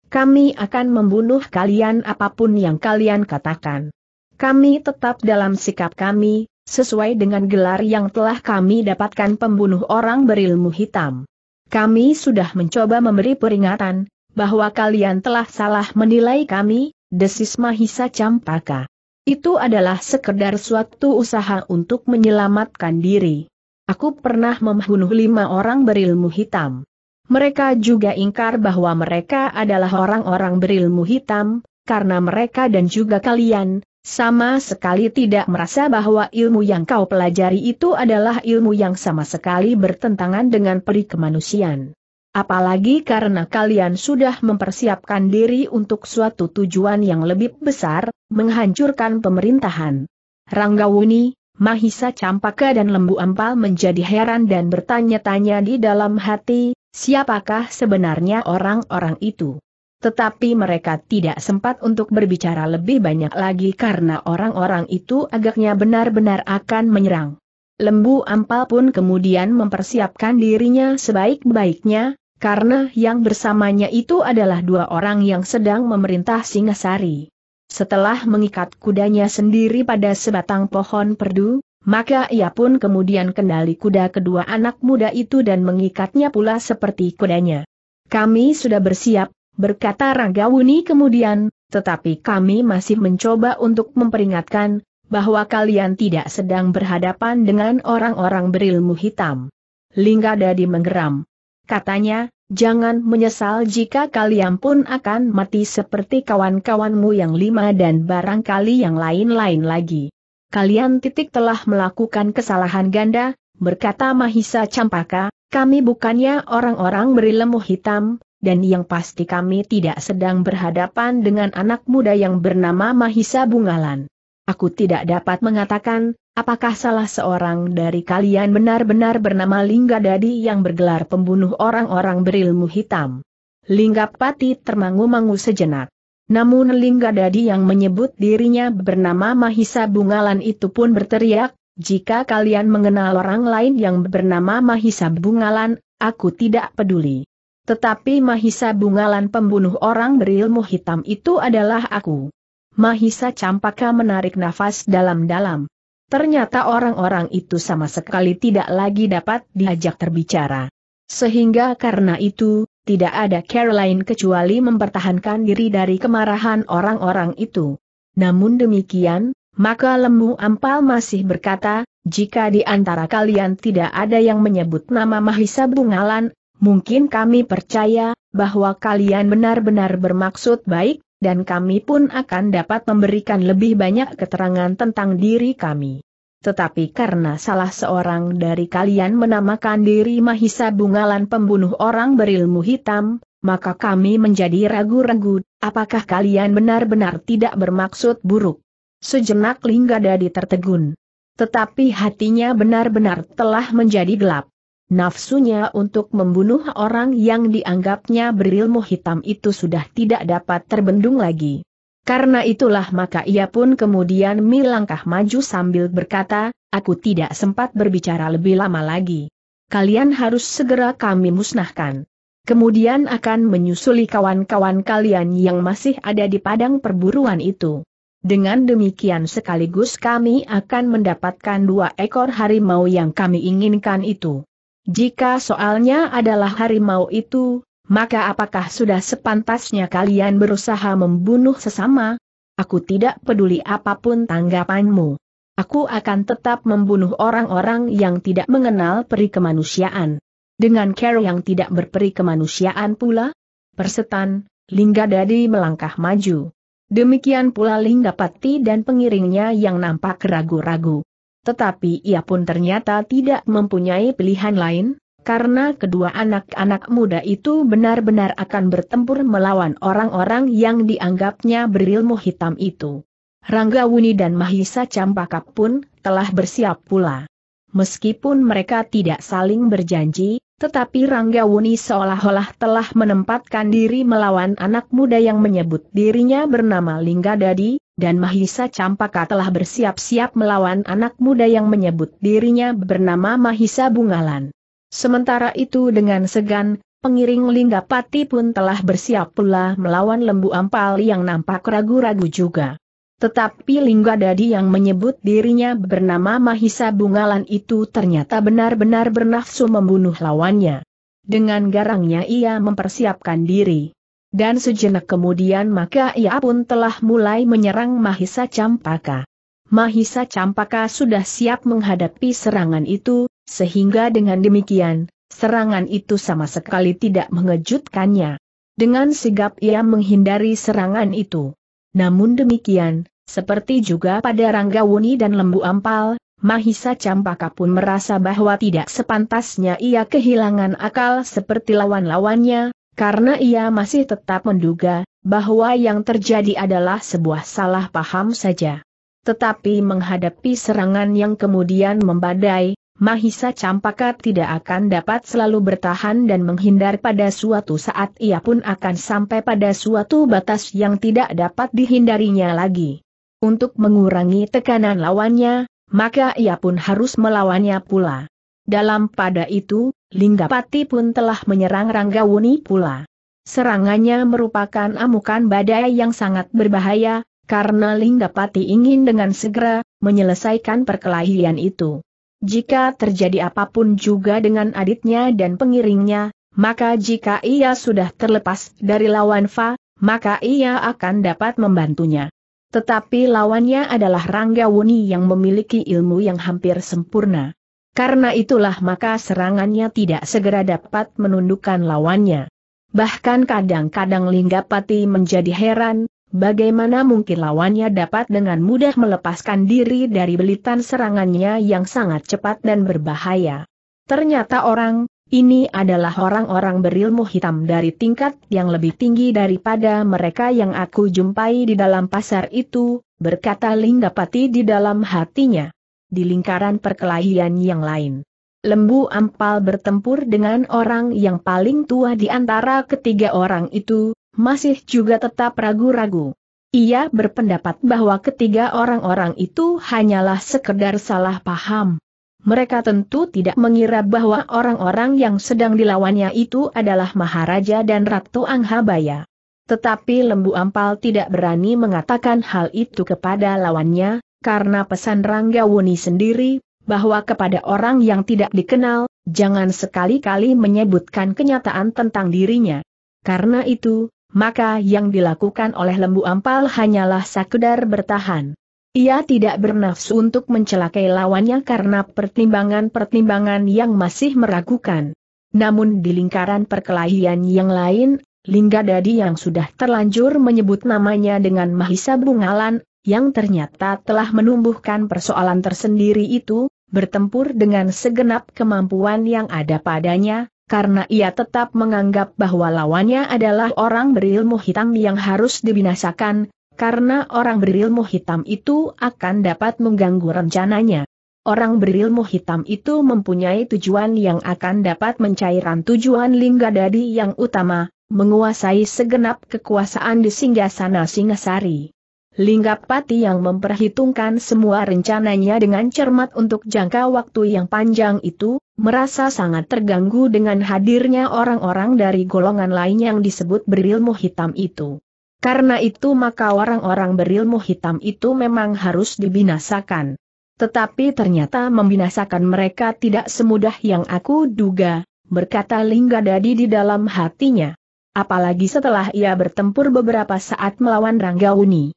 Kami akan membunuh kalian apapun yang kalian katakan kami tetap dalam sikap kami, sesuai dengan gelar yang telah kami dapatkan pembunuh orang berilmu hitam. Kami sudah mencoba memberi peringatan, bahwa kalian telah salah menilai kami, desis Mahisa Campaka. Itu adalah sekedar suatu usaha untuk menyelamatkan diri. Aku pernah membunuh lima orang berilmu hitam. Mereka juga ingkar bahwa mereka adalah orang-orang berilmu hitam, karena mereka dan juga kalian, sama sekali tidak merasa bahwa ilmu yang kau pelajari itu adalah ilmu yang sama sekali bertentangan dengan peri kemanusiaan. Apalagi karena kalian sudah mempersiapkan diri untuk suatu tujuan yang lebih besar, menghancurkan pemerintahan. Ranggawuni, Mahisa Campaka dan Lembu Ampal menjadi heran dan bertanya-tanya di dalam hati, siapakah sebenarnya orang-orang itu? Tetapi mereka tidak sempat untuk berbicara lebih banyak lagi karena orang-orang itu agaknya benar-benar akan menyerang. Lembu Ampal pun kemudian mempersiapkan dirinya sebaik-baiknya, karena yang bersamanya itu adalah dua orang yang sedang memerintah Singasari. Setelah mengikat kudanya sendiri pada sebatang pohon perdu, maka ia pun kemudian kendali kuda kedua anak muda itu dan mengikatnya pula seperti kudanya. Kami sudah bersiap, berkata Ranggawuni kemudian, tetapi kami masih mencoba untuk memperingatkan, bahwa kalian tidak sedang berhadapan dengan orang-orang berilmu hitam. Lingga Dadi menggeram. Katanya, jangan menyesal jika kalian pun akan mati seperti kawan-kawanmu yang lima dan barangkali yang lain-lain lagi. Kalian titik telah melakukan kesalahan ganda, berkata Mahisa Campaka, kami bukannya orang-orang berilmu hitam, dan yang pasti kami tidak sedang berhadapan dengan anak muda yang bernama Mahisa Bungalan. Aku tidak dapat mengatakan, apakah salah seorang dari kalian benar-benar bernama Lingga Dadi yang bergelar pembunuh orang-orang berilmu hitam. Lingga Pati termangu-mangu sejenak. Namun Lingga Dadi yang menyebut dirinya bernama Mahisa Bungalan itu pun berteriak, jika kalian mengenal orang lain yang bernama Mahisa Bungalan, aku tidak peduli. Tetapi Mahisa Bungalan pembunuh orang berilmu hitam itu adalah aku. Mahisa Campaka menarik nafas dalam-dalam. Ternyata orang-orang itu sama sekali tidak lagi dapat diajak terbicara. Sehingga karena itu, tidak ada Caroline kecuali mempertahankan diri dari kemarahan orang-orang itu. Namun demikian, maka Lembu Ampal masih berkata, jika di antara kalian tidak ada yang menyebut nama Mahisa Bungalan, Mungkin kami percaya bahwa kalian benar-benar bermaksud baik, dan kami pun akan dapat memberikan lebih banyak keterangan tentang diri kami. Tetapi karena salah seorang dari kalian menamakan diri Mahisa Bungalan pembunuh orang berilmu hitam, maka kami menjadi ragu-ragu, apakah kalian benar-benar tidak bermaksud buruk. Sejenak Linggadadi tertegun, Tetapi hatinya benar-benar telah menjadi gelap. Nafsunya untuk membunuh orang yang dianggapnya berilmu hitam itu sudah tidak dapat terbendung lagi. Karena itulah maka ia pun kemudian milangkah maju sambil berkata, aku tidak sempat berbicara lebih lama lagi. Kalian harus segera kami musnahkan. Kemudian akan menyusuli kawan-kawan kalian yang masih ada di padang perburuan itu. Dengan demikian sekaligus kami akan mendapatkan dua ekor harimau yang kami inginkan itu. Jika soalnya adalah harimau itu, maka apakah sudah sepantasnya kalian berusaha membunuh sesama? Aku tidak peduli apapun tanggapanmu. Aku akan tetap membunuh orang-orang yang tidak mengenal peri kemanusiaan. Dengan care yang tidak berperi kemanusiaan pula, persetan, Lingga Dadi melangkah maju. Demikian pula Linggapati dan pengiringnya yang nampak ragu-ragu. Tetapi ia pun ternyata tidak mempunyai pilihan lain, karena kedua anak-anak muda itu benar-benar akan bertempur melawan orang-orang yang dianggapnya berilmu hitam itu. Rangga Wuni dan Mahisa Campaka pun telah bersiap pula. Meskipun mereka tidak saling berjanji, tetapi Rangga Wuni seolah-olah telah menempatkan diri melawan anak muda yang menyebut dirinya bernama Lingga Dadi, dan Mahisa Campaka telah bersiap-siap melawan anak muda yang menyebut dirinya bernama Mahisa Bungalan. Sementara itu dengan segan, pengiring Lingga Pati pun telah bersiap pula melawan lembu ampal yang nampak ragu-ragu juga. Tetapi Lingga Dadi yang menyebut dirinya bernama Mahisa Bungalan itu ternyata benar-benar bernafsu membunuh lawannya. Dengan garangnya ia mempersiapkan diri. Dan sejenak kemudian maka ia pun telah mulai menyerang Mahisa Campaka. Mahisa Campaka sudah siap menghadapi serangan itu, sehingga dengan demikian, serangan itu sama sekali tidak mengejutkannya. Dengan sigap ia menghindari serangan itu. Namun demikian, seperti juga pada Rangga Wuni dan Lembu Ampal, Mahisa Campaka pun merasa bahwa tidak sepantasnya ia kehilangan akal seperti lawan-lawannya, karena ia masih tetap menduga bahwa yang terjadi adalah sebuah salah paham saja. Tetapi menghadapi serangan yang kemudian membadai, Mahisa Campaka tidak akan dapat selalu bertahan dan menghindar pada suatu saat ia pun akan sampai pada suatu batas yang tidak dapat dihindarinya lagi. Untuk mengurangi tekanan lawannya, maka ia pun harus melawannya pula. Dalam pada itu, Linggapati pun telah menyerang Ranggawuni pula. Serangannya merupakan amukan badai yang sangat berbahaya, karena Linggapati ingin dengan segera menyelesaikan perkelahian itu. Jika terjadi apapun juga dengan adiknya dan pengiringnya, maka jika ia sudah terlepas dari lawan Fa, maka ia akan dapat membantunya. Tetapi lawannya adalah Rangga Wuni yang memiliki ilmu yang hampir sempurna. Karena itulah maka serangannya tidak segera dapat menundukkan lawannya. Bahkan kadang-kadang Linggapati menjadi heran, Bagaimana mungkin lawannya dapat dengan mudah melepaskan diri dari belitan serangannya yang sangat cepat dan berbahaya? Ternyata orang, ini adalah orang-orang berilmu hitam dari tingkat yang lebih tinggi daripada mereka yang aku jumpai di dalam pasar itu, berkata Linggapati di dalam hatinya. Di lingkaran perkelahian yang lain. Lembu Ampal bertempur dengan orang yang paling tua di antara ketiga orang itu, masih juga tetap ragu-ragu. Ia berpendapat bahwa ketiga orang-orang itu hanyalah sekedar salah paham. Mereka tentu tidak mengira bahwa orang-orang yang sedang dilawannya itu adalah Maharaja dan Ratu Anghabaya. Tetapi Lembu Ampal tidak berani mengatakan hal itu kepada lawannya, karena pesan Rangga Wuni sendiri, bahwa kepada orang yang tidak dikenal, jangan sekali-kali menyebutkan kenyataan tentang dirinya. Karena itu, maka yang dilakukan oleh lembu ampal hanyalah sekedar bertahan. Ia tidak bernafsu untuk mencelakai lawannya karena pertimbangan-pertimbangan yang masih meragukan. Namun di lingkaran perkelahian yang lain, Lingga Dadi yang sudah terlanjur menyebut namanya dengan Mahisa Bungalan, yang ternyata telah menumbuhkan persoalan tersendiri itu, bertempur dengan segenap kemampuan yang ada padanya, karena ia tetap menganggap bahwa lawannya adalah orang berilmu hitam yang harus dibinasakan, karena orang berilmu hitam itu akan dapat mengganggu rencananya. Orang berilmu hitam itu mempunyai tujuan yang akan dapat mencairkan tujuan Linggadadi yang utama, menguasai segenap kekuasaan di singgah Singasari. Linggapati yang memperhitungkan semua rencananya dengan cermat untuk jangka waktu yang panjang itu, merasa sangat terganggu dengan hadirnya orang-orang dari golongan lain yang disebut berilmu hitam itu. Karena itu maka orang-orang berilmu hitam itu memang harus dibinasakan. Tetapi ternyata membinasakan mereka tidak semudah yang aku duga, berkata Linggadadi di dalam hatinya. Apalagi setelah ia bertempur beberapa saat melawan Ranggauni.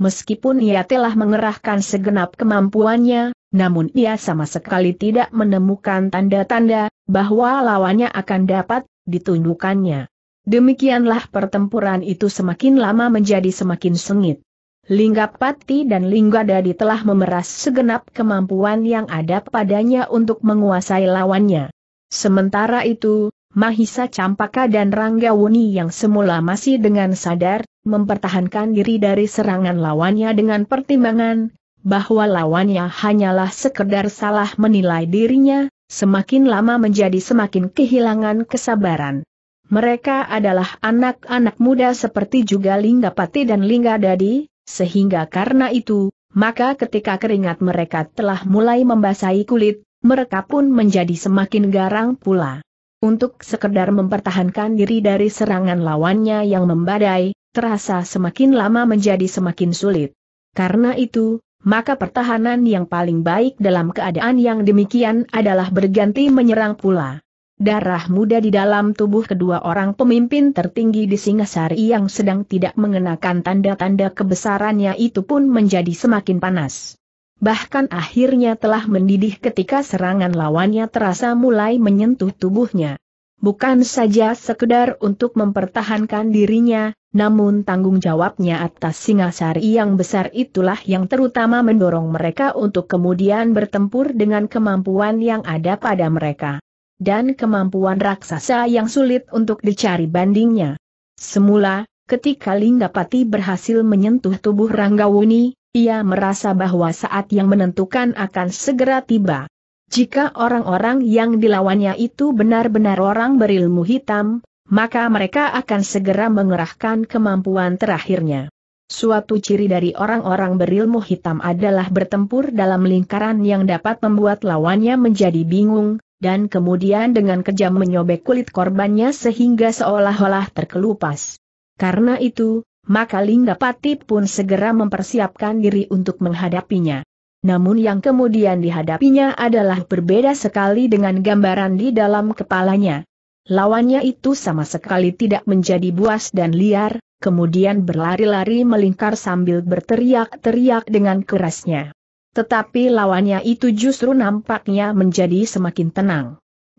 Meskipun ia telah mengerahkan segenap kemampuannya, namun ia sama sekali tidak menemukan tanda-tanda bahwa lawannya akan dapat ditundukkannya. Demikianlah pertempuran itu semakin lama menjadi semakin sengit. Lingga Pati dan Lingga Dadi telah memeras segenap kemampuan yang ada padanya untuk menguasai lawannya. Sementara itu, Mahisa Campaka dan Rangga Wuni yang semula masih dengan sadar, mempertahankan diri dari serangan lawannya dengan pertimbangan, bahwa lawannya hanyalah sekedar salah menilai dirinya, semakin lama menjadi semakin kehilangan kesabaran. Mereka adalah anak-anak muda seperti juga Linggapati dan Lingga Dadi, sehingga karena itu, maka ketika keringat mereka telah mulai membasahi kulit, mereka pun menjadi semakin garang pula untuk sekedar mempertahankan diri dari serangan lawannya yang membadai, terasa semakin lama menjadi semakin sulit. Karena itu, maka pertahanan yang paling baik dalam keadaan yang demikian adalah berganti menyerang pula. Darah muda di dalam tubuh kedua orang pemimpin tertinggi di Singasari yang sedang tidak mengenakan tanda-tanda kebesarannya itu pun menjadi semakin panas bahkan akhirnya telah mendidih ketika serangan lawannya terasa mulai menyentuh tubuhnya. Bukan saja sekedar untuk mempertahankan dirinya, namun tanggung jawabnya atas singasari yang besar itulah yang terutama mendorong mereka untuk kemudian bertempur dengan kemampuan yang ada pada mereka. Dan kemampuan raksasa yang sulit untuk dicari bandingnya. Semula, Ketika Linggapati berhasil menyentuh tubuh Ranggawuni, ia merasa bahwa saat yang menentukan akan segera tiba. Jika orang-orang yang dilawannya itu benar-benar orang berilmu hitam, maka mereka akan segera mengerahkan kemampuan terakhirnya. Suatu ciri dari orang-orang berilmu hitam adalah bertempur dalam lingkaran yang dapat membuat lawannya menjadi bingung, dan kemudian dengan kejam menyobek kulit korbannya sehingga seolah-olah terkelupas. Karena itu, maka Linggapati pun segera mempersiapkan diri untuk menghadapinya. Namun yang kemudian dihadapinya adalah berbeda sekali dengan gambaran di dalam kepalanya. Lawannya itu sama sekali tidak menjadi buas dan liar, kemudian berlari-lari melingkar sambil berteriak-teriak dengan kerasnya. Tetapi lawannya itu justru nampaknya menjadi semakin tenang.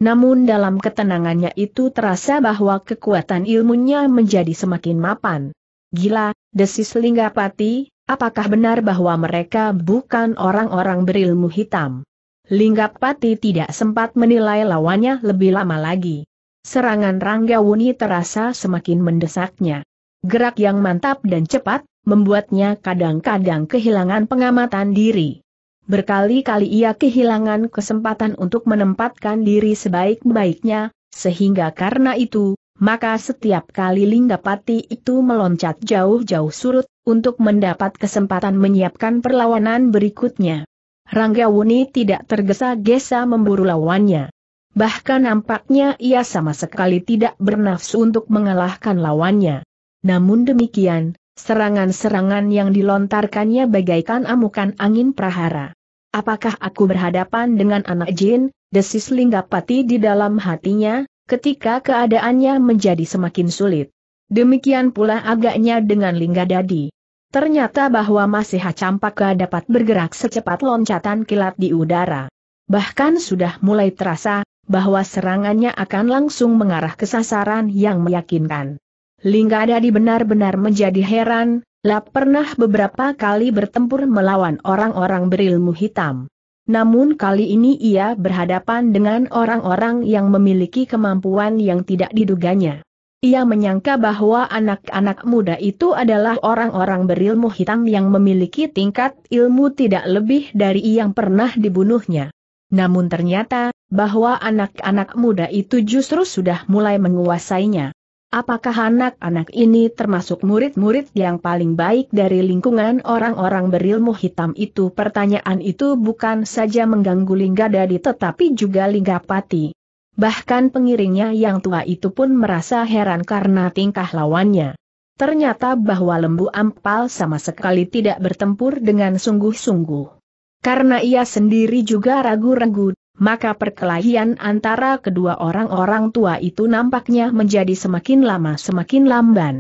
Namun dalam ketenangannya itu terasa bahwa kekuatan ilmunya menjadi semakin mapan. Gila, desis Linggapati, apakah benar bahwa mereka bukan orang-orang berilmu hitam? Linggapati tidak sempat menilai lawannya lebih lama lagi. Serangan Rangga Wuni terasa semakin mendesaknya. Gerak yang mantap dan cepat, membuatnya kadang-kadang kehilangan pengamatan diri. Berkali-kali ia kehilangan kesempatan untuk menempatkan diri sebaik-baiknya, sehingga karena itu, maka setiap kali Linggapati itu meloncat jauh-jauh surut, untuk mendapat kesempatan menyiapkan perlawanan berikutnya. Ranggawuni tidak tergesa-gesa memburu lawannya. Bahkan nampaknya ia sama sekali tidak bernafsu untuk mengalahkan lawannya. Namun demikian, serangan-serangan yang dilontarkannya bagaikan amukan angin prahara. Apakah aku berhadapan dengan anak jin, desis Linggapati di dalam hatinya, ketika keadaannya menjadi semakin sulit. Demikian pula agaknya dengan Dadi. Ternyata bahwa masih Hacampaka dapat bergerak secepat loncatan kilat di udara. Bahkan sudah mulai terasa, bahwa serangannya akan langsung mengarah ke sasaran yang meyakinkan. Dadi benar-benar menjadi heran, lah pernah beberapa kali bertempur melawan orang-orang berilmu hitam. Namun kali ini ia berhadapan dengan orang-orang yang memiliki kemampuan yang tidak diduganya. Ia menyangka bahwa anak-anak muda itu adalah orang-orang berilmu hitam yang memiliki tingkat ilmu tidak lebih dari yang pernah dibunuhnya. Namun ternyata, bahwa anak-anak muda itu justru sudah mulai menguasainya. Apakah anak-anak ini termasuk murid-murid yang paling baik dari lingkungan orang-orang berilmu hitam itu? Pertanyaan itu bukan saja mengganggu Linggadadi tetapi juga Linggapati. Bahkan pengiringnya yang tua itu pun merasa heran karena tingkah lawannya. Ternyata bahwa lembu ampal sama sekali tidak bertempur dengan sungguh-sungguh. Karena ia sendiri juga ragu-ragu maka perkelahian antara kedua orang-orang tua itu nampaknya menjadi semakin lama semakin lamban.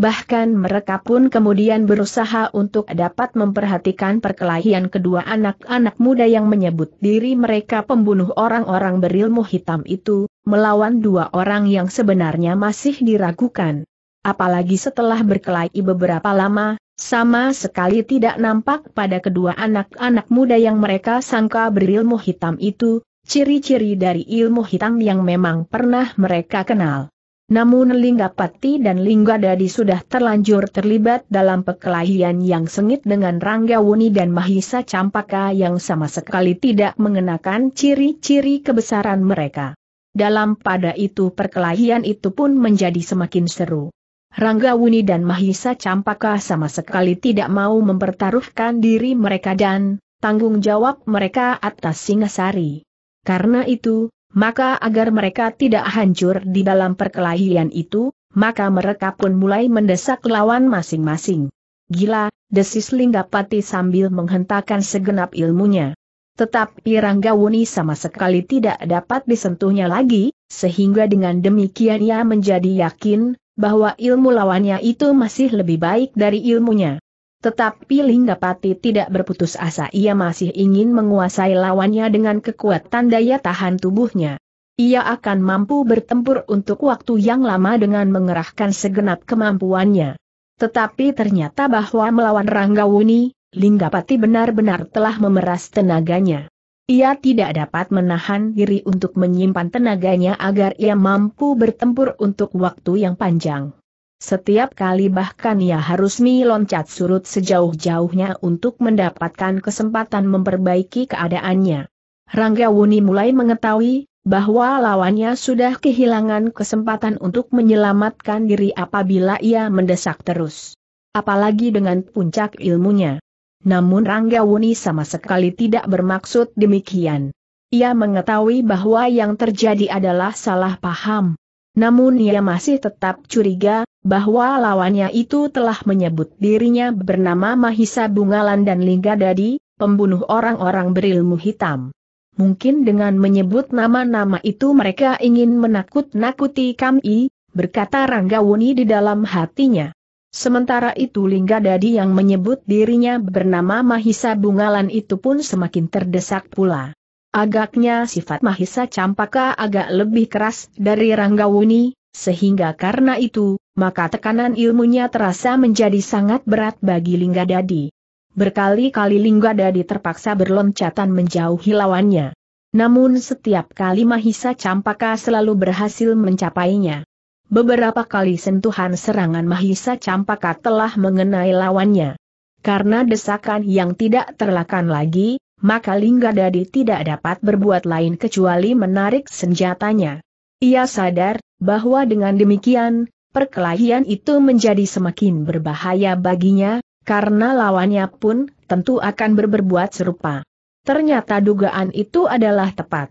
Bahkan mereka pun kemudian berusaha untuk dapat memperhatikan perkelahian kedua anak-anak muda yang menyebut diri mereka pembunuh orang-orang berilmu hitam itu, melawan dua orang yang sebenarnya masih diragukan. Apalagi setelah berkelahi beberapa lama, sama sekali tidak nampak pada kedua anak-anak muda yang mereka sangka berilmu hitam itu, ciri-ciri dari ilmu hitam yang memang pernah mereka kenal. Namun Lingga Pati dan Lingga Dadi sudah terlanjur terlibat dalam perkelahian yang sengit dengan Ranggawuni dan Mahisa Campaka yang sama sekali tidak mengenakan ciri-ciri kebesaran mereka. Dalam pada itu perkelahian itu pun menjadi semakin seru. Rangga Wuni dan Mahisa Campaka sama sekali tidak mau mempertaruhkan diri mereka dan tanggung jawab mereka atas Singasari. Karena itu, maka agar mereka tidak hancur di dalam perkelahian itu, maka mereka pun mulai mendesak lawan masing-masing. Gila, desis Linggapati sambil menghentakkan segenap ilmunya. Tetapi Rangga Wuni sama sekali tidak dapat disentuhnya lagi, sehingga dengan demikian ia menjadi yakin bahwa ilmu lawannya itu masih lebih baik dari ilmunya. Tetapi Linggapati tidak berputus asa ia masih ingin menguasai lawannya dengan kekuatan daya tahan tubuhnya. Ia akan mampu bertempur untuk waktu yang lama dengan mengerahkan segenap kemampuannya. Tetapi ternyata bahwa melawan Ranggawuni, Linggapati benar-benar telah memeras tenaganya. Ia tidak dapat menahan diri untuk menyimpan tenaganya agar ia mampu bertempur untuk waktu yang panjang. Setiap kali bahkan ia harus meloncat surut sejauh-jauhnya untuk mendapatkan kesempatan memperbaiki keadaannya. Rangga Wuni mulai mengetahui bahwa lawannya sudah kehilangan kesempatan untuk menyelamatkan diri apabila ia mendesak terus. Apalagi dengan puncak ilmunya. Namun Rangga Wuni sama sekali tidak bermaksud demikian. Ia mengetahui bahwa yang terjadi adalah salah paham. Namun ia masih tetap curiga, bahwa lawannya itu telah menyebut dirinya bernama Mahisa Bungalan dan Lingga Dadi, pembunuh orang-orang berilmu hitam. Mungkin dengan menyebut nama-nama itu mereka ingin menakut-nakuti kami, berkata Rangga Wuni di dalam hatinya. Sementara itu Lingga Dadi yang menyebut dirinya bernama Mahisa Bungalan itu pun semakin terdesak pula. Agaknya sifat Mahisa Campaka agak lebih keras dari Ranggawuni, sehingga karena itu, maka tekanan ilmunya terasa menjadi sangat berat bagi Lingga Dadi. Berkali-kali Lingga Dadi terpaksa berloncatan menjauhi lawannya. Namun setiap kali Mahisa Campaka selalu berhasil mencapainya. Beberapa kali sentuhan serangan Mahisa Campaka telah mengenai lawannya. Karena desakan yang tidak terlakan lagi, maka Linggadadi tidak dapat berbuat lain kecuali menarik senjatanya. Ia sadar bahwa dengan demikian, perkelahian itu menjadi semakin berbahaya baginya, karena lawannya pun tentu akan berberbuat serupa. Ternyata dugaan itu adalah tepat.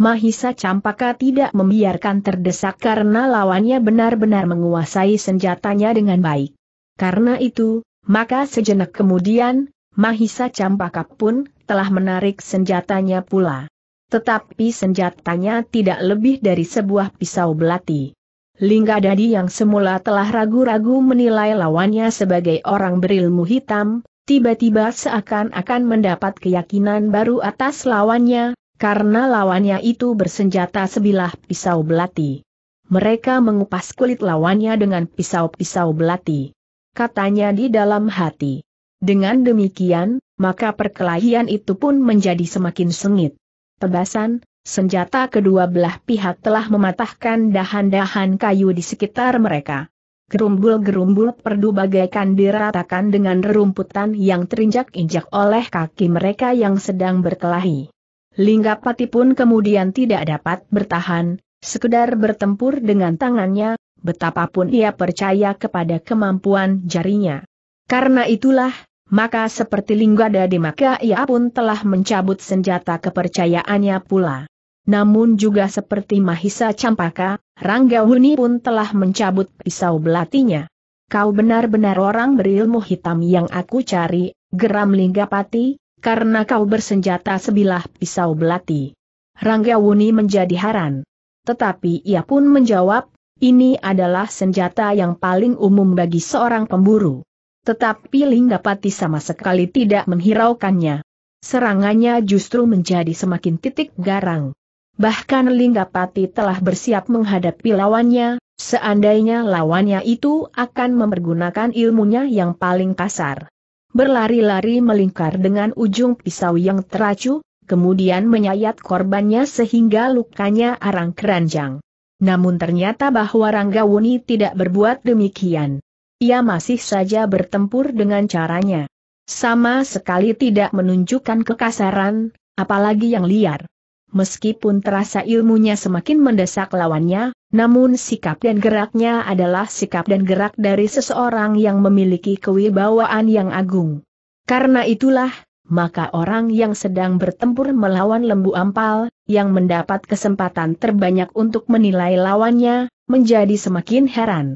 Mahisa Campaka tidak membiarkan terdesak karena lawannya benar-benar menguasai senjatanya dengan baik. Karena itu, maka sejenak kemudian, Mahisa Campaka pun telah menarik senjatanya pula. Tetapi senjatanya tidak lebih dari sebuah pisau belati. Lingga Dadi yang semula telah ragu-ragu menilai lawannya sebagai orang berilmu hitam, tiba-tiba seakan-akan mendapat keyakinan baru atas lawannya, karena lawannya itu bersenjata sebilah pisau belati. Mereka mengupas kulit lawannya dengan pisau-pisau belati. Katanya di dalam hati. Dengan demikian, maka perkelahian itu pun menjadi semakin sengit. Tebasan, senjata kedua belah pihak telah mematahkan dahan-dahan kayu di sekitar mereka. Gerumbul-gerumbul perdu bagaikan diratakan dengan rerumputan yang terinjak-injak oleh kaki mereka yang sedang berkelahi. Linggapati pun kemudian tidak dapat bertahan, sekedar bertempur dengan tangannya, betapapun ia percaya kepada kemampuan jarinya. Karena itulah, maka seperti Linggada di maka ia pun telah mencabut senjata kepercayaannya pula. Namun juga seperti Mahisa Campaka, Rangga Huni pun telah mencabut pisau belatinya. Kau benar-benar orang berilmu hitam yang aku cari, geram Linggapati, karena kau bersenjata sebilah pisau belati. Rangga Wuni menjadi haran. Tetapi ia pun menjawab, ini adalah senjata yang paling umum bagi seorang pemburu. Tetapi Linggapati sama sekali tidak menghiraukannya. Serangannya justru menjadi semakin titik garang. Bahkan Linggapati telah bersiap menghadapi lawannya, seandainya lawannya itu akan mempergunakan ilmunya yang paling kasar berlari-lari melingkar dengan ujung pisau yang teracu, kemudian menyayat korbannya sehingga lukanya arang keranjang. Namun ternyata bahwa Ranggawuni tidak berbuat demikian. Ia masih saja bertempur dengan caranya. Sama sekali tidak menunjukkan kekasaran, apalagi yang liar. Meskipun terasa ilmunya semakin mendesak lawannya, namun sikap dan geraknya adalah sikap dan gerak dari seseorang yang memiliki kewibawaan yang agung. Karena itulah, maka orang yang sedang bertempur melawan lembu ampal, yang mendapat kesempatan terbanyak untuk menilai lawannya, menjadi semakin heran.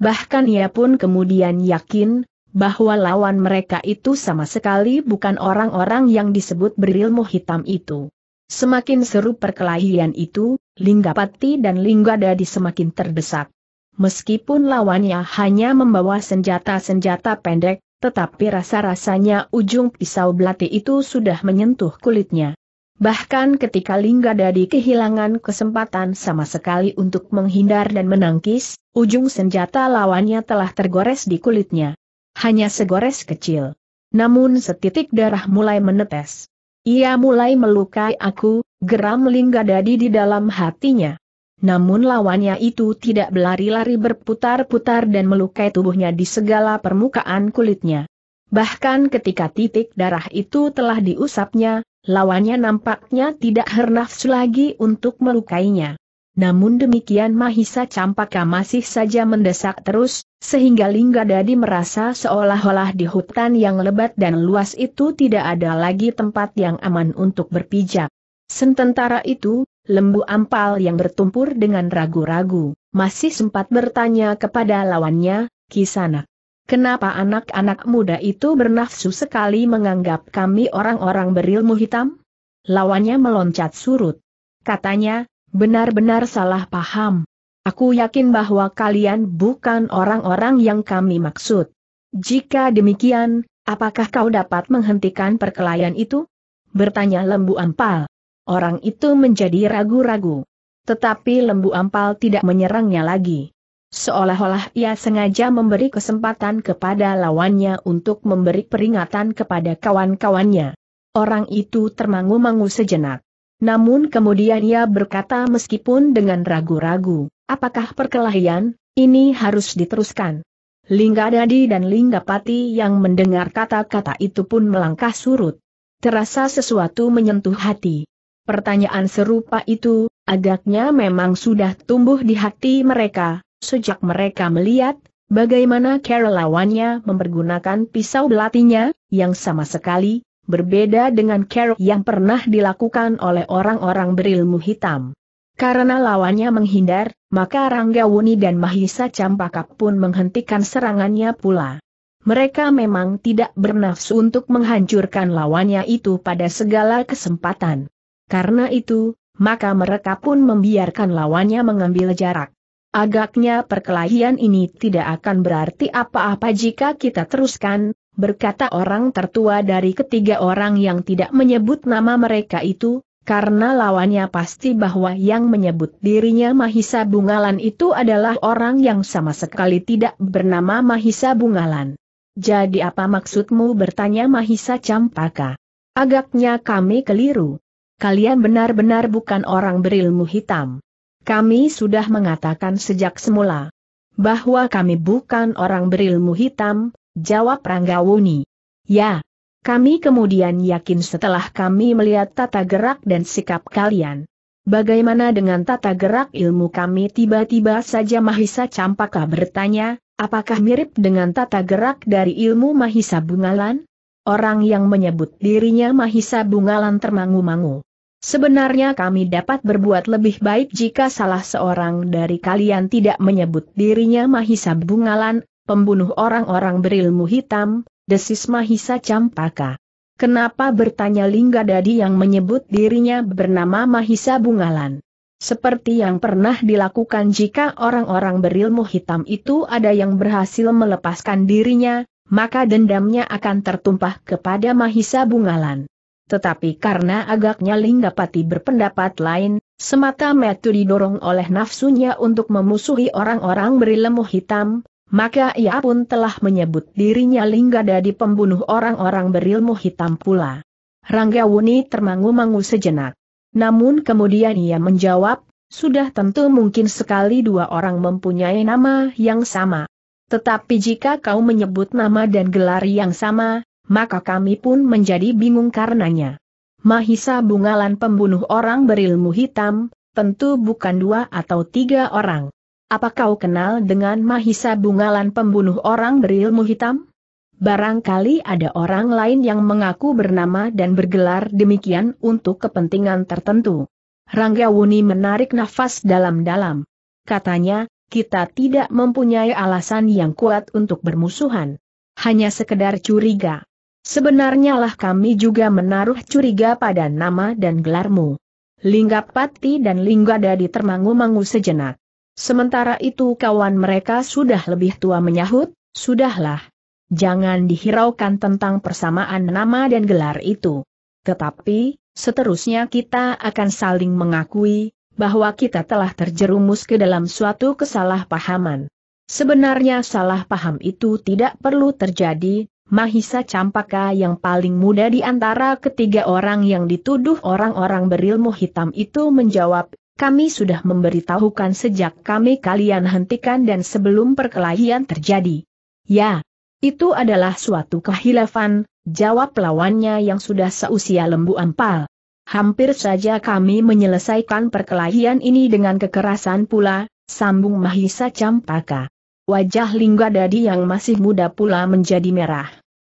Bahkan ia pun kemudian yakin, bahwa lawan mereka itu sama sekali bukan orang-orang yang disebut berilmu hitam itu. Semakin seru perkelahian itu, Linggapati dan Linggadadi semakin terdesak. Meskipun lawannya hanya membawa senjata-senjata pendek, tetapi rasa-rasanya ujung pisau belati itu sudah menyentuh kulitnya. Bahkan ketika Lingga Dadi kehilangan kesempatan sama sekali untuk menghindar dan menangkis, ujung senjata lawannya telah tergores di kulitnya. Hanya segores kecil. Namun setitik darah mulai menetes. Ia mulai melukai aku, geram Linggadadi di dalam hatinya. Namun lawannya itu tidak berlari-lari berputar-putar dan melukai tubuhnya di segala permukaan kulitnya. Bahkan ketika titik darah itu telah diusapnya, lawannya nampaknya tidak hernafsu lagi untuk melukainya. Namun demikian Mahisa Campaka masih saja mendesak terus, sehingga Lingga Dadi merasa seolah-olah di hutan yang lebat dan luas itu tidak ada lagi tempat yang aman untuk berpijak. Sententara itu, lembu ampal yang bertumpur dengan ragu-ragu, masih sempat bertanya kepada lawannya, kisana, Kenapa anak-anak muda itu bernafsu sekali menganggap kami orang-orang berilmu hitam? Lawannya meloncat surut. Katanya, benar-benar salah paham. Aku yakin bahwa kalian bukan orang-orang yang kami maksud. Jika demikian, apakah kau dapat menghentikan perkelahian itu? Bertanya Lembu Ampal. Orang itu menjadi ragu-ragu. Tetapi Lembu Ampal tidak menyerangnya lagi. Seolah-olah ia sengaja memberi kesempatan kepada lawannya untuk memberi peringatan kepada kawan-kawannya. Orang itu termangu-mangu sejenak. Namun kemudian ia berkata meskipun dengan ragu-ragu, apakah perkelahian, ini harus diteruskan. Lingga Dadi dan Lingga Pati yang mendengar kata-kata itu pun melangkah surut. Terasa sesuatu menyentuh hati. Pertanyaan serupa itu, agaknya memang sudah tumbuh di hati mereka, sejak mereka melihat, bagaimana lawannya mempergunakan pisau belatinya, yang sama sekali, berbeda dengan care yang pernah dilakukan oleh orang-orang berilmu hitam. Karena lawannya menghindar, maka Rangga Wuni dan Mahisa Campaka pun menghentikan serangannya pula. Mereka memang tidak bernafsu untuk menghancurkan lawannya itu pada segala kesempatan. Karena itu, maka mereka pun membiarkan lawannya mengambil jarak. Agaknya perkelahian ini tidak akan berarti apa-apa jika kita teruskan, berkata orang tertua dari ketiga orang yang tidak menyebut nama mereka itu, karena lawannya pasti bahwa yang menyebut dirinya Mahisa Bungalan itu adalah orang yang sama sekali tidak bernama Mahisa Bungalan. Jadi apa maksudmu bertanya Mahisa Campaka? Agaknya kami keliru. Kalian benar-benar bukan orang berilmu hitam. Kami sudah mengatakan sejak semula bahwa kami bukan orang berilmu hitam, jawab Ranggawuni. Ya, kami kemudian yakin setelah kami melihat tata gerak dan sikap kalian. Bagaimana dengan tata gerak ilmu kami tiba-tiba saja Mahisa Campaka bertanya, apakah mirip dengan tata gerak dari ilmu Mahisa Bungalan? Orang yang menyebut dirinya Mahisa Bungalan termangu-mangu. Sebenarnya kami dapat berbuat lebih baik jika salah seorang dari kalian tidak menyebut dirinya Mahisa Bungalan, pembunuh orang-orang berilmu hitam, desis Mahisa Campaka. Kenapa bertanya Lingga Dadi yang menyebut dirinya bernama Mahisa Bungalan? Seperti yang pernah dilakukan jika orang-orang berilmu hitam itu ada yang berhasil melepaskan dirinya, maka dendamnya akan tertumpah kepada Mahisa Bungalan. Tetapi karena agaknya Linggapati berpendapat lain, semata metu didorong oleh nafsunya untuk memusuhi orang-orang berilmu hitam, maka ia pun telah menyebut dirinya lingga dari pembunuh orang-orang berilmu hitam pula. Rangga Wuni termangu-mangu sejenak. Namun kemudian ia menjawab, sudah tentu mungkin sekali dua orang mempunyai nama yang sama. Tetapi jika kau menyebut nama dan gelar yang sama, maka kami pun menjadi bingung karenanya. Mahisa Bungalan pembunuh orang berilmu hitam, tentu bukan dua atau tiga orang. Apa kau kenal dengan Mahisa Bungalan pembunuh orang berilmu hitam? Barangkali ada orang lain yang mengaku bernama dan bergelar demikian untuk kepentingan tertentu. Rangga Wuni menarik nafas dalam-dalam. Katanya, kita tidak mempunyai alasan yang kuat untuk bermusuhan. Hanya sekedar curiga. Sebenarnya lah kami juga menaruh curiga pada nama dan gelarmu. Linggapati dan Linggadadi termangu mangu sejenak. Sementara itu kawan mereka sudah lebih tua menyahut, sudahlah. Jangan dihiraukan tentang persamaan nama dan gelar itu. Tetapi, seterusnya kita akan saling mengakui, bahwa kita telah terjerumus ke dalam suatu kesalahpahaman. Sebenarnya salah paham itu tidak perlu terjadi, Mahisa Campaka yang paling muda di antara ketiga orang yang dituduh orang-orang berilmu hitam itu menjawab kami sudah memberitahukan sejak kami kalian hentikan dan sebelum perkelahian terjadi. Ya, itu adalah suatu kehilafan, jawab lawannya yang sudah seusia lembu ampal. Hampir saja kami menyelesaikan perkelahian ini dengan kekerasan pula, sambung Mahisa Campaka. Wajah Lingga Dadi yang masih muda pula menjadi merah.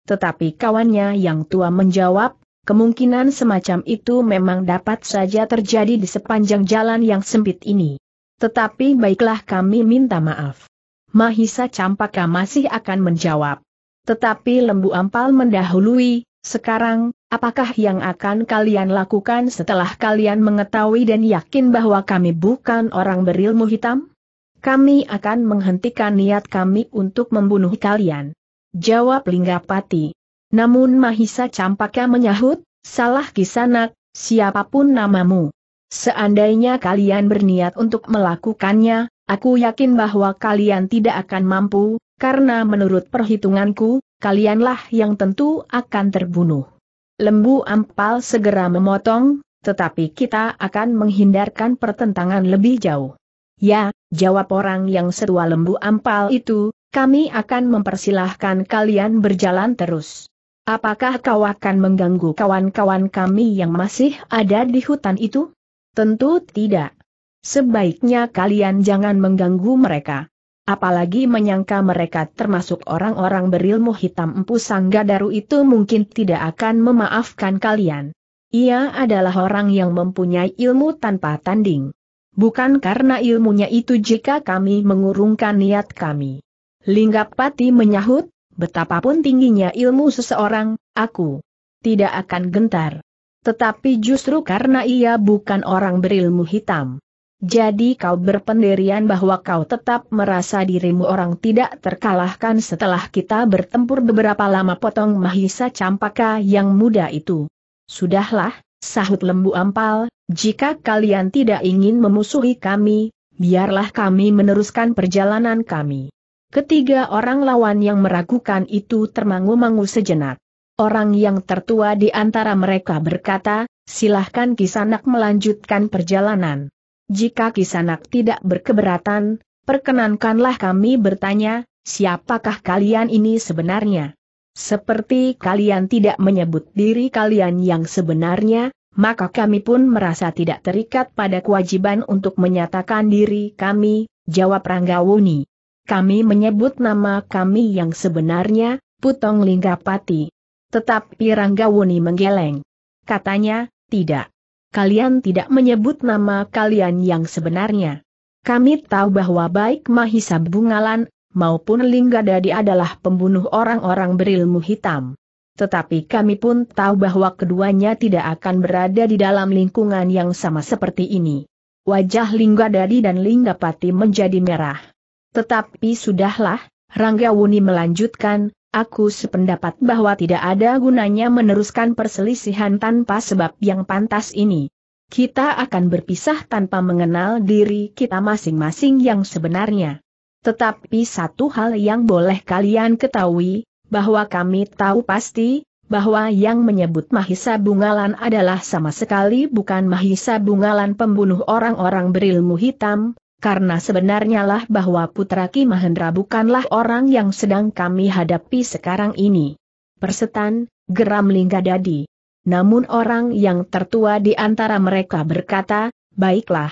Tetapi kawannya yang tua menjawab, Kemungkinan semacam itu memang dapat saja terjadi di sepanjang jalan yang sempit ini. Tetapi baiklah kami minta maaf. Mahisa Campaka masih akan menjawab. Tetapi Lembu Ampal mendahului, sekarang, apakah yang akan kalian lakukan setelah kalian mengetahui dan yakin bahwa kami bukan orang berilmu hitam? Kami akan menghentikan niat kami untuk membunuh kalian. Jawab Linggapati. Namun Mahisa Campaka menyahut, salah kisanak, siapapun namamu. Seandainya kalian berniat untuk melakukannya, aku yakin bahwa kalian tidak akan mampu, karena menurut perhitunganku, kalianlah yang tentu akan terbunuh. Lembu Ampal segera memotong, tetapi kita akan menghindarkan pertentangan lebih jauh. Ya, jawab orang yang setua lembu Ampal itu, kami akan mempersilahkan kalian berjalan terus. Apakah kau akan mengganggu kawan-kawan kami yang masih ada di hutan itu? Tentu tidak. Sebaiknya kalian jangan mengganggu mereka. Apalagi menyangka mereka termasuk orang-orang berilmu hitam Empu sangga daru itu mungkin tidak akan memaafkan kalian. Ia adalah orang yang mempunyai ilmu tanpa tanding. Bukan karena ilmunya itu jika kami mengurungkan niat kami. Linggapati menyahut, Betapapun tingginya ilmu seseorang, aku tidak akan gentar. Tetapi justru karena ia bukan orang berilmu hitam. Jadi kau berpendirian bahwa kau tetap merasa dirimu orang tidak terkalahkan setelah kita bertempur beberapa lama potong Mahisa Campaka yang muda itu. Sudahlah, sahut lembu ampal, jika kalian tidak ingin memusuhi kami, biarlah kami meneruskan perjalanan kami. Ketiga orang lawan yang meragukan itu termangu-mangu sejenak. Orang yang tertua di antara mereka berkata, silahkan Kisanak melanjutkan perjalanan. Jika Kisanak tidak berkeberatan, perkenankanlah kami bertanya, siapakah kalian ini sebenarnya? Seperti kalian tidak menyebut diri kalian yang sebenarnya, maka kami pun merasa tidak terikat pada kewajiban untuk menyatakan diri kami, jawab Ranggawuni. Kami menyebut nama kami yang sebenarnya, Putong Linggapati. Tetapi Ranggawuni menggeleng. Katanya, tidak. Kalian tidak menyebut nama kalian yang sebenarnya. Kami tahu bahwa baik Mahisa Bungalan, maupun Linggadadi adalah pembunuh orang-orang berilmu hitam. Tetapi kami pun tahu bahwa keduanya tidak akan berada di dalam lingkungan yang sama seperti ini. Wajah Linggadadi dan Linggapati menjadi merah. Tetapi sudahlah, Rangga Wuni melanjutkan, aku sependapat bahwa tidak ada gunanya meneruskan perselisihan tanpa sebab yang pantas ini. Kita akan berpisah tanpa mengenal diri kita masing-masing yang sebenarnya. Tetapi satu hal yang boleh kalian ketahui, bahwa kami tahu pasti, bahwa yang menyebut Mahisa Bungalan adalah sama sekali bukan Mahisa Bungalan pembunuh orang-orang berilmu hitam, karena sebenarnya lah bahwa Putra Ki Mahendra bukanlah orang yang sedang kami hadapi sekarang ini. Persetan, geram Lingga Dadi. Namun orang yang tertua di antara mereka berkata, baiklah.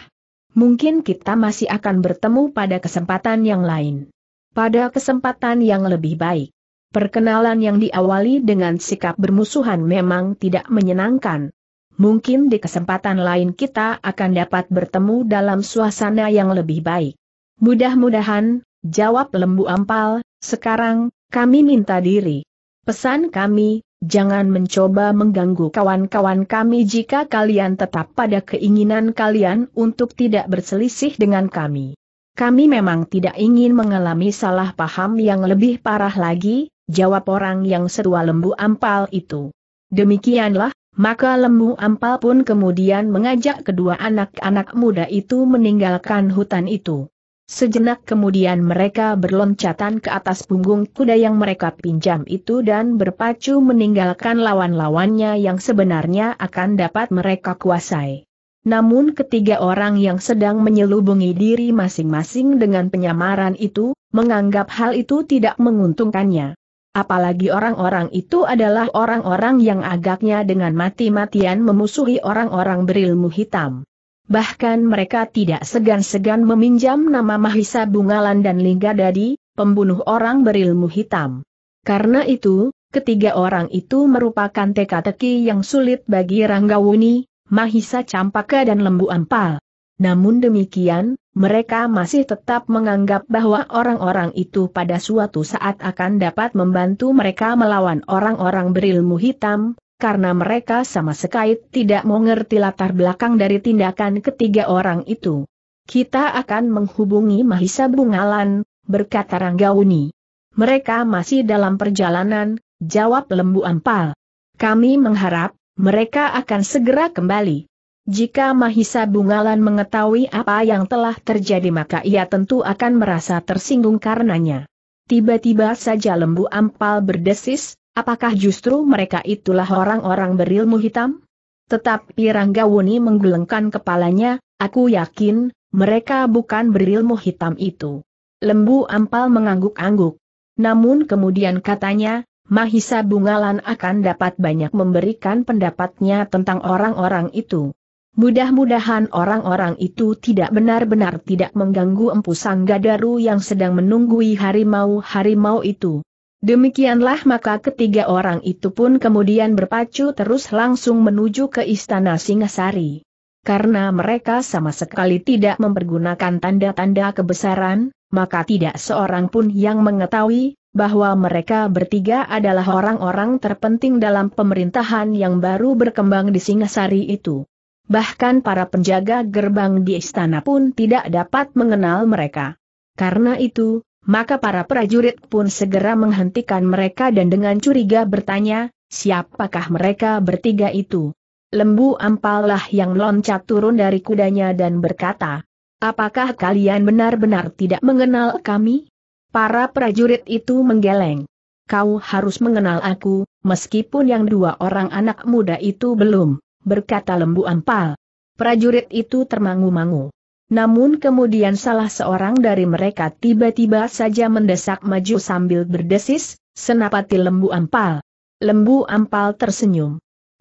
Mungkin kita masih akan bertemu pada kesempatan yang lain. Pada kesempatan yang lebih baik. Perkenalan yang diawali dengan sikap bermusuhan memang tidak menyenangkan, mungkin di kesempatan lain kita akan dapat bertemu dalam suasana yang lebih baik. Mudah-mudahan, jawab lembu ampal, sekarang, kami minta diri. Pesan kami, jangan mencoba mengganggu kawan-kawan kami jika kalian tetap pada keinginan kalian untuk tidak berselisih dengan kami. Kami memang tidak ingin mengalami salah paham yang lebih parah lagi, jawab orang yang serua lembu ampal itu. Demikianlah, maka Lembu Ampal pun kemudian mengajak kedua anak-anak muda itu meninggalkan hutan itu. Sejenak kemudian mereka berloncatan ke atas punggung kuda yang mereka pinjam itu dan berpacu meninggalkan lawan-lawannya yang sebenarnya akan dapat mereka kuasai. Namun ketiga orang yang sedang menyelubungi diri masing-masing dengan penyamaran itu, menganggap hal itu tidak menguntungkannya. Apalagi orang-orang itu adalah orang-orang yang agaknya dengan mati-matian memusuhi orang-orang berilmu hitam. Bahkan mereka tidak segan-segan meminjam nama Mahisa Bungalan dan Lingga Dadi, pembunuh orang berilmu hitam. Karena itu, ketiga orang itu merupakan teka-teki yang sulit bagi Ranggawuni, Mahisa Campaka dan Lembu Ampal. Namun demikian, mereka masih tetap menganggap bahwa orang-orang itu pada suatu saat akan dapat membantu mereka melawan orang-orang berilmu hitam, karena mereka sama sekali tidak mengerti latar belakang dari tindakan ketiga orang itu. Kita akan menghubungi Mahisa Bungalan, berkata Ranggauni. Mereka masih dalam perjalanan, jawab Lembu Ampal. Kami mengharap, mereka akan segera kembali. Jika Mahisa Bungalan mengetahui apa yang telah terjadi maka ia tentu akan merasa tersinggung karenanya. Tiba-tiba saja lembu ampal berdesis, apakah justru mereka itulah orang-orang berilmu hitam? Tetapi Ranggawuni menggelengkan kepalanya, aku yakin, mereka bukan berilmu hitam itu. Lembu ampal mengangguk-angguk. Namun kemudian katanya, Mahisa Bungalan akan dapat banyak memberikan pendapatnya tentang orang-orang itu. Mudah-mudahan orang-orang itu tidak benar-benar tidak mengganggu Empu Sanggadaru yang sedang menunggui harimau-harimau itu. Demikianlah maka ketiga orang itu pun kemudian berpacu terus langsung menuju ke istana Singasari. Karena mereka sama sekali tidak mempergunakan tanda-tanda kebesaran, maka tidak seorang pun yang mengetahui bahwa mereka bertiga adalah orang-orang terpenting dalam pemerintahan yang baru berkembang di Singasari itu bahkan para penjaga gerbang di istana pun tidak dapat mengenal mereka. Karena itu, maka para prajurit pun segera menghentikan mereka dan dengan curiga bertanya, siapakah mereka bertiga itu? Lembu ampalah yang loncat turun dari kudanya dan berkata, apakah kalian benar-benar tidak mengenal kami? Para prajurit itu menggeleng. Kau harus mengenal aku, meskipun yang dua orang anak muda itu belum berkata lembu ampal. Prajurit itu termangu-mangu. Namun kemudian salah seorang dari mereka tiba-tiba saja mendesak maju sambil berdesis, senapati lembu ampal. Lembu ampal tersenyum.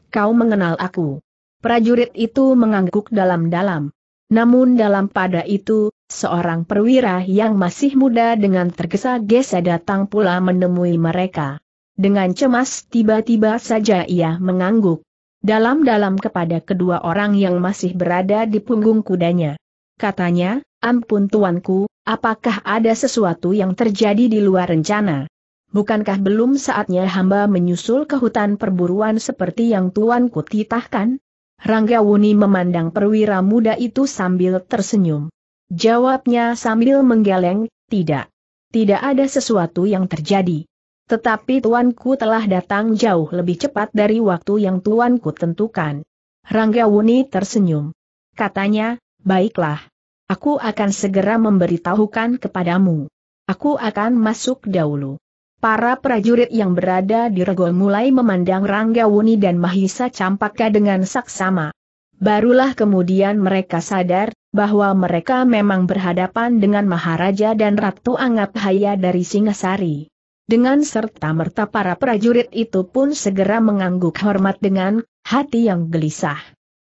Kau mengenal aku. Prajurit itu mengangguk dalam-dalam. Namun dalam pada itu, seorang perwira yang masih muda dengan tergesa-gesa datang pula menemui mereka. Dengan cemas tiba-tiba saja ia mengangguk dalam-dalam kepada kedua orang yang masih berada di punggung kudanya. Katanya, ampun tuanku, apakah ada sesuatu yang terjadi di luar rencana? Bukankah belum saatnya hamba menyusul ke hutan perburuan seperti yang tuanku titahkan? Rangga Wuni memandang perwira muda itu sambil tersenyum. Jawabnya sambil menggeleng, tidak. Tidak ada sesuatu yang terjadi. Tetapi tuanku telah datang jauh lebih cepat dari waktu yang tuanku tentukan. Rangga Wuni tersenyum. Katanya, baiklah. Aku akan segera memberitahukan kepadamu. Aku akan masuk dahulu. Para prajurit yang berada di regol mulai memandang Rangga Wuni dan Mahisa Campaka dengan saksama. Barulah kemudian mereka sadar, bahwa mereka memang berhadapan dengan Maharaja dan Ratu Anggap Haya dari Singasari. Dengan serta-merta para prajurit itu pun segera mengangguk hormat dengan hati yang gelisah.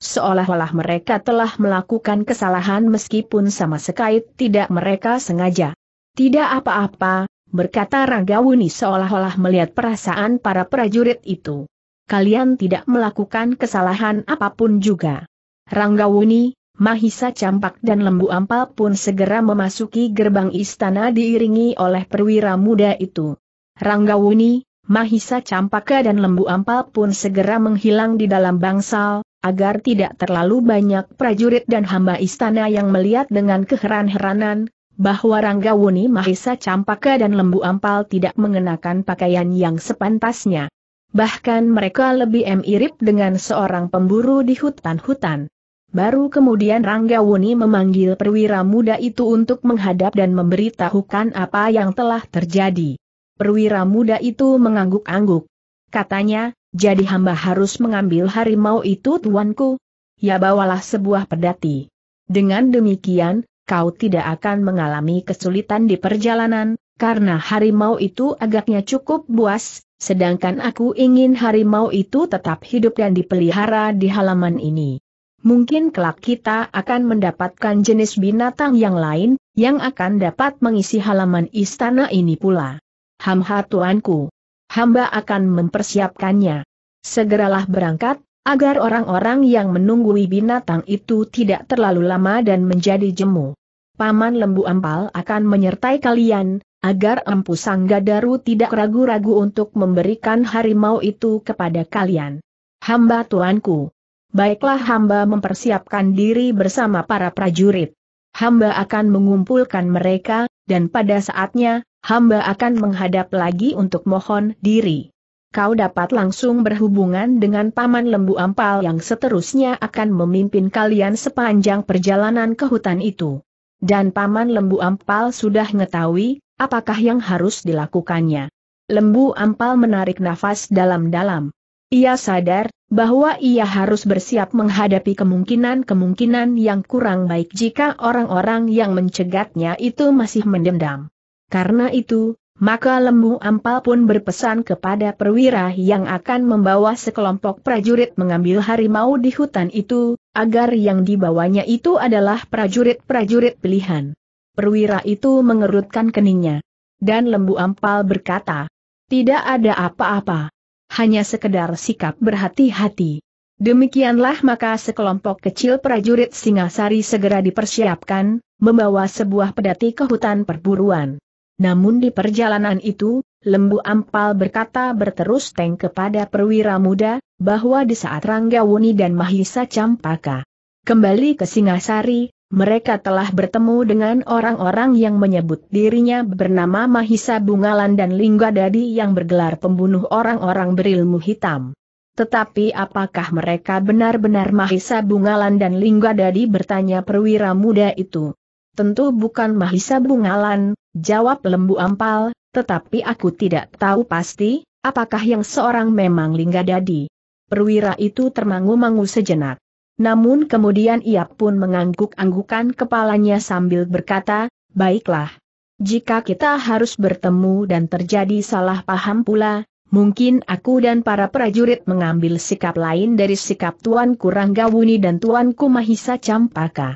Seolah-olah mereka telah melakukan kesalahan meskipun sama sekali tidak mereka sengaja. Tidak apa-apa, berkata Ranggawuni seolah-olah melihat perasaan para prajurit itu. Kalian tidak melakukan kesalahan apapun juga. Ranggawuni, Mahisa Campak dan Lembu Ampal pun segera memasuki gerbang istana diiringi oleh perwira muda itu. Ranggawuni, Mahisa Campaka dan Lembu Ampal pun segera menghilang di dalam bangsal, agar tidak terlalu banyak prajurit dan hamba istana yang melihat dengan keheran-heranan, bahwa Ranggawuni Mahisa Campaka dan Lembu Ampal tidak mengenakan pakaian yang sepantasnya. Bahkan mereka lebih mirip dengan seorang pemburu di hutan-hutan. Baru kemudian Ranggawuni memanggil perwira muda itu untuk menghadap dan memberitahukan apa yang telah terjadi. Perwira muda itu mengangguk-angguk. Katanya, jadi hamba harus mengambil harimau itu tuanku. Ya bawalah sebuah pedati. Dengan demikian, kau tidak akan mengalami kesulitan di perjalanan, karena harimau itu agaknya cukup buas, sedangkan aku ingin harimau itu tetap hidup dan dipelihara di halaman ini. Mungkin kelak kita akan mendapatkan jenis binatang yang lain, yang akan dapat mengisi halaman istana ini pula. Hamha tuanku. Hamba akan mempersiapkannya. Segeralah berangkat, agar orang-orang yang menunggui binatang itu tidak terlalu lama dan menjadi jemu. Paman Lembu Ampal akan menyertai kalian, agar Empu Sanggadaru tidak ragu-ragu untuk memberikan harimau itu kepada kalian. Hamba tuanku. Baiklah hamba mempersiapkan diri bersama para prajurit. Hamba akan mengumpulkan mereka, dan pada saatnya, hamba akan menghadap lagi untuk mohon diri. Kau dapat langsung berhubungan dengan Paman Lembu Ampal yang seterusnya akan memimpin kalian sepanjang perjalanan ke hutan itu. Dan Paman Lembu Ampal sudah mengetahui, apakah yang harus dilakukannya. Lembu Ampal menarik nafas dalam-dalam. Ia sadar, bahwa ia harus bersiap menghadapi kemungkinan-kemungkinan yang kurang baik jika orang-orang yang mencegatnya itu masih mendendam. Karena itu, maka Lembu Ampal pun berpesan kepada perwira yang akan membawa sekelompok prajurit mengambil harimau di hutan itu, agar yang dibawanya itu adalah prajurit-prajurit pilihan. Perwira itu mengerutkan keningnya. Dan Lembu Ampal berkata, tidak ada apa-apa. Hanya sekedar sikap berhati-hati. Demikianlah maka sekelompok kecil prajurit Singasari segera dipersiapkan, membawa sebuah pedati ke hutan perburuan. Namun di perjalanan itu, Lembu Ampal berkata berterus teng kepada perwira muda, bahwa di saat Rangga Wuni dan Mahisa Campaka kembali ke Singasari, mereka telah bertemu dengan orang-orang yang menyebut dirinya bernama Mahisa Bungalan dan Lingga Dadi yang bergelar pembunuh orang-orang berilmu hitam. Tetapi apakah mereka benar-benar Mahisa Bungalan dan Lingga Dadi bertanya perwira muda itu? Tentu bukan Mahisa Bungalan, Jawab lembu ampal, tetapi aku tidak tahu pasti, apakah yang seorang memang Lingga Dadi. Perwira itu termangu-mangu sejenak. Namun kemudian ia pun mengangguk-anggukan kepalanya sambil berkata, baiklah. Jika kita harus bertemu dan terjadi salah paham pula, mungkin aku dan para prajurit mengambil sikap lain dari sikap Tuan Kurang Gawuni dan Tuan Kumahisa Campaka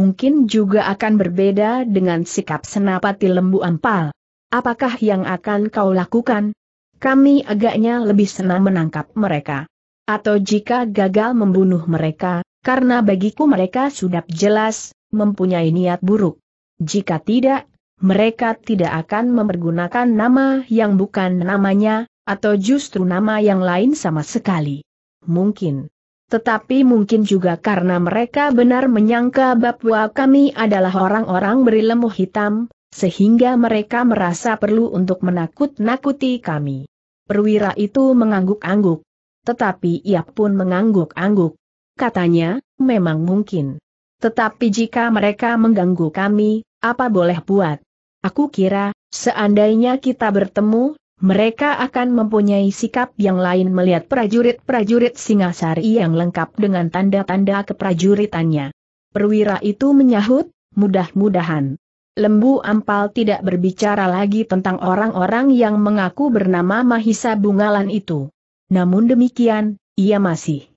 mungkin juga akan berbeda dengan sikap senapati lembu ampal. Apakah yang akan kau lakukan? Kami agaknya lebih senang menangkap mereka. Atau jika gagal membunuh mereka, karena bagiku mereka sudah jelas, mempunyai niat buruk. Jika tidak, mereka tidak akan mempergunakan nama yang bukan namanya, atau justru nama yang lain sama sekali. Mungkin. Tetapi mungkin juga karena mereka benar menyangka bahwa kami adalah orang-orang berilmu hitam, sehingga mereka merasa perlu untuk menakut-nakuti kami. Perwira itu mengangguk-angguk. Tetapi ia pun mengangguk-angguk. Katanya, memang mungkin. Tetapi jika mereka mengganggu kami, apa boleh buat? Aku kira, seandainya kita bertemu, mereka akan mempunyai sikap yang lain melihat prajurit-prajurit Singasari yang lengkap dengan tanda-tanda keprajuritannya. Perwira itu menyahut, mudah-mudahan. Lembu Ampal tidak berbicara lagi tentang orang-orang yang mengaku bernama Mahisa Bungalan itu. Namun demikian, ia masih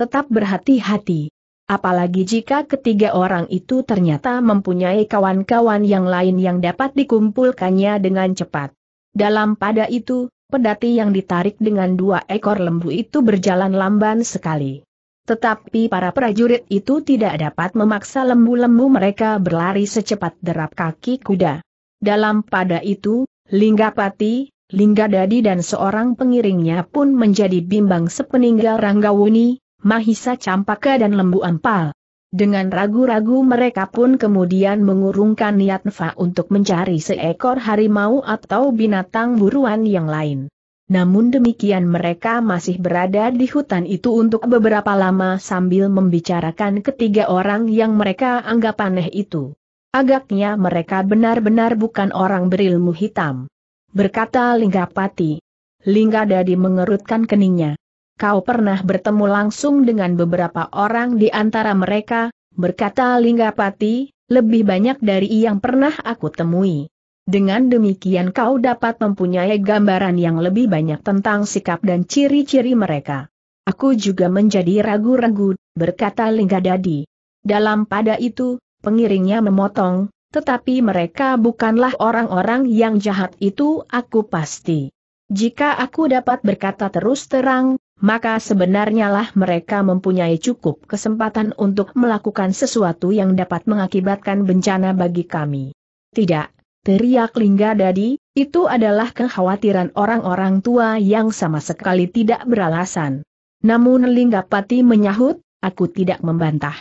tetap berhati-hati. Apalagi jika ketiga orang itu ternyata mempunyai kawan-kawan yang lain yang dapat dikumpulkannya dengan cepat. Dalam pada itu, pedati yang ditarik dengan dua ekor lembu itu berjalan lamban sekali. Tetapi para prajurit itu tidak dapat memaksa lembu-lembu mereka berlari secepat derap kaki kuda. Dalam pada itu, Linggapati, Linggadadi dan seorang pengiringnya pun menjadi bimbang sepeninggal Ranggawuni, Mahisa Campaka dan Lembu Ampal. Dengan ragu-ragu mereka pun kemudian mengurungkan niat Fa untuk mencari seekor harimau atau binatang buruan yang lain. Namun demikian mereka masih berada di hutan itu untuk beberapa lama sambil membicarakan ketiga orang yang mereka anggap aneh itu. Agaknya mereka benar-benar bukan orang berilmu hitam. Berkata Linggapati. Lingga Dadi mengerutkan keningnya kau pernah bertemu langsung dengan beberapa orang di antara mereka, berkata Linggapati, lebih banyak dari yang pernah aku temui. Dengan demikian kau dapat mempunyai gambaran yang lebih banyak tentang sikap dan ciri-ciri mereka. Aku juga menjadi ragu-ragu, berkata Linggadadi. Dalam pada itu, pengiringnya memotong, tetapi mereka bukanlah orang-orang yang jahat itu aku pasti. Jika aku dapat berkata terus terang, maka sebenarnya lah mereka mempunyai cukup kesempatan untuk melakukan sesuatu yang dapat mengakibatkan bencana bagi kami. Tidak, teriak Lingga Dadi, itu adalah kekhawatiran orang-orang tua yang sama sekali tidak beralasan. Namun Lingga Pati menyahut, aku tidak membantah.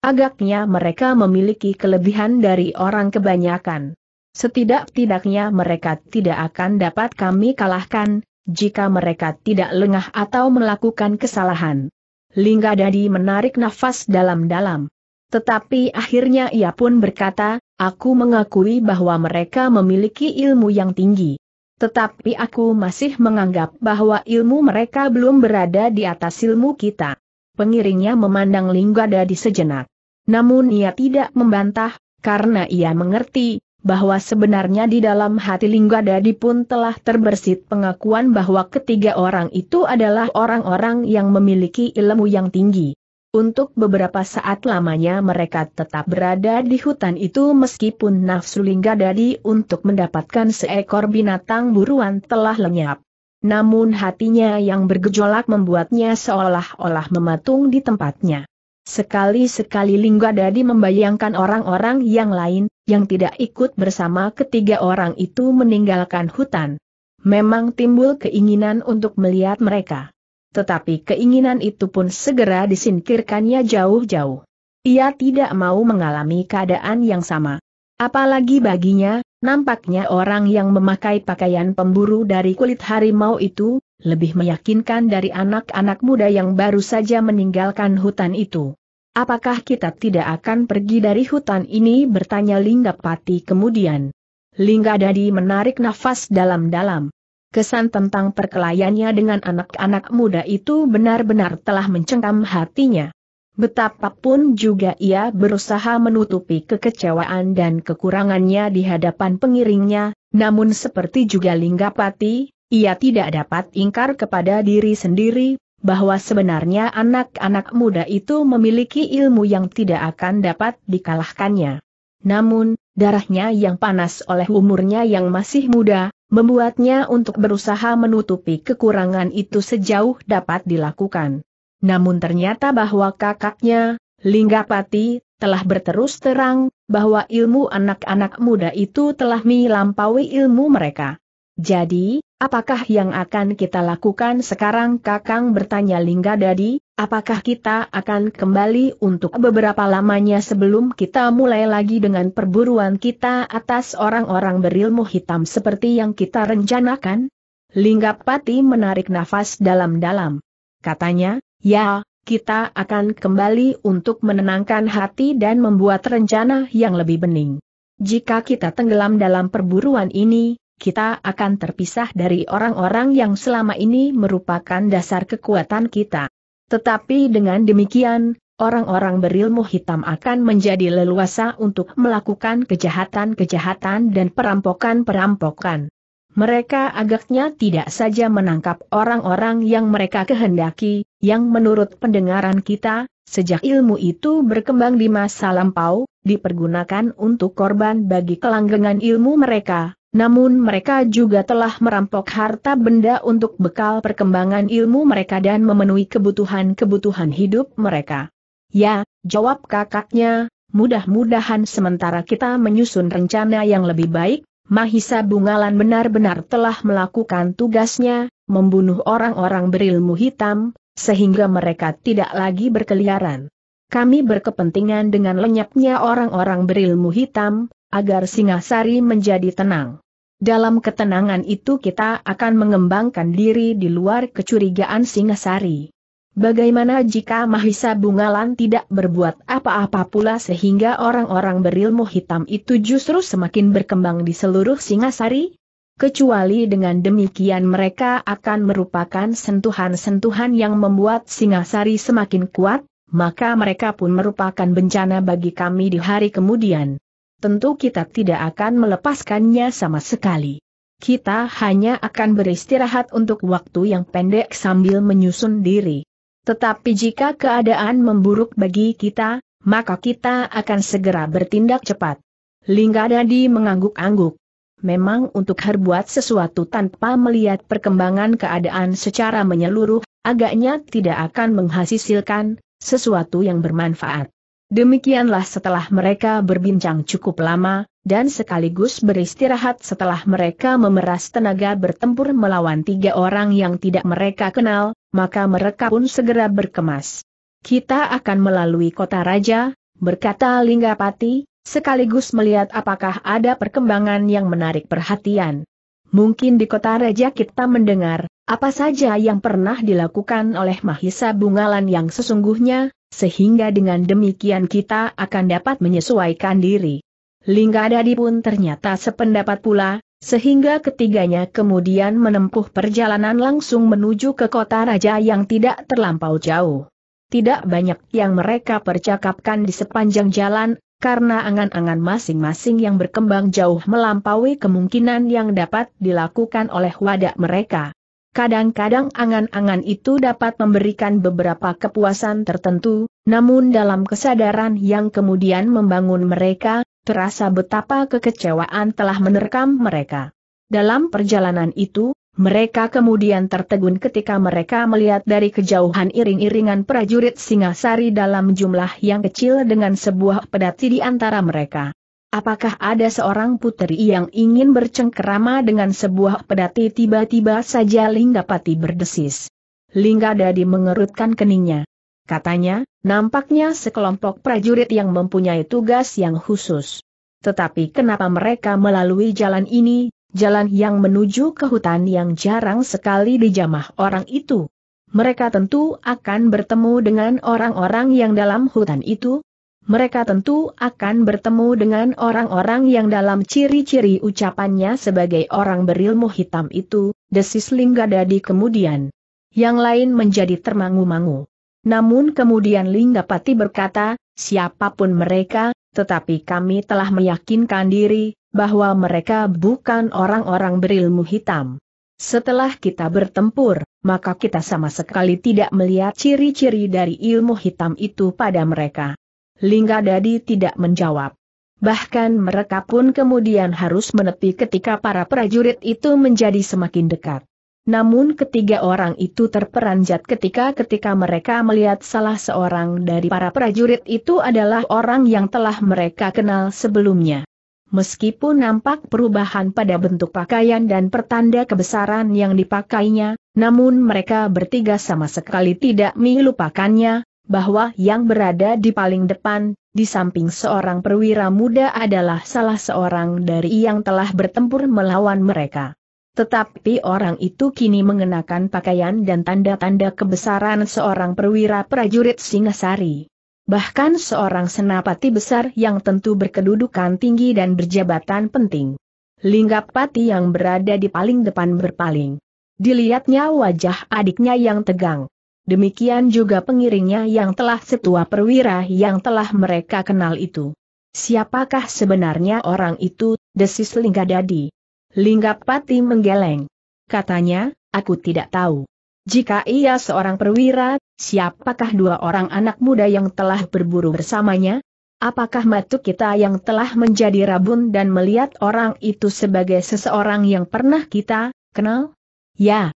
Agaknya mereka memiliki kelebihan dari orang kebanyakan. Setidak-tidaknya mereka tidak akan dapat kami kalahkan, jika mereka tidak lengah atau melakukan kesalahan. Lingga Dadi menarik nafas dalam-dalam. Tetapi akhirnya ia pun berkata, aku mengakui bahwa mereka memiliki ilmu yang tinggi. Tetapi aku masih menganggap bahwa ilmu mereka belum berada di atas ilmu kita. Pengiringnya memandang Lingga Dadi sejenak. Namun ia tidak membantah, karena ia mengerti, bahwa sebenarnya di dalam hati Lingga Dadi pun telah terbersit pengakuan bahwa ketiga orang itu adalah orang-orang yang memiliki ilmu yang tinggi. Untuk beberapa saat lamanya mereka tetap berada di hutan itu meskipun nafsu Lingga Dadi untuk mendapatkan seekor binatang buruan telah lenyap. Namun hatinya yang bergejolak membuatnya seolah-olah mematung di tempatnya. Sekali-sekali Lingga Dadi membayangkan orang-orang yang lain, yang tidak ikut bersama ketiga orang itu meninggalkan hutan. Memang timbul keinginan untuk melihat mereka. Tetapi keinginan itu pun segera disingkirkannya jauh-jauh. Ia tidak mau mengalami keadaan yang sama. Apalagi baginya, nampaknya orang yang memakai pakaian pemburu dari kulit harimau itu, lebih meyakinkan dari anak-anak muda yang baru saja meninggalkan hutan itu. Apakah kita tidak akan pergi dari hutan ini bertanya Lingga Pati kemudian. Lingga Dadi menarik nafas dalam-dalam. Kesan tentang perkelayannya dengan anak-anak muda itu benar-benar telah mencengkam hatinya. Betapapun juga ia berusaha menutupi kekecewaan dan kekurangannya di hadapan pengiringnya, namun seperti juga Lingga Pati, ia tidak dapat ingkar kepada diri sendiri bahwa sebenarnya anak-anak muda itu memiliki ilmu yang tidak akan dapat dikalahkannya. Namun, darahnya yang panas oleh umurnya yang masih muda, membuatnya untuk berusaha menutupi kekurangan itu sejauh dapat dilakukan. Namun ternyata bahwa kakaknya, Linggapati, telah berterus terang, bahwa ilmu anak-anak muda itu telah melampaui ilmu mereka. Jadi, apakah yang akan kita lakukan sekarang Kakang bertanya Lingga Dadi, apakah kita akan kembali untuk beberapa lamanya sebelum kita mulai lagi dengan perburuan kita atas orang-orang berilmu hitam seperti yang kita rencanakan? Lingga Pati menarik nafas dalam-dalam. Katanya, ya, kita akan kembali untuk menenangkan hati dan membuat rencana yang lebih bening. Jika kita tenggelam dalam perburuan ini, kita akan terpisah dari orang-orang yang selama ini merupakan dasar kekuatan kita. Tetapi dengan demikian, orang-orang berilmu hitam akan menjadi leluasa untuk melakukan kejahatan-kejahatan dan perampokan-perampokan. Mereka agaknya tidak saja menangkap orang-orang yang mereka kehendaki, yang menurut pendengaran kita, sejak ilmu itu berkembang di masa lampau, dipergunakan untuk korban bagi kelanggengan ilmu mereka, namun mereka juga telah merampok harta benda untuk bekal perkembangan ilmu mereka dan memenuhi kebutuhan-kebutuhan hidup mereka. Ya, jawab kakaknya, mudah-mudahan sementara kita menyusun rencana yang lebih baik, Mahisa Bungalan benar-benar telah melakukan tugasnya, membunuh orang-orang berilmu hitam, sehingga mereka tidak lagi berkeliaran. Kami berkepentingan dengan lenyapnya orang-orang berilmu hitam, agar Singasari menjadi tenang. Dalam ketenangan itu kita akan mengembangkan diri di luar kecurigaan Singasari. Bagaimana jika Mahisa Bungalan tidak berbuat apa-apa pula sehingga orang-orang berilmu hitam itu justru semakin berkembang di seluruh Singasari? Kecuali dengan demikian mereka akan merupakan sentuhan-sentuhan yang membuat Singasari semakin kuat, maka mereka pun merupakan bencana bagi kami di hari kemudian tentu kita tidak akan melepaskannya sama sekali. Kita hanya akan beristirahat untuk waktu yang pendek sambil menyusun diri. Tetapi jika keadaan memburuk bagi kita, maka kita akan segera bertindak cepat. Linggadadi mengangguk-angguk. Memang untuk berbuat sesuatu tanpa melihat perkembangan keadaan secara menyeluruh, agaknya tidak akan menghasilkan sesuatu yang bermanfaat. Demikianlah setelah mereka berbincang cukup lama, dan sekaligus beristirahat setelah mereka memeras tenaga bertempur melawan tiga orang yang tidak mereka kenal, maka mereka pun segera berkemas. Kita akan melalui kota raja, berkata Linggapati, sekaligus melihat apakah ada perkembangan yang menarik perhatian. Mungkin di kota raja kita mendengar, apa saja yang pernah dilakukan oleh Mahisa Bungalan yang sesungguhnya, sehingga dengan demikian kita akan dapat menyesuaikan diri. Linggadadi pun ternyata sependapat pula, sehingga ketiganya kemudian menempuh perjalanan langsung menuju ke kota raja yang tidak terlampau jauh. Tidak banyak yang mereka percakapkan di sepanjang jalan, karena angan-angan masing-masing yang berkembang jauh melampaui kemungkinan yang dapat dilakukan oleh wadah mereka. Kadang-kadang angan-angan itu dapat memberikan beberapa kepuasan tertentu, namun dalam kesadaran yang kemudian membangun mereka, terasa betapa kekecewaan telah menerkam mereka. Dalam perjalanan itu, mereka kemudian tertegun ketika mereka melihat dari kejauhan iring-iringan prajurit Singasari dalam jumlah yang kecil dengan sebuah pedati di antara mereka. Apakah ada seorang putri yang ingin bercengkerama dengan sebuah pedati tiba-tiba saja Linggapati berdesis. Lingga Dadi mengerutkan keningnya. Katanya, nampaknya sekelompok prajurit yang mempunyai tugas yang khusus. Tetapi kenapa mereka melalui jalan ini, jalan yang menuju ke hutan yang jarang sekali dijamah orang itu? Mereka tentu akan bertemu dengan orang-orang yang dalam hutan itu, mereka tentu akan bertemu dengan orang-orang yang dalam ciri-ciri ucapannya sebagai orang berilmu hitam itu, desis Linggadadi kemudian. Yang lain menjadi termangu-mangu. Namun kemudian Linggapati berkata, siapapun mereka, tetapi kami telah meyakinkan diri, bahwa mereka bukan orang-orang berilmu hitam. Setelah kita bertempur, maka kita sama sekali tidak melihat ciri-ciri dari ilmu hitam itu pada mereka. Lingga Dadi tidak menjawab. Bahkan mereka pun kemudian harus menepi ketika para prajurit itu menjadi semakin dekat. Namun ketiga orang itu terperanjat ketika-ketika mereka melihat salah seorang dari para prajurit itu adalah orang yang telah mereka kenal sebelumnya. Meskipun nampak perubahan pada bentuk pakaian dan pertanda kebesaran yang dipakainya, namun mereka bertiga sama sekali tidak melupakannya, bahwa yang berada di paling depan, di samping seorang perwira muda adalah salah seorang dari yang telah bertempur melawan mereka. Tetapi orang itu kini mengenakan pakaian dan tanda-tanda kebesaran seorang perwira prajurit Singasari. Bahkan seorang senapati besar yang tentu berkedudukan tinggi dan berjabatan penting. Linggapati yang berada di paling depan berpaling. Dilihatnya wajah adiknya yang tegang demikian juga pengiringnya yang telah setua perwira yang telah mereka kenal itu. Siapakah sebenarnya orang itu, desis Linggadadi? Linggapati menggeleng. Katanya, aku tidak tahu. Jika ia seorang perwira, siapakah dua orang anak muda yang telah berburu bersamanya? Apakah matu kita yang telah menjadi rabun dan melihat orang itu sebagai seseorang yang pernah kita kenal? Ya,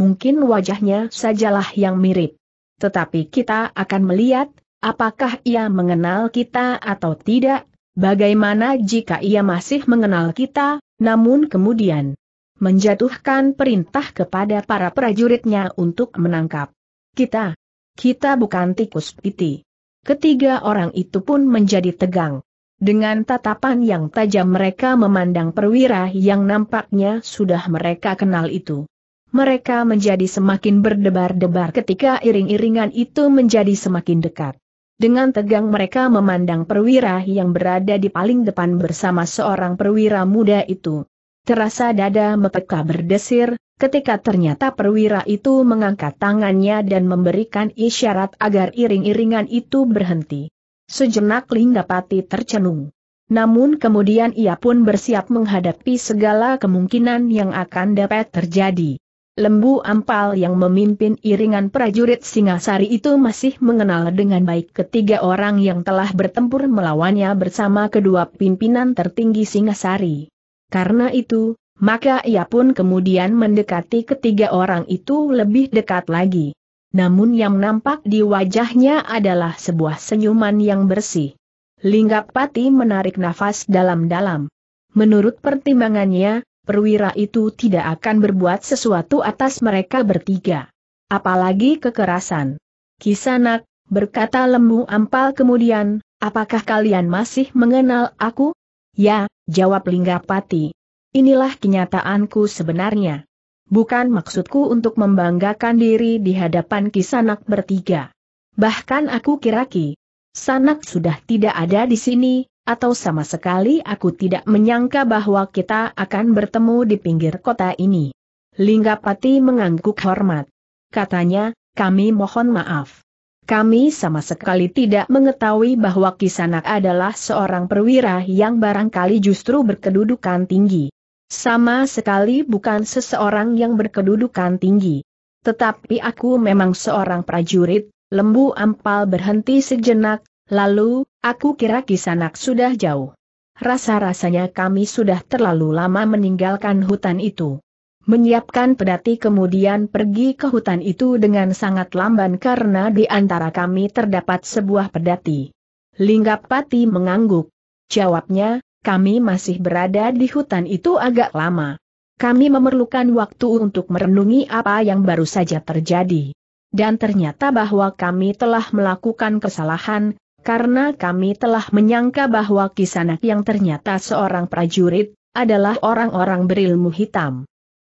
mungkin wajahnya sajalah yang mirip. Tetapi kita akan melihat, apakah ia mengenal kita atau tidak, bagaimana jika ia masih mengenal kita, namun kemudian menjatuhkan perintah kepada para prajuritnya untuk menangkap kita. Kita bukan tikus piti. Ketiga orang itu pun menjadi tegang. Dengan tatapan yang tajam mereka memandang perwira yang nampaknya sudah mereka kenal itu mereka menjadi semakin berdebar-debar ketika iring-iringan itu menjadi semakin dekat. Dengan tegang mereka memandang perwira yang berada di paling depan bersama seorang perwira muda itu. Terasa dada mepeka berdesir, ketika ternyata perwira itu mengangkat tangannya dan memberikan isyarat agar iring-iringan itu berhenti. Sejenak Linggapati tercenung. Namun kemudian ia pun bersiap menghadapi segala kemungkinan yang akan dapat terjadi. Lembu Ampal yang memimpin iringan prajurit Singasari itu masih mengenal dengan baik ketiga orang yang telah bertempur melawannya bersama kedua pimpinan tertinggi Singasari. Karena itu, maka ia pun kemudian mendekati ketiga orang itu lebih dekat lagi. Namun yang nampak di wajahnya adalah sebuah senyuman yang bersih. Linggapati menarik nafas dalam-dalam. Menurut pertimbangannya, perwira itu tidak akan berbuat sesuatu atas mereka bertiga. Apalagi kekerasan. Kisanak, berkata lembu ampal kemudian, apakah kalian masih mengenal aku? Ya, jawab Linggapati. Inilah kenyataanku sebenarnya. Bukan maksudku untuk membanggakan diri di hadapan kisanak bertiga. Bahkan aku kiraki. Sanak sudah tidak ada di sini, atau sama sekali aku tidak menyangka bahwa kita akan bertemu di pinggir kota ini. Linggapati mengangguk hormat. Katanya, kami mohon maaf. Kami sama sekali tidak mengetahui bahwa Kisanak adalah seorang perwira yang barangkali justru berkedudukan tinggi. Sama sekali bukan seseorang yang berkedudukan tinggi. Tetapi aku memang seorang prajurit, lembu ampal berhenti sejenak, lalu, Aku kira kisanak sudah jauh. Rasa-rasanya kami sudah terlalu lama meninggalkan hutan itu. Menyiapkan pedati kemudian pergi ke hutan itu dengan sangat lamban karena di antara kami terdapat sebuah pedati. Linggapati mengangguk. Jawabnya, kami masih berada di hutan itu agak lama. Kami memerlukan waktu untuk merenungi apa yang baru saja terjadi. Dan ternyata bahwa kami telah melakukan kesalahan, karena kami telah menyangka bahwa kisanak yang ternyata seorang prajurit, adalah orang-orang berilmu hitam.